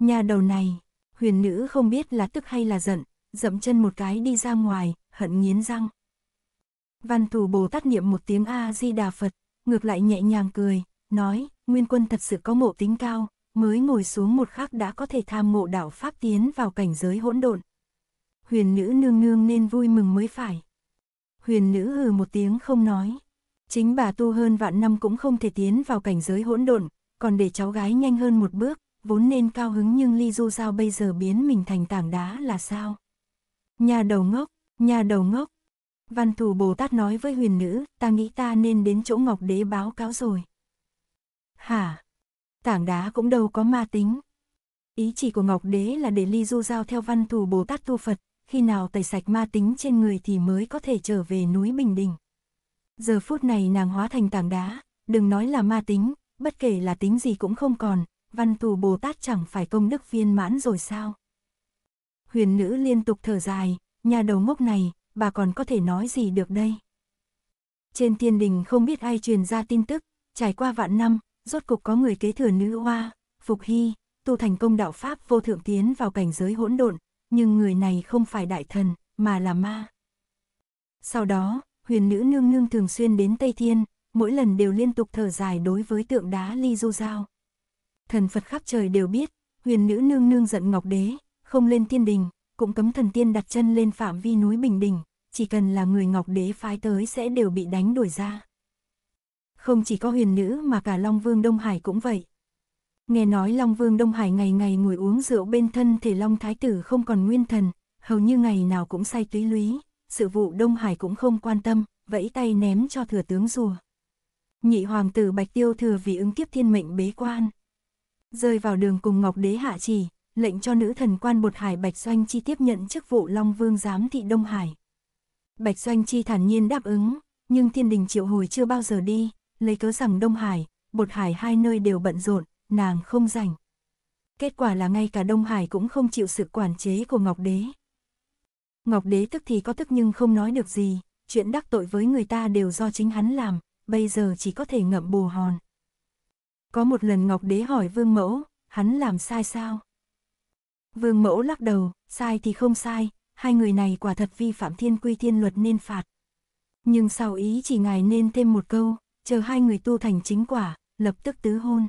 Nhà đầu này, huyền nữ không biết là tức hay là giận, dậm chân một cái đi ra ngoài, hận nghiến răng. Văn thù Bồ Tát niệm một tiếng A-di-đà Phật, ngược lại nhẹ nhàng cười, nói, Nguyên Quân thật sự có mộ tính cao, mới ngồi xuống một khắc đã có thể tham ngộ đạo Pháp tiến vào cảnh giới hỗn độn. Huyền nữ nương nương nên vui mừng mới phải. Huyền nữ hừ một tiếng không nói. Chính bà tu hơn vạn năm cũng không thể tiến vào cảnh giới hỗn độn, còn để cháu gái nhanh hơn một bước, vốn nên cao hứng nhưng Ly Du sao bây giờ biến mình thành tảng đá là sao? Nhà đầu ngốc, nhà đầu ngốc. Văn thù Bồ Tát nói với huyền nữ, ta nghĩ ta nên đến chỗ Ngọc Đế báo cáo rồi. Hả? Tảng đá cũng đâu có ma tính. Ý chỉ của Ngọc Đế là để Ly Du giao theo văn thù Bồ Tát tu Phật, khi nào tẩy sạch ma tính trên người thì mới có thể trở về núi Bình Đình. Giờ phút này nàng hóa thành tảng đá, đừng nói là ma tính, bất kể là tính gì cũng không còn, văn thù Bồ Tát chẳng phải công đức viên mãn rồi sao? Huyền nữ liên tục thở dài, nhà đầu ngốc này, bà còn có thể nói gì được đây? Trên tiên đình không biết ai truyền ra tin tức, trải qua vạn năm, rốt cục có người kế thừa nữ hoa, Phục Hy, tu thành công đạo Pháp vô thượng tiến vào cảnh giới hỗn độn, nhưng người này không phải đại thần, mà là ma. Sau đó, huyền nữ nương nương thường xuyên đến Tây Thiên, mỗi lần đều liên tục thở dài đối với tượng đá Ly Du Giao thần Phật khắp trời đều biết, huyền nữ nương nương giận Ngọc Đế, không lên tiên đình, cũng cấm thần tiên đặt chân lên phạm vi núi Bình Đình, chỉ cần là người Ngọc Đế phái tới sẽ đều bị đánh đuổi ra. Không chỉ có huyền nữ mà cả Long Vương Đông Hải cũng vậy. Nghe nói Long Vương Đông Hải ngày ngày ngồi uống rượu bên thân thể Long Thái Tử không còn nguyên thần, hầu như ngày nào cũng say túy lúy, sự vụ Đông Hải cũng không quan tâm, vẫy tay ném cho thừa tướng rùa. Nhị hoàng tử Bạch Tiêu thừa vì ứng kiếp thiên mệnh bế quan rơi vào đường cùng Ngọc Đế hạ chỉ, lệnh cho nữ thần quan Bột Hải Bạch Doanh Chi tiếp nhận chức vụ Long Vương giám thị Đông Hải. Bạch Doanh Chi thản nhiên đáp ứng, nhưng thiên đình triệu hồi chưa bao giờ đi, lấy cớ rằng Đông Hải, Bột Hải hai nơi đều bận rộn, nàng không rảnh. Kết quả là ngay cả Đông Hải cũng không chịu sự quản chế của Ngọc Đế. Ngọc Đế tức thì có tức nhưng không nói được gì, chuyện đắc tội với người ta đều do chính hắn làm, bây giờ chỉ có thể ngậm bù hòn. Có một lần Ngọc Đế hỏi Vương Mẫu, hắn làm sai sao? Vương Mẫu lắc đầu, sai thì không sai, hai người này quả thật vi phạm thiên quy thiên luật nên phạt. Nhưng sau ý chỉ ngài nên thêm một câu, chờ hai người tu thành chính quả, lập tức tứ hôn.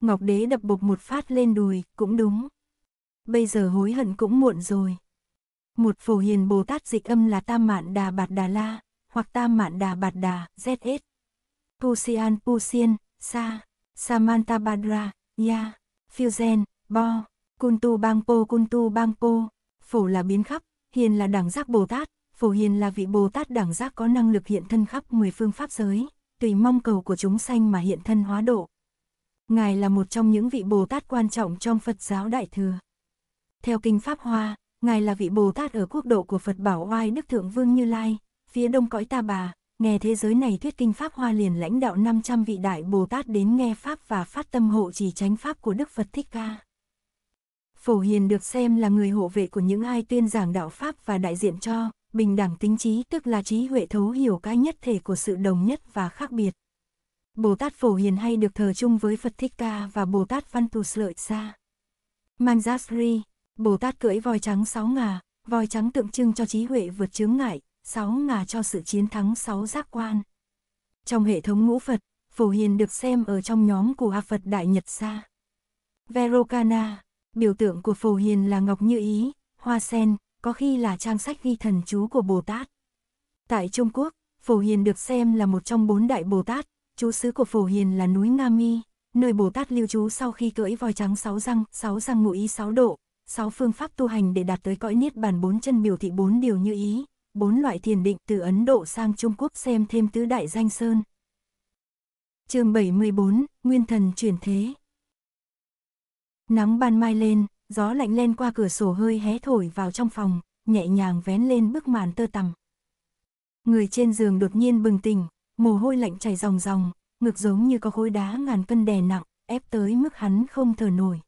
Ngọc Đế đập bục một phát lên đùi, cũng đúng. Bây giờ hối hận cũng muộn rồi. Một phổ hiền Bồ Tát dịch âm là Tam Mạn Đà Bạt Đà La, hoặc Tam Mạn Đà Bạt Đà, ZS. Pusian Pusien, Sa, Samantha Badra, Ya, Fusen, Bo, Kuntu Bangpo Kuntu Bangpo, Phổ là biến khắp, Hiền là đẳng giác Bồ Tát, Phổ Hiền là vị Bồ Tát đẳng giác có năng lực hiện thân khắp 10 phương pháp giới, tùy mong cầu của chúng sanh mà hiện thân hóa độ. Ngài là một trong những vị Bồ Tát quan trọng trong Phật giáo Đại Thừa. Theo Kinh Pháp Hoa, Ngài là vị Bồ Tát ở quốc độ của Phật Bảo Oai Đức Thượng Vương Như Lai, phía đông cõi Ta Bà, nghe thế giới này thuyết kinh Pháp Hoa liền lãnh đạo 500 vị Đại Bồ Tát đến nghe Pháp và phát tâm hộ trì tránh Pháp của Đức Phật Thích Ca. Phổ Hiền được xem là người hộ vệ của những ai tuyên giảng đạo Pháp và đại diện cho, bình đẳng tính trí tức là trí huệ thấu hiểu cái nhất thể của sự đồng nhất và khác biệt. Bồ Tát Phổ Hiền hay được thờ chung với Phật Thích Ca và Bồ Tát Văn Tù Lợi Sa. Manjasri, Bồ Tát cưỡi voi trắng sáu ngà, voi trắng tượng trưng cho trí huệ vượt chướng ngại, sáu ngà cho sự chiến thắng sáu giác quan. Trong hệ thống ngũ Phật, Phổ Hiền được xem ở trong nhóm của A Phật Đại Nhật Sa. Verokana, biểu tượng của Phổ Hiền là ngọc như ý, hoa sen, có khi là trang sách ghi thần chú của Bồ Tát. Tại Trung Quốc, Phổ Hiền được xem là một trong bốn đại Bồ Tát, chú xứ của Phổ Hiền là núi Nga Mi, nơi Bồ Tát lưu trú sau khi cưỡi voi trắng sáu răng, sáu răng ngụ ý sáu độ, sáu phương pháp tu hành để đạt tới cõi niết bàn bốn chân biểu thị bốn điều như ý, bốn loại thiền định từ Ấn Độ sang Trung Quốc xem thêm tứ đại danh sơn. chương 74, Nguyên thần chuyển thế. Nắng ban mai lên, gió lạnh len qua cửa sổ hơi hé thổi vào trong phòng, nhẹ nhàng vén lên bức màn tơ tằm. Người trên giường đột nhiên bừng tỉnh, mồ hôi lạnh chảy ròng ròng, ngực giống như có khối đá ngàn cân đè nặng, ép tới mức hắn không thở nổi.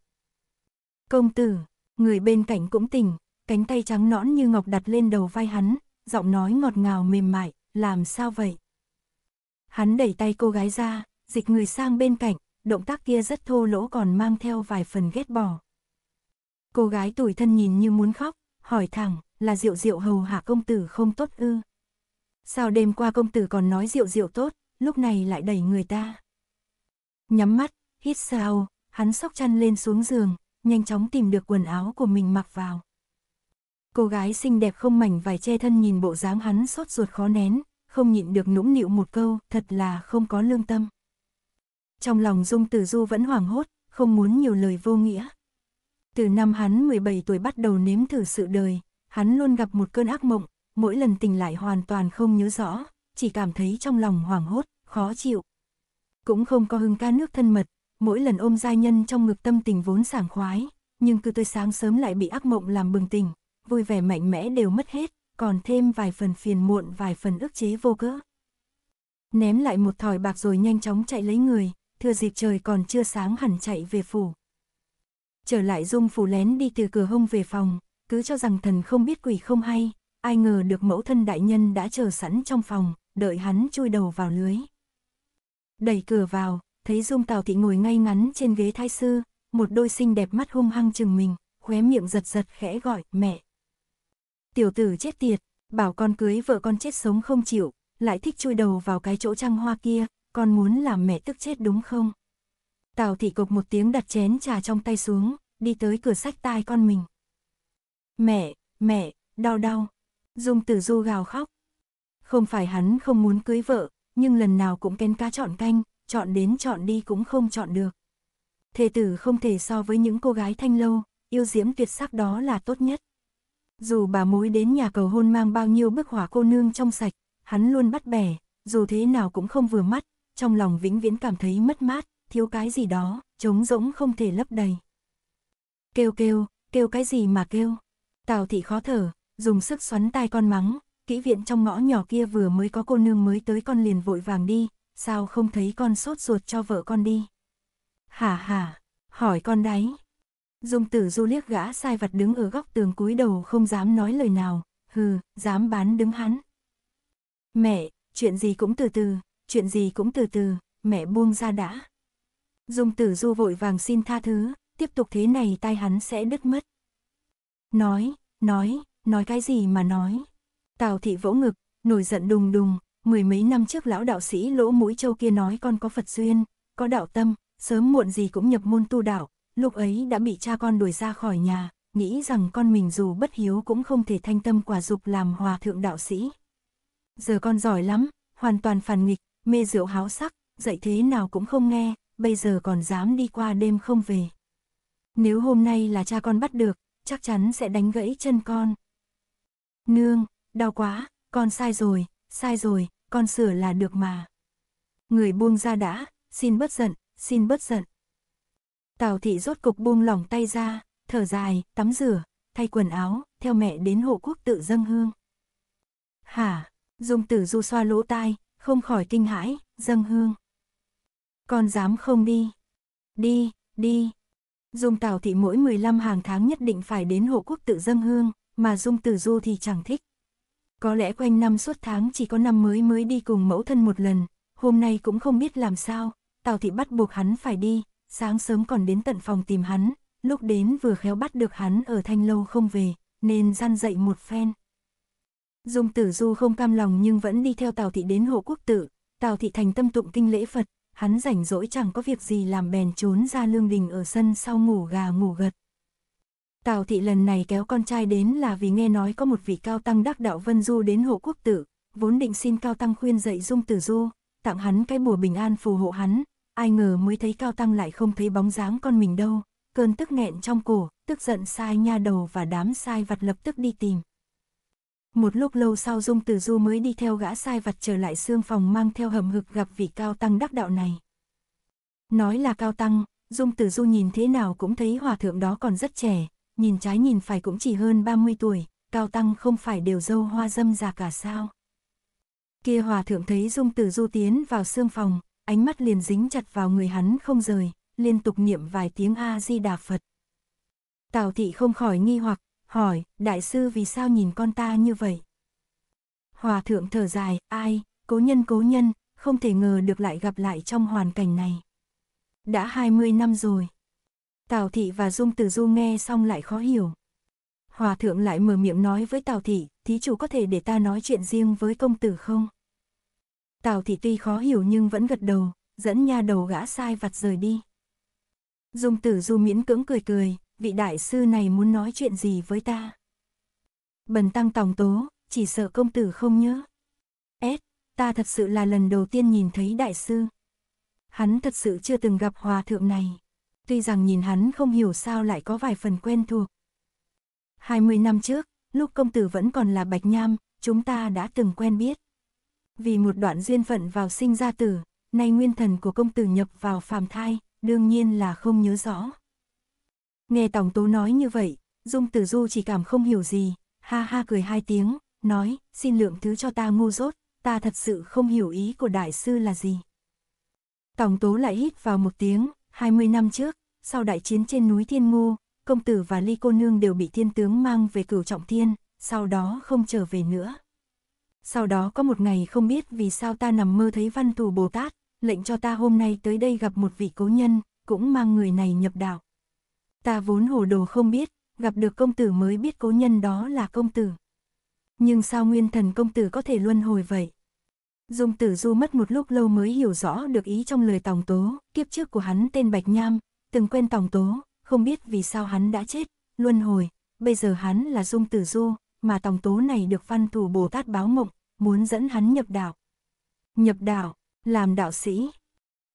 Công tử, người bên cạnh cũng tỉnh, cánh tay trắng nõn như ngọc đặt lên đầu vai hắn, giọng nói ngọt ngào mềm mại, làm sao vậy? Hắn đẩy tay cô gái ra, dịch người sang bên cạnh, động tác kia rất thô lỗ còn mang theo vài phần ghét bỏ. Cô gái tuổi thân nhìn như muốn khóc, hỏi thẳng, là rượu rượu hầu hạ công tử không tốt ư? Sao đêm qua công tử còn nói rượu rượu tốt, lúc này lại đẩy người ta? Nhắm mắt, hít sâu, hắn sóc chăn lên xuống giường, nhanh chóng tìm được quần áo của mình mặc vào. Cô gái xinh đẹp không mảnh vải che thân nhìn bộ dáng hắn sốt ruột khó nén, không nhịn được nũng nịu một câu, thật là không có lương tâm. Trong lòng Dung Tử Du vẫn hoảng hốt, không muốn nhiều lời vô nghĩa. Từ năm hắn 17 tuổi bắt đầu nếm thử sự đời, hắn luôn gặp một cơn ác mộng, mỗi lần tỉnh lại hoàn toàn không nhớ rõ, chỉ cảm thấy trong lòng hoảng hốt, khó chịu. Cũng không có hưng ca nước thân mật, mỗi lần ôm giai nhân trong ngực tâm tình vốn sảng khoái, nhưng cứ tới sáng sớm lại bị ác mộng làm bừng tỉnh, vui vẻ mạnh mẽ đều mất hết, còn thêm vài phần phiền muộn vài phần ức chế vô cớ. Ném lại một thỏi bạc rồi nhanh chóng chạy lấy người, thừa dịp trời còn chưa sáng hẳn chạy về phủ. Trở lại dung phủ lén đi từ cửa hông về phòng, cứ cho rằng thần không biết quỷ không hay, ai ngờ được mẫu thân đại nhân đã chờ sẵn trong phòng, đợi hắn chui đầu vào lưới. Đẩy cửa vào, thấy dung tào thị ngồi ngay ngắn trên ghế thái sư, một đôi xinh đẹp mắt hung hăng chừng mình, khóe miệng giật giật khẽ gọi mẹ. Tiểu tử chết tiệt, bảo con cưới vợ con chết sống không chịu, lại thích chui đầu vào cái chỗ trăng hoa kia, con muốn làm mẹ tức chết đúng không? Tào thị cục một tiếng đặt chén trà trong tay xuống, đi tới cửa sách tai con mình. Mẹ, mẹ, đau đau. Dung tử du gào khóc. Không phải hắn không muốn cưới vợ, nhưng lần nào cũng kén cá chọn canh, chọn đến chọn đi cũng không chọn được. Thề tử không thể so với những cô gái thanh lâu, yêu diễm tuyệt sắc đó là tốt nhất. Dù bà mối đến nhà cầu hôn mang bao nhiêu bức họa cô nương trong sạch, hắn luôn bắt bẻ, dù thế nào cũng không vừa mắt, trong lòng vĩnh viễn cảm thấy mất mát, thiếu cái gì đó, trống rỗng không thể lấp đầy. Kêu kêu, kêu cái gì mà kêu? Tào thị khó thở, dùng sức xoắn tai con mắng, kỹ viện trong ngõ nhỏ kia vừa mới có cô nương mới tới con liền vội vàng đi, sao không thấy con sốt ruột cho vợ con đi? Hả hả, hỏi con đấy, Dung tử du liếc gã sai vật đứng ở góc tường cúi đầu không dám nói lời nào, hừ, dám bán đứng hắn. Mẹ, chuyện gì cũng từ từ, chuyện gì cũng từ từ, mẹ buông ra đã. Dung tử du vội vàng xin tha thứ, tiếp tục thế này tai hắn sẽ đứt mất. Nói, nói, nói cái gì mà nói. Tào thị vỗ ngực, nổi giận đùng đùng, mười mấy năm trước lão đạo sĩ lỗ mũi châu kia nói con có Phật duyên, có đạo tâm, sớm muộn gì cũng nhập môn tu đạo, lúc ấy đã bị cha con đuổi ra khỏi nhà, nghĩ rằng con mình dù bất hiếu cũng không thể thanh tâm quả dục làm hòa thượng đạo sĩ. Giờ con giỏi lắm, hoàn toàn phản nghịch, mê rượu háo sắc, dạy thế nào cũng không nghe, bây giờ còn dám đi qua đêm không về. Nếu hôm nay là cha con bắt được, chắc chắn sẽ đánh gãy chân con. Nương, đau quá, con sai rồi, sai rồi, con sửa là được mà. Người buông ra đã, xin bớt giận, xin bớt giận. Tào thị rốt cục buông lỏng tay ra, thở dài, tắm rửa, thay quần áo, theo mẹ đến hộ quốc tự dâng hương. Hả, dung tử du xoa lỗ tai, không khỏi kinh hãi, dâng hương. Con dám không đi. Đi, đi. Dung tào thị mỗi 15 hàng tháng nhất định phải đến hộ quốc tự dâng hương, mà dung tử du thì chẳng thích. Có lẽ quanh năm suốt tháng chỉ có năm mới mới đi cùng mẫu thân một lần, hôm nay cũng không biết làm sao, Tào Thị bắt buộc hắn phải đi, sáng sớm còn đến tận phòng tìm hắn, lúc đến vừa khéo bắt được hắn ở thanh lâu không về, nên gian dậy một phen. Dung tử du không cam lòng nhưng vẫn đi theo Tào Thị đến hộ quốc tử, Tào Thị thành tâm tụng kinh lễ Phật, hắn rảnh rỗi chẳng có việc gì làm bèn trốn ra lương đình ở sân sau ngủ gà ngủ gật. Tào Thị lần này kéo con trai đến là vì nghe nói có một vị cao tăng đắc đạo Vân Du đến hộ quốc tử, vốn định xin cao tăng khuyên dạy Dung tử du, tặng hắn cái bùa bình an phù hộ hắn, ai ngờ mới thấy Cao Tăng lại không thấy bóng dáng con mình đâu, cơn tức nghẹn trong cổ, tức giận sai nha đầu và đám sai vặt lập tức đi tìm. Một lúc lâu sau Dung từ Du mới đi theo gã sai vặt trở lại xương phòng mang theo hầm hực gặp vị Cao Tăng đắc đạo này. Nói là Cao Tăng, Dung từ Du nhìn thế nào cũng thấy hòa thượng đó còn rất trẻ, nhìn trái nhìn phải cũng chỉ hơn 30 tuổi, Cao Tăng không phải đều dâu hoa dâm già cả sao. Kia hòa thượng thấy Dung từ Du tiến vào xương phòng, ánh mắt liền dính chặt vào người hắn không rời, liên tục niệm vài tiếng A-di-đà Phật. Tào thị không khỏi nghi hoặc, hỏi, đại sư vì sao nhìn con ta như vậy? Hòa thượng thở dài, ai, cố nhân cố nhân, không thể ngờ được lại gặp lại trong hoàn cảnh này. Đã 20 năm rồi. Tào thị và Dung Tử Du nghe xong lại khó hiểu. Hòa thượng lại mở miệng nói với Tào thị, thí chủ có thể để ta nói chuyện riêng với công tử không? Tào thị tuy khó hiểu nhưng vẫn gật đầu, dẫn nha đầu gã sai vặt rời đi. Dung tử du miễn cưỡng cười cười, vị đại sư này muốn nói chuyện gì với ta? Bần tăng tòng tố, chỉ sợ công tử không nhớ. S, ta thật sự là lần đầu tiên nhìn thấy đại sư. Hắn thật sự chưa từng gặp hòa thượng này. Tuy rằng nhìn hắn không hiểu sao lại có vài phần quen thuộc. 20 năm trước, lúc công tử vẫn còn là Bạch Nham, chúng ta đã từng quen biết vì một đoạn duyên phận vào sinh ra tử, nay nguyên thần của công tử nhập vào phàm thai, đương nhiên là không nhớ rõ. Nghe Tổng Tố nói như vậy, Dung Tử Du chỉ cảm không hiểu gì, ha ha cười hai tiếng, nói, xin lượng thứ cho ta ngu dốt, ta thật sự không hiểu ý của đại sư là gì. Tổng Tố lại hít vào một tiếng, 20 năm trước, sau đại chiến trên núi Thiên Ngu, công tử và Ly Cô Nương đều bị thiên tướng mang về cửu trọng thiên, sau đó không trở về nữa. Sau đó có một ngày không biết vì sao ta nằm mơ thấy văn thù Bồ Tát, lệnh cho ta hôm nay tới đây gặp một vị cố nhân, cũng mang người này nhập đạo. Ta vốn hồ đồ không biết, gặp được công tử mới biết cố nhân đó là công tử. Nhưng sao nguyên thần công tử có thể luân hồi vậy? Dung tử du mất một lúc lâu mới hiểu rõ được ý trong lời Tòng Tố, kiếp trước của hắn tên Bạch Nham, từng quen Tòng Tố, không biết vì sao hắn đã chết, luân hồi, bây giờ hắn là Dung tử du, mà tòng tố này được văn thù Bồ Tát báo mộng, muốn dẫn hắn nhập đạo. Nhập đạo, làm đạo sĩ.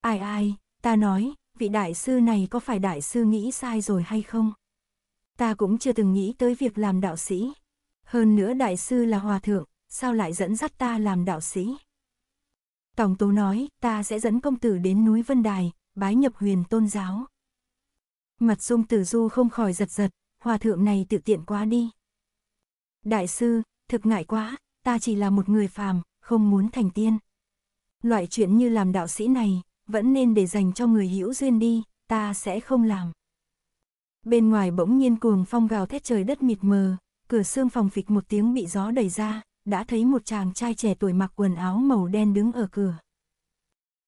Ai ai, ta nói, vị đại sư này có phải đại sư nghĩ sai rồi hay không? Ta cũng chưa từng nghĩ tới việc làm đạo sĩ. Hơn nữa đại sư là hòa thượng, sao lại dẫn dắt ta làm đạo sĩ? Tổng tố nói, ta sẽ dẫn công tử đến núi Vân Đài, bái nhập huyền tôn giáo. Mặt dung tử du không khỏi giật giật, hòa thượng này tự tiện quá đi. Đại sư, thực ngại quá, ta chỉ là một người phàm, không muốn thành tiên. Loại chuyện như làm đạo sĩ này, vẫn nên để dành cho người hữu duyên đi, ta sẽ không làm. Bên ngoài bỗng nhiên cuồng phong gào thét trời đất mịt mờ, cửa xương phòng phịch một tiếng bị gió đẩy ra, đã thấy một chàng trai trẻ tuổi mặc quần áo màu đen đứng ở cửa.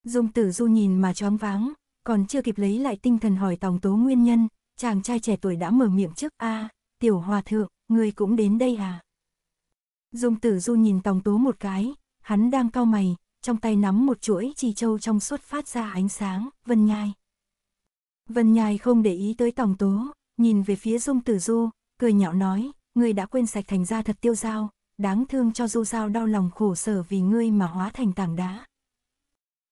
Dung tử du nhìn mà choáng váng, còn chưa kịp lấy lại tinh thần hỏi tòng tố nguyên nhân, chàng trai trẻ tuổi đã mở miệng trước a tiểu hòa thượng, ngươi cũng đến đây à? Dung tử du nhìn tòng tố một cái, hắn đang cau mày, trong tay nắm một chuỗi trì châu trong suốt phát ra ánh sáng, vân nhai. Vân nhai không để ý tới tòng tố, nhìn về phía dung tử du, cười nhạo nói, ngươi đã quên sạch thành ra thật tiêu dao, đáng thương cho du dao đau lòng khổ sở vì ngươi mà hóa thành tảng đá.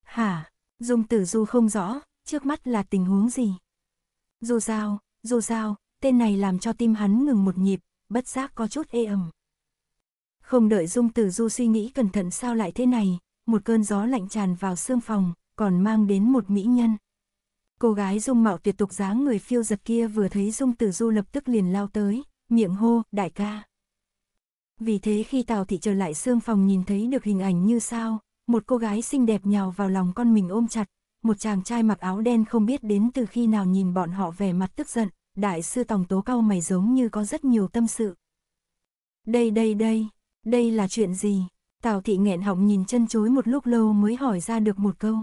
Hả, dung tử du không rõ, trước mắt là tình huống gì? Du dao, du dao, tên này làm cho tim hắn ngừng một nhịp, bất giác có chút ê ẩm. Không đợi Dung Tử Du suy nghĩ cẩn thận sao lại thế này, một cơn gió lạnh tràn vào xương phòng, còn mang đến một mỹ nhân. Cô gái dung mạo tuyệt tục dáng người phiêu giật kia vừa thấy Dung Tử Du lập tức liền lao tới, miệng hô, đại ca. Vì thế khi Tào Thị trở lại xương phòng nhìn thấy được hình ảnh như sao, một cô gái xinh đẹp nhào vào lòng con mình ôm chặt, một chàng trai mặc áo đen không biết đến từ khi nào nhìn bọn họ vẻ mặt tức giận đại sư Tòng Tố cao mày giống như có rất nhiều tâm sự. Đây đây đây, đây là chuyện gì? Tào thị nghẹn họng nhìn chân chối một lúc lâu mới hỏi ra được một câu.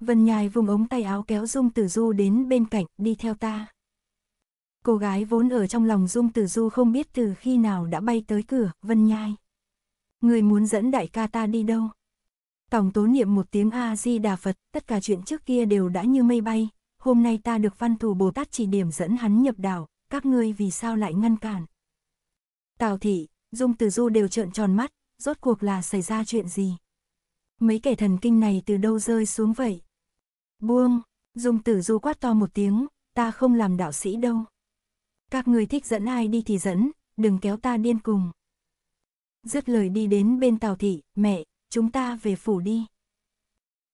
Vân nhài vùng ống tay áo kéo Dung Tử Du đến bên cạnh, đi theo ta. Cô gái vốn ở trong lòng Dung Tử Du không biết từ khi nào đã bay tới cửa, Vân Nhai. Người muốn dẫn đại ca ta đi đâu? Tổng tố niệm một tiếng A-di-đà Phật, tất cả chuyện trước kia đều đã như mây bay, hôm nay ta được văn thù Bồ Tát chỉ điểm dẫn hắn nhập đảo, các ngươi vì sao lại ngăn cản. Tào thị, Dung Từ Du đều trợn tròn mắt, rốt cuộc là xảy ra chuyện gì? Mấy kẻ thần kinh này từ đâu rơi xuống vậy? Buông, Dung Tử Du quát to một tiếng, ta không làm đạo sĩ đâu. Các người thích dẫn ai đi thì dẫn, đừng kéo ta điên cùng. Dứt lời đi đến bên Tào thị, mẹ, chúng ta về phủ đi.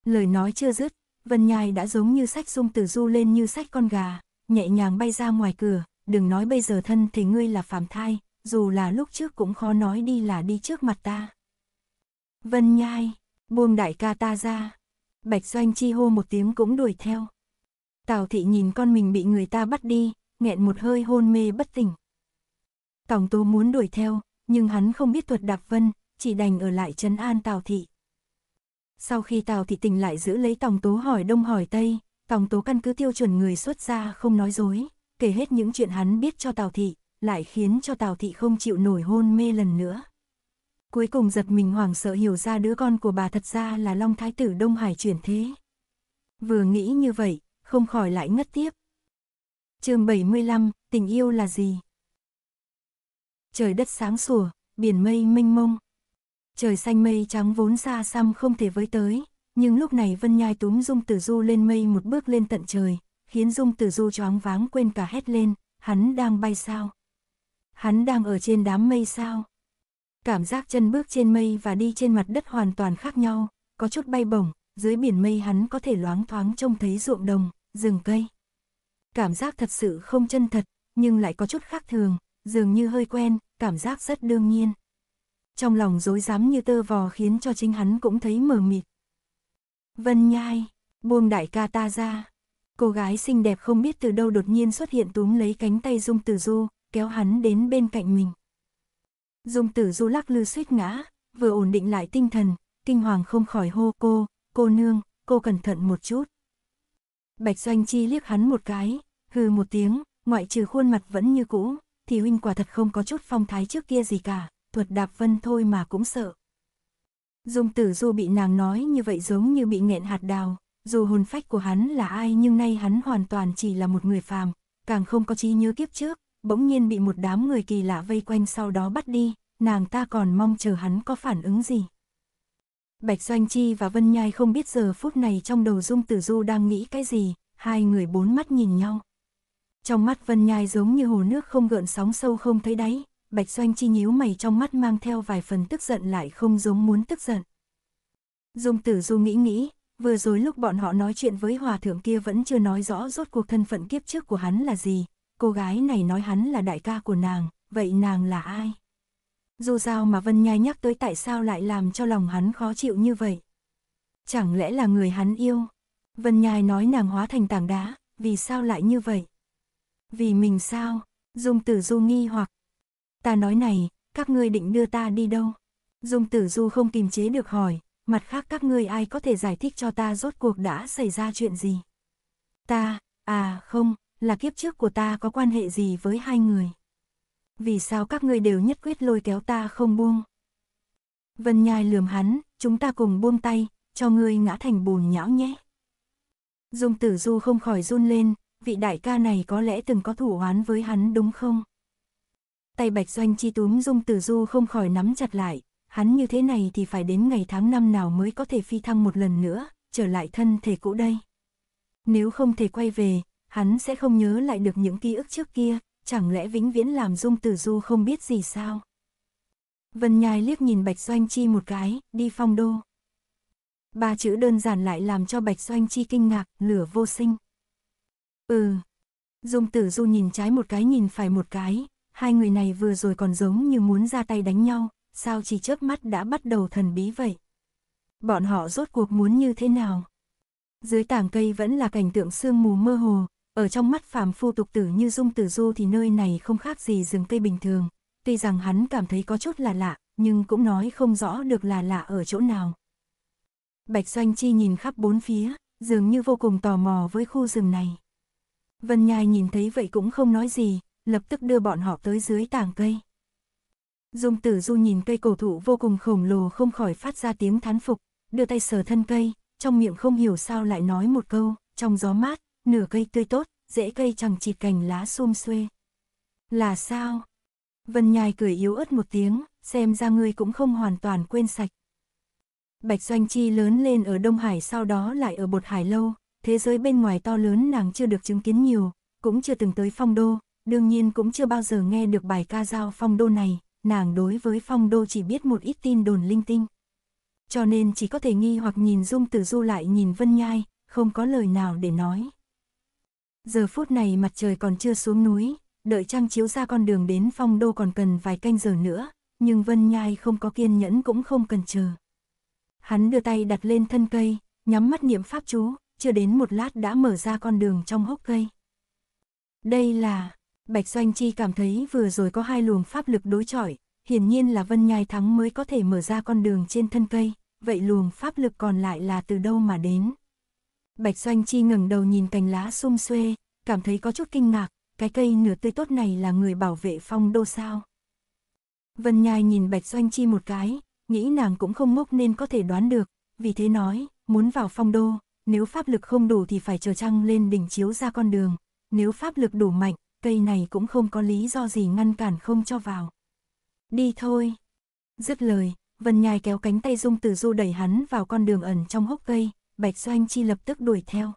Lời nói chưa dứt, Vân Nhai đã giống như sách dung từ du lên như sách con gà, nhẹ nhàng bay ra ngoài cửa, đừng nói bây giờ thân thì ngươi là phàm thai, dù là lúc trước cũng khó nói đi là đi trước mặt ta. Vân Nhai, buông đại ca ta ra. Bạch Doanh chi hô một tiếng cũng đuổi theo. Tào thị nhìn con mình bị người ta bắt đi, nghẹn một hơi hôn mê bất tỉnh. Tổng tố muốn đuổi theo, nhưng hắn không biết thuật đạp vân, chỉ đành ở lại trấn an Tào thị. Sau khi Tào Thị Tình lại giữ lấy Tòng Tố hỏi đông hỏi tây, Tòng Tố căn cứ tiêu chuẩn người xuất gia không nói dối, kể hết những chuyện hắn biết cho Tào Thị, lại khiến cho Tào Thị không chịu nổi hôn mê lần nữa. Cuối cùng giật mình hoảng sợ hiểu ra đứa con của bà thật ra là Long Thái Tử Đông Hải chuyển thế. Vừa nghĩ như vậy, không khỏi lại ngất tiếp. chương 75, tình yêu là gì? Trời đất sáng sủa, biển mây mênh mông, Trời xanh mây trắng vốn xa xăm không thể với tới, nhưng lúc này Vân Nhai túm Dung Tử Du lên mây một bước lên tận trời, khiến Dung Tử Du choáng váng quên cả hét lên, hắn đang bay sao? Hắn đang ở trên đám mây sao? Cảm giác chân bước trên mây và đi trên mặt đất hoàn toàn khác nhau, có chút bay bổng, dưới biển mây hắn có thể loáng thoáng trông thấy ruộng đồng, rừng cây. Cảm giác thật sự không chân thật, nhưng lại có chút khác thường, dường như hơi quen, cảm giác rất đương nhiên trong lòng dối dám như tơ vò khiến cho chính hắn cũng thấy mờ mịt. Vân Nhai, buông đại ca ta ra. Cô gái xinh đẹp không biết từ đâu đột nhiên xuất hiện túm lấy cánh tay Dung Tử Du, kéo hắn đến bên cạnh mình. Dung Tử Du lắc lư suýt ngã, vừa ổn định lại tinh thần, kinh hoàng không khỏi hô cô, cô nương, cô cẩn thận một chút. Bạch Doanh Chi liếc hắn một cái, hừ một tiếng, ngoại trừ khuôn mặt vẫn như cũ, thì huynh quả thật không có chút phong thái trước kia gì cả thuật đạp vân thôi mà cũng sợ. Dung tử du bị nàng nói như vậy giống như bị nghẹn hạt đào, dù hồn phách của hắn là ai nhưng nay hắn hoàn toàn chỉ là một người phàm, càng không có trí nhớ kiếp trước, bỗng nhiên bị một đám người kỳ lạ vây quanh sau đó bắt đi, nàng ta còn mong chờ hắn có phản ứng gì. Bạch Doanh Chi và Vân Nhai không biết giờ phút này trong đầu Dung Tử Du đang nghĩ cái gì, hai người bốn mắt nhìn nhau. Trong mắt Vân Nhai giống như hồ nước không gợn sóng sâu không thấy đáy, Bạch Doanh Chi nhíu mày trong mắt mang theo vài phần tức giận lại không giống muốn tức giận. Dung Tử Du nghĩ nghĩ, vừa rồi lúc bọn họ nói chuyện với hòa thượng kia vẫn chưa nói rõ rốt cuộc thân phận kiếp trước của hắn là gì, cô gái này nói hắn là đại ca của nàng, vậy nàng là ai? Dù sao mà Vân Nhai nhắc tới tại sao lại làm cho lòng hắn khó chịu như vậy. Chẳng lẽ là người hắn yêu? Vân Nhai nói nàng hóa thành tảng đá, vì sao lại như vậy? Vì mình sao? Dung Tử Du nghi hoặc ta nói này, các ngươi định đưa ta đi đâu? Dung tử du không kìm chế được hỏi, mặt khác các ngươi ai có thể giải thích cho ta rốt cuộc đã xảy ra chuyện gì? Ta, à không, là kiếp trước của ta có quan hệ gì với hai người? Vì sao các ngươi đều nhất quyết lôi kéo ta không buông? Vân nhai lườm hắn, chúng ta cùng buông tay, cho ngươi ngã thành bùn nhão nhé. Dung tử du không khỏi run lên, vị đại ca này có lẽ từng có thủ oán với hắn đúng không? tay bạch doanh chi túm dung tử du không khỏi nắm chặt lại, hắn như thế này thì phải đến ngày tháng năm nào mới có thể phi thăng một lần nữa, trở lại thân thể cũ đây. Nếu không thể quay về, hắn sẽ không nhớ lại được những ký ức trước kia, chẳng lẽ vĩnh viễn làm dung tử du không biết gì sao? Vân Nhai liếc nhìn Bạch Doanh Chi một cái, đi phong đô. Ba chữ đơn giản lại làm cho Bạch Doanh Chi kinh ngạc, lửa vô sinh. Ừ. Dung tử du nhìn trái một cái nhìn phải một cái, hai người này vừa rồi còn giống như muốn ra tay đánh nhau, sao chỉ chớp mắt đã bắt đầu thần bí vậy? Bọn họ rốt cuộc muốn như thế nào? Dưới tảng cây vẫn là cảnh tượng sương mù mơ hồ, ở trong mắt phàm phu tục tử như dung tử du thì nơi này không khác gì rừng cây bình thường, tuy rằng hắn cảm thấy có chút là lạ, nhưng cũng nói không rõ được là lạ ở chỗ nào. Bạch Doanh Chi nhìn khắp bốn phía, dường như vô cùng tò mò với khu rừng này. Vân Nhai nhìn thấy vậy cũng không nói gì, lập tức đưa bọn họ tới dưới tàng cây. Dung tử du nhìn cây cổ thụ vô cùng khổng lồ không khỏi phát ra tiếng thán phục, đưa tay sờ thân cây, trong miệng không hiểu sao lại nói một câu, trong gió mát, nửa cây tươi tốt, dễ cây chẳng chịt cành lá xum xuê. Là sao? Vân Nhai cười yếu ớt một tiếng, xem ra ngươi cũng không hoàn toàn quên sạch. Bạch Doanh Chi lớn lên ở Đông Hải sau đó lại ở Bột Hải Lâu, thế giới bên ngoài to lớn nàng chưa được chứng kiến nhiều, cũng chưa từng tới phong đô, đương nhiên cũng chưa bao giờ nghe được bài ca giao phong đô này, nàng đối với phong đô chỉ biết một ít tin đồn linh tinh. Cho nên chỉ có thể nghi hoặc nhìn Dung Tử Du lại nhìn Vân Nhai, không có lời nào để nói. Giờ phút này mặt trời còn chưa xuống núi, đợi trăng chiếu ra con đường đến phong đô còn cần vài canh giờ nữa, nhưng Vân Nhai không có kiên nhẫn cũng không cần chờ. Hắn đưa tay đặt lên thân cây, nhắm mắt niệm pháp chú, chưa đến một lát đã mở ra con đường trong hốc cây. Đây là Bạch Doanh Chi cảm thấy vừa rồi có hai luồng pháp lực đối chọi, hiển nhiên là Vân Nhai Thắng mới có thể mở ra con đường trên thân cây, vậy luồng pháp lực còn lại là từ đâu mà đến. Bạch Doanh Chi ngẩng đầu nhìn cành lá xum xuê, cảm thấy có chút kinh ngạc, cái cây nửa tươi tốt này là người bảo vệ phong đô sao. Vân Nhai nhìn Bạch Doanh Chi một cái, nghĩ nàng cũng không ngốc nên có thể đoán được, vì thế nói, muốn vào phong đô, nếu pháp lực không đủ thì phải chờ trăng lên đỉnh chiếu ra con đường, nếu pháp lực đủ mạnh cây này cũng không có lý do gì ngăn cản không cho vào. Đi thôi. Dứt lời, Vân Nhai kéo cánh tay Dung Tử Du đẩy hắn vào con đường ẩn trong hốc cây, Bạch Doanh Chi lập tức đuổi theo.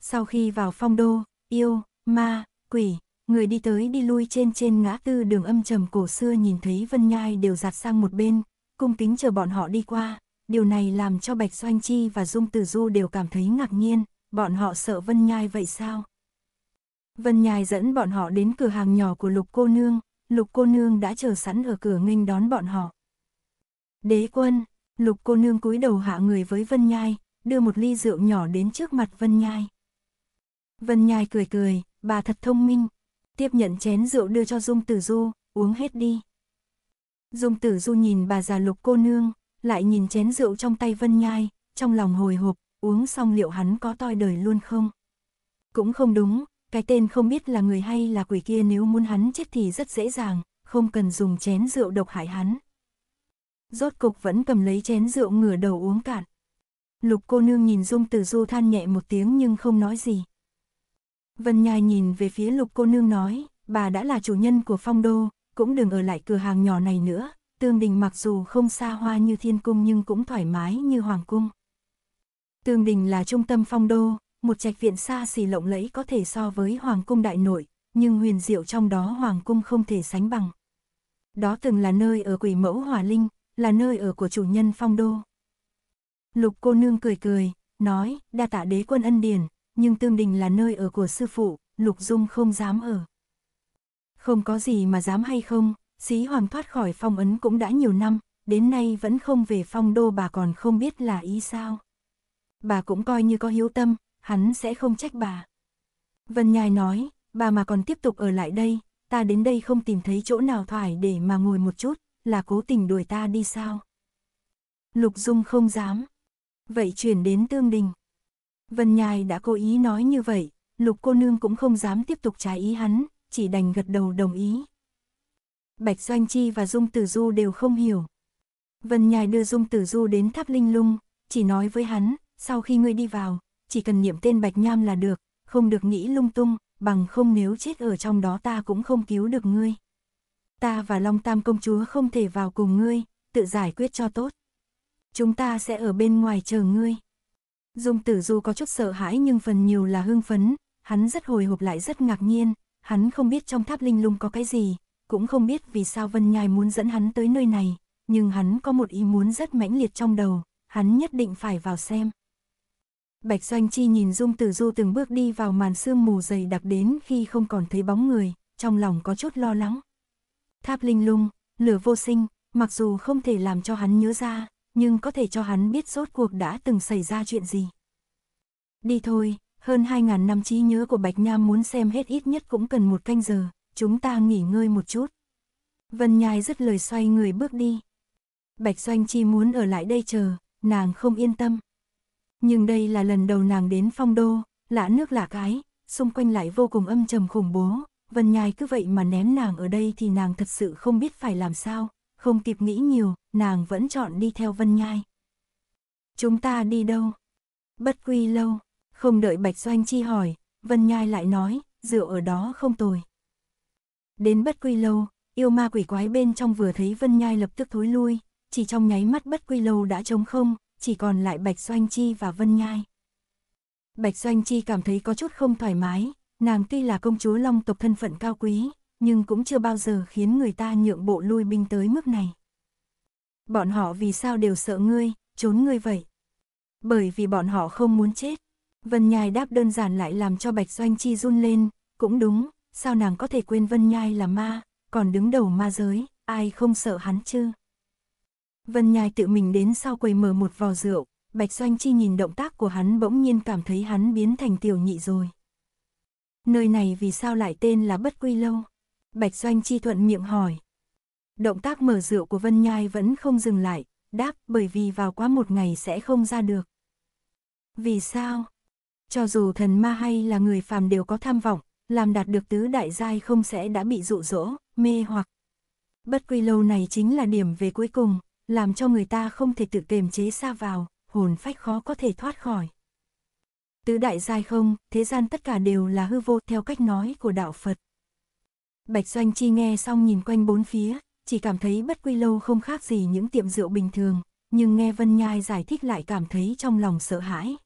Sau khi vào phong đô, yêu, ma, quỷ, người đi tới đi lui trên trên ngã tư đường âm trầm cổ xưa nhìn thấy Vân Nhai đều giặt sang một bên, cung kính chờ bọn họ đi qua. Điều này làm cho Bạch Doanh Chi và Dung Tử Du đều cảm thấy ngạc nhiên, bọn họ sợ Vân Nhai vậy sao? Vân Nhai dẫn bọn họ đến cửa hàng nhỏ của Lục Cô Nương, Lục Cô Nương đã chờ sẵn ở cửa nghênh đón bọn họ. Đế quân, Lục Cô Nương cúi đầu hạ người với Vân Nhai, đưa một ly rượu nhỏ đến trước mặt Vân Nhai. Vân Nhai cười cười, bà thật thông minh, tiếp nhận chén rượu đưa cho Dung Tử Du, uống hết đi. Dung Tử Du nhìn bà già Lục Cô Nương, lại nhìn chén rượu trong tay Vân Nhai, trong lòng hồi hộp, uống xong liệu hắn có toi đời luôn không? Cũng không đúng, cái tên không biết là người hay là quỷ kia nếu muốn hắn chết thì rất dễ dàng, không cần dùng chén rượu độc hại hắn. Rốt cục vẫn cầm lấy chén rượu ngửa đầu uống cạn. Lục cô nương nhìn Dung từ Du than nhẹ một tiếng nhưng không nói gì. Vân Nhai nhìn về phía lục cô nương nói, bà đã là chủ nhân của phong đô, cũng đừng ở lại cửa hàng nhỏ này nữa, tương đình mặc dù không xa hoa như thiên cung nhưng cũng thoải mái như hoàng cung. Tương đình là trung tâm phong đô, một trạch viện xa xỉ lộng lẫy có thể so với hoàng cung đại nội, nhưng huyền diệu trong đó hoàng cung không thể sánh bằng. Đó từng là nơi ở quỷ mẫu Hòa Linh, là nơi ở của chủ nhân phong đô. Lục cô nương cười cười, nói, đa tạ đế quân ân điển, nhưng tương đình là nơi ở của sư phụ, Lục Dung không dám ở. Không có gì mà dám hay không, xí hoàng thoát khỏi phong ấn cũng đã nhiều năm, đến nay vẫn không về phong đô bà còn không biết là ý sao. Bà cũng coi như có hiếu tâm, hắn sẽ không trách bà. Vân Nhai nói, bà mà còn tiếp tục ở lại đây, ta đến đây không tìm thấy chỗ nào thoải để mà ngồi một chút, là cố tình đuổi ta đi sao? Lục Dung không dám. Vậy chuyển đến Tương Đình. Vân Nhai đã cố ý nói như vậy, Lục cô nương cũng không dám tiếp tục trái ý hắn, chỉ đành gật đầu đồng ý. Bạch Doanh Chi và Dung Tử Du đều không hiểu. Vân Nhai đưa Dung Tử Du đến tháp Linh Lung, chỉ nói với hắn, sau khi ngươi đi vào, chỉ cần niệm tên Bạch Nham là được, không được nghĩ lung tung, bằng không nếu chết ở trong đó ta cũng không cứu được ngươi. Ta và Long Tam công chúa không thể vào cùng ngươi, tự giải quyết cho tốt. Chúng ta sẽ ở bên ngoài chờ ngươi. Dung tử du có chút sợ hãi nhưng phần nhiều là hưng phấn, hắn rất hồi hộp lại rất ngạc nhiên, hắn không biết trong tháp linh lung có cái gì, cũng không biết vì sao Vân Nhai muốn dẫn hắn tới nơi này, nhưng hắn có một ý muốn rất mãnh liệt trong đầu, hắn nhất định phải vào xem. Bạch Doanh Chi nhìn Dung Tử Du từng bước đi vào màn sương mù dày đặc đến khi không còn thấy bóng người, trong lòng có chút lo lắng. Tháp linh lung, lửa vô sinh, mặc dù không thể làm cho hắn nhớ ra, nhưng có thể cho hắn biết rốt cuộc đã từng xảy ra chuyện gì. Đi thôi, hơn 2.000 năm trí nhớ của Bạch Nham muốn xem hết ít nhất cũng cần một canh giờ, chúng ta nghỉ ngơi một chút. Vân Nhai dứt lời xoay người bước đi. Bạch Doanh Chi muốn ở lại đây chờ, nàng không yên tâm. Nhưng đây là lần đầu nàng đến phong đô, lạ nước lạ cái, xung quanh lại vô cùng âm trầm khủng bố, Vân Nhai cứ vậy mà ném nàng ở đây thì nàng thật sự không biết phải làm sao, không kịp nghĩ nhiều, nàng vẫn chọn đi theo Vân Nhai. Chúng ta đi đâu? Bất quy lâu, không đợi Bạch Doanh Chi hỏi, Vân Nhai lại nói, rượu ở đó không tồi. Đến bất quy lâu, yêu ma quỷ quái bên trong vừa thấy Vân Nhai lập tức thối lui, chỉ trong nháy mắt bất quy lâu đã trống không, chỉ còn lại Bạch Doanh Chi và Vân Nhai. Bạch Doanh Chi cảm thấy có chút không thoải mái, nàng tuy là công chúa long tộc thân phận cao quý, nhưng cũng chưa bao giờ khiến người ta nhượng bộ lui binh tới mức này. Bọn họ vì sao đều sợ ngươi, trốn ngươi vậy? Bởi vì bọn họ không muốn chết. Vân Nhai đáp đơn giản lại làm cho Bạch Doanh Chi run lên, cũng đúng, sao nàng có thể quên Vân Nhai là ma, còn đứng đầu ma giới, ai không sợ hắn chứ? Vân Nhai tự mình đến sau quầy mở một vò rượu, Bạch Doanh Chi nhìn động tác của hắn bỗng nhiên cảm thấy hắn biến thành tiểu nhị rồi. Nơi này vì sao lại tên là Bất Quy Lâu? Bạch Doanh Chi thuận miệng hỏi. Động tác mở rượu của Vân Nhai vẫn không dừng lại, đáp bởi vì vào quá một ngày sẽ không ra được. Vì sao? Cho dù thần ma hay là người phàm đều có tham vọng, làm đạt được tứ đại giai không sẽ đã bị dụ dỗ, mê hoặc. Bất quy lâu này chính là điểm về cuối cùng, làm cho người ta không thể tự kềm chế xa vào, hồn phách khó có thể thoát khỏi. Tứ đại giai không, thế gian tất cả đều là hư vô theo cách nói của đạo Phật. Bạch Doanh Chi nghe xong nhìn quanh bốn phía, chỉ cảm thấy bất quy lâu không khác gì những tiệm rượu bình thường, nhưng nghe Vân Nhai giải thích lại cảm thấy trong lòng sợ hãi.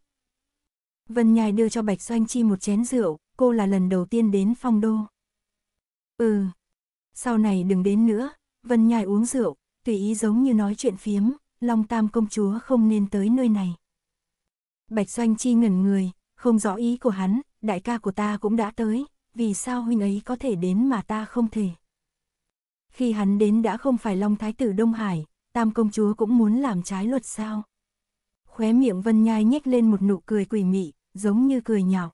Vân Nhai đưa cho Bạch Doanh Chi một chén rượu, cô là lần đầu tiên đến phong đô. Ừ, sau này đừng đến nữa, Vân Nhai uống rượu, tùy ý giống như nói chuyện phiếm, Long Tam công chúa không nên tới nơi này. Bạch Doanh Chi ngẩn người, không rõ ý của hắn, đại ca của ta cũng đã tới, vì sao huynh ấy có thể đến mà ta không thể. Khi hắn đến đã không phải Long Thái tử Đông Hải, Tam công chúa cũng muốn làm trái luật sao. Khóe miệng Vân Nhai nhếch lên một nụ cười quỷ mị, giống như cười nhạo.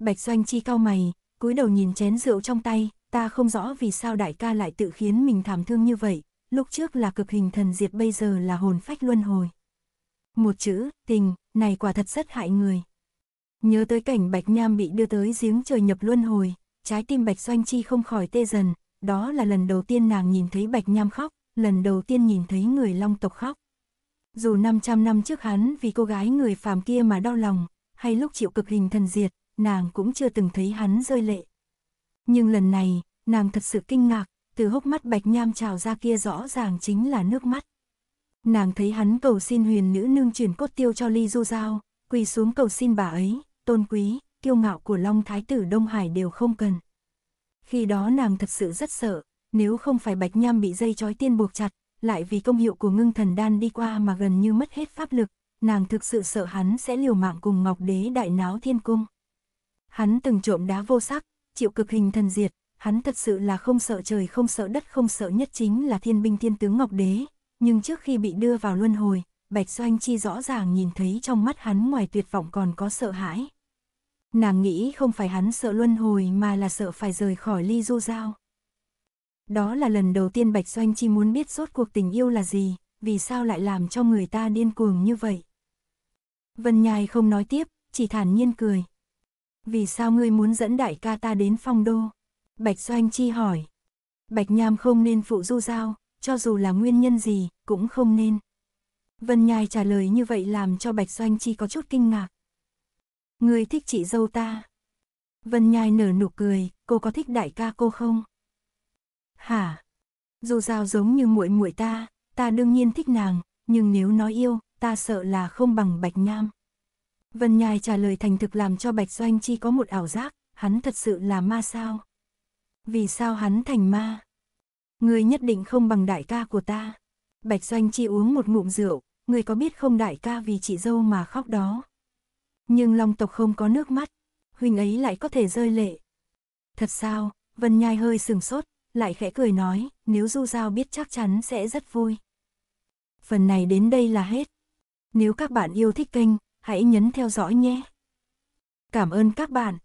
Bạch Doanh Chi cau mày, cúi đầu nhìn chén rượu trong tay, ta không rõ vì sao đại ca lại tự khiến mình thảm thương như vậy, lúc trước là cực hình thần diệt bây giờ là hồn phách luân hồi. Một chữ, tình, này quả thật rất hại người. Nhớ tới cảnh Bạch Nham bị đưa tới giếng trời nhập luân hồi, trái tim Bạch Doanh Chi không khỏi tê dần, đó là lần đầu tiên nàng nhìn thấy Bạch Nham khóc, lần đầu tiên nhìn thấy người long tộc khóc. Dù 500 năm trước hắn vì cô gái người phàm kia mà đau lòng, hay lúc chịu cực hình thần diệt, nàng cũng chưa từng thấy hắn rơi lệ. Nhưng lần này, nàng thật sự kinh ngạc, từ hốc mắt bạch nham trào ra kia rõ ràng chính là nước mắt. Nàng thấy hắn cầu xin huyền nữ nương chuyển cốt tiêu cho Ly Du Giao, quỳ xuống cầu xin bà ấy, tôn quý, kiêu ngạo của Long Thái tử Đông Hải đều không cần. Khi đó nàng thật sự rất sợ, nếu không phải bạch nham bị dây chói tiên buộc chặt, lại vì công hiệu của ngưng thần đan đi qua mà gần như mất hết pháp lực, nàng thực sự sợ hắn sẽ liều mạng cùng Ngọc Đế đại náo thiên cung. Hắn từng trộm đá vô sắc, chịu cực hình thần diệt, hắn thật sự là không sợ trời không sợ đất không sợ nhất chính là thiên binh thiên tướng Ngọc Đế, nhưng trước khi bị đưa vào luân hồi, Bạch Doanh Chi rõ ràng nhìn thấy trong mắt hắn ngoài tuyệt vọng còn có sợ hãi. Nàng nghĩ không phải hắn sợ luân hồi mà là sợ phải rời khỏi ly du giao. Đó là lần đầu tiên Bạch Doanh Chi muốn biết suốt cuộc tình yêu là gì, vì sao lại làm cho người ta điên cuồng như vậy. Vân Nhai không nói tiếp, chỉ thản nhiên cười. Vì sao ngươi muốn dẫn đại ca ta đến phong đô? Bạch Doanh Chi hỏi. Bạch Nham không nên phụ du giao, cho dù là nguyên nhân gì, cũng không nên. Vân Nhai trả lời như vậy làm cho Bạch Doanh Chi có chút kinh ngạc. Người thích chị dâu ta. Vân Nhai nở nụ cười, cô có thích đại ca cô không? Hả? Dù giao giống như muội muội ta, ta đương nhiên thích nàng, nhưng nếu nói yêu, ta sợ là không bằng Bạch Nham. Vân Nhai trả lời thành thực làm cho Bạch Doanh Chi có một ảo giác, hắn thật sự là ma sao? Vì sao hắn thành ma? Ngươi nhất định không bằng đại ca của ta. Bạch Doanh Chi uống một ngụm rượu, ngươi có biết không đại ca vì chị dâu mà khóc đó. Nhưng Long tộc không có nước mắt, huynh ấy lại có thể rơi lệ. Thật sao, Vân Nhai hơi sừng sốt, lại khẽ cười nói, nếu Du Giao biết chắc chắn sẽ rất vui. Phần này đến đây là hết. Nếu các bạn yêu thích kênh, hãy nhấn theo dõi nhé. Cảm ơn các bạn.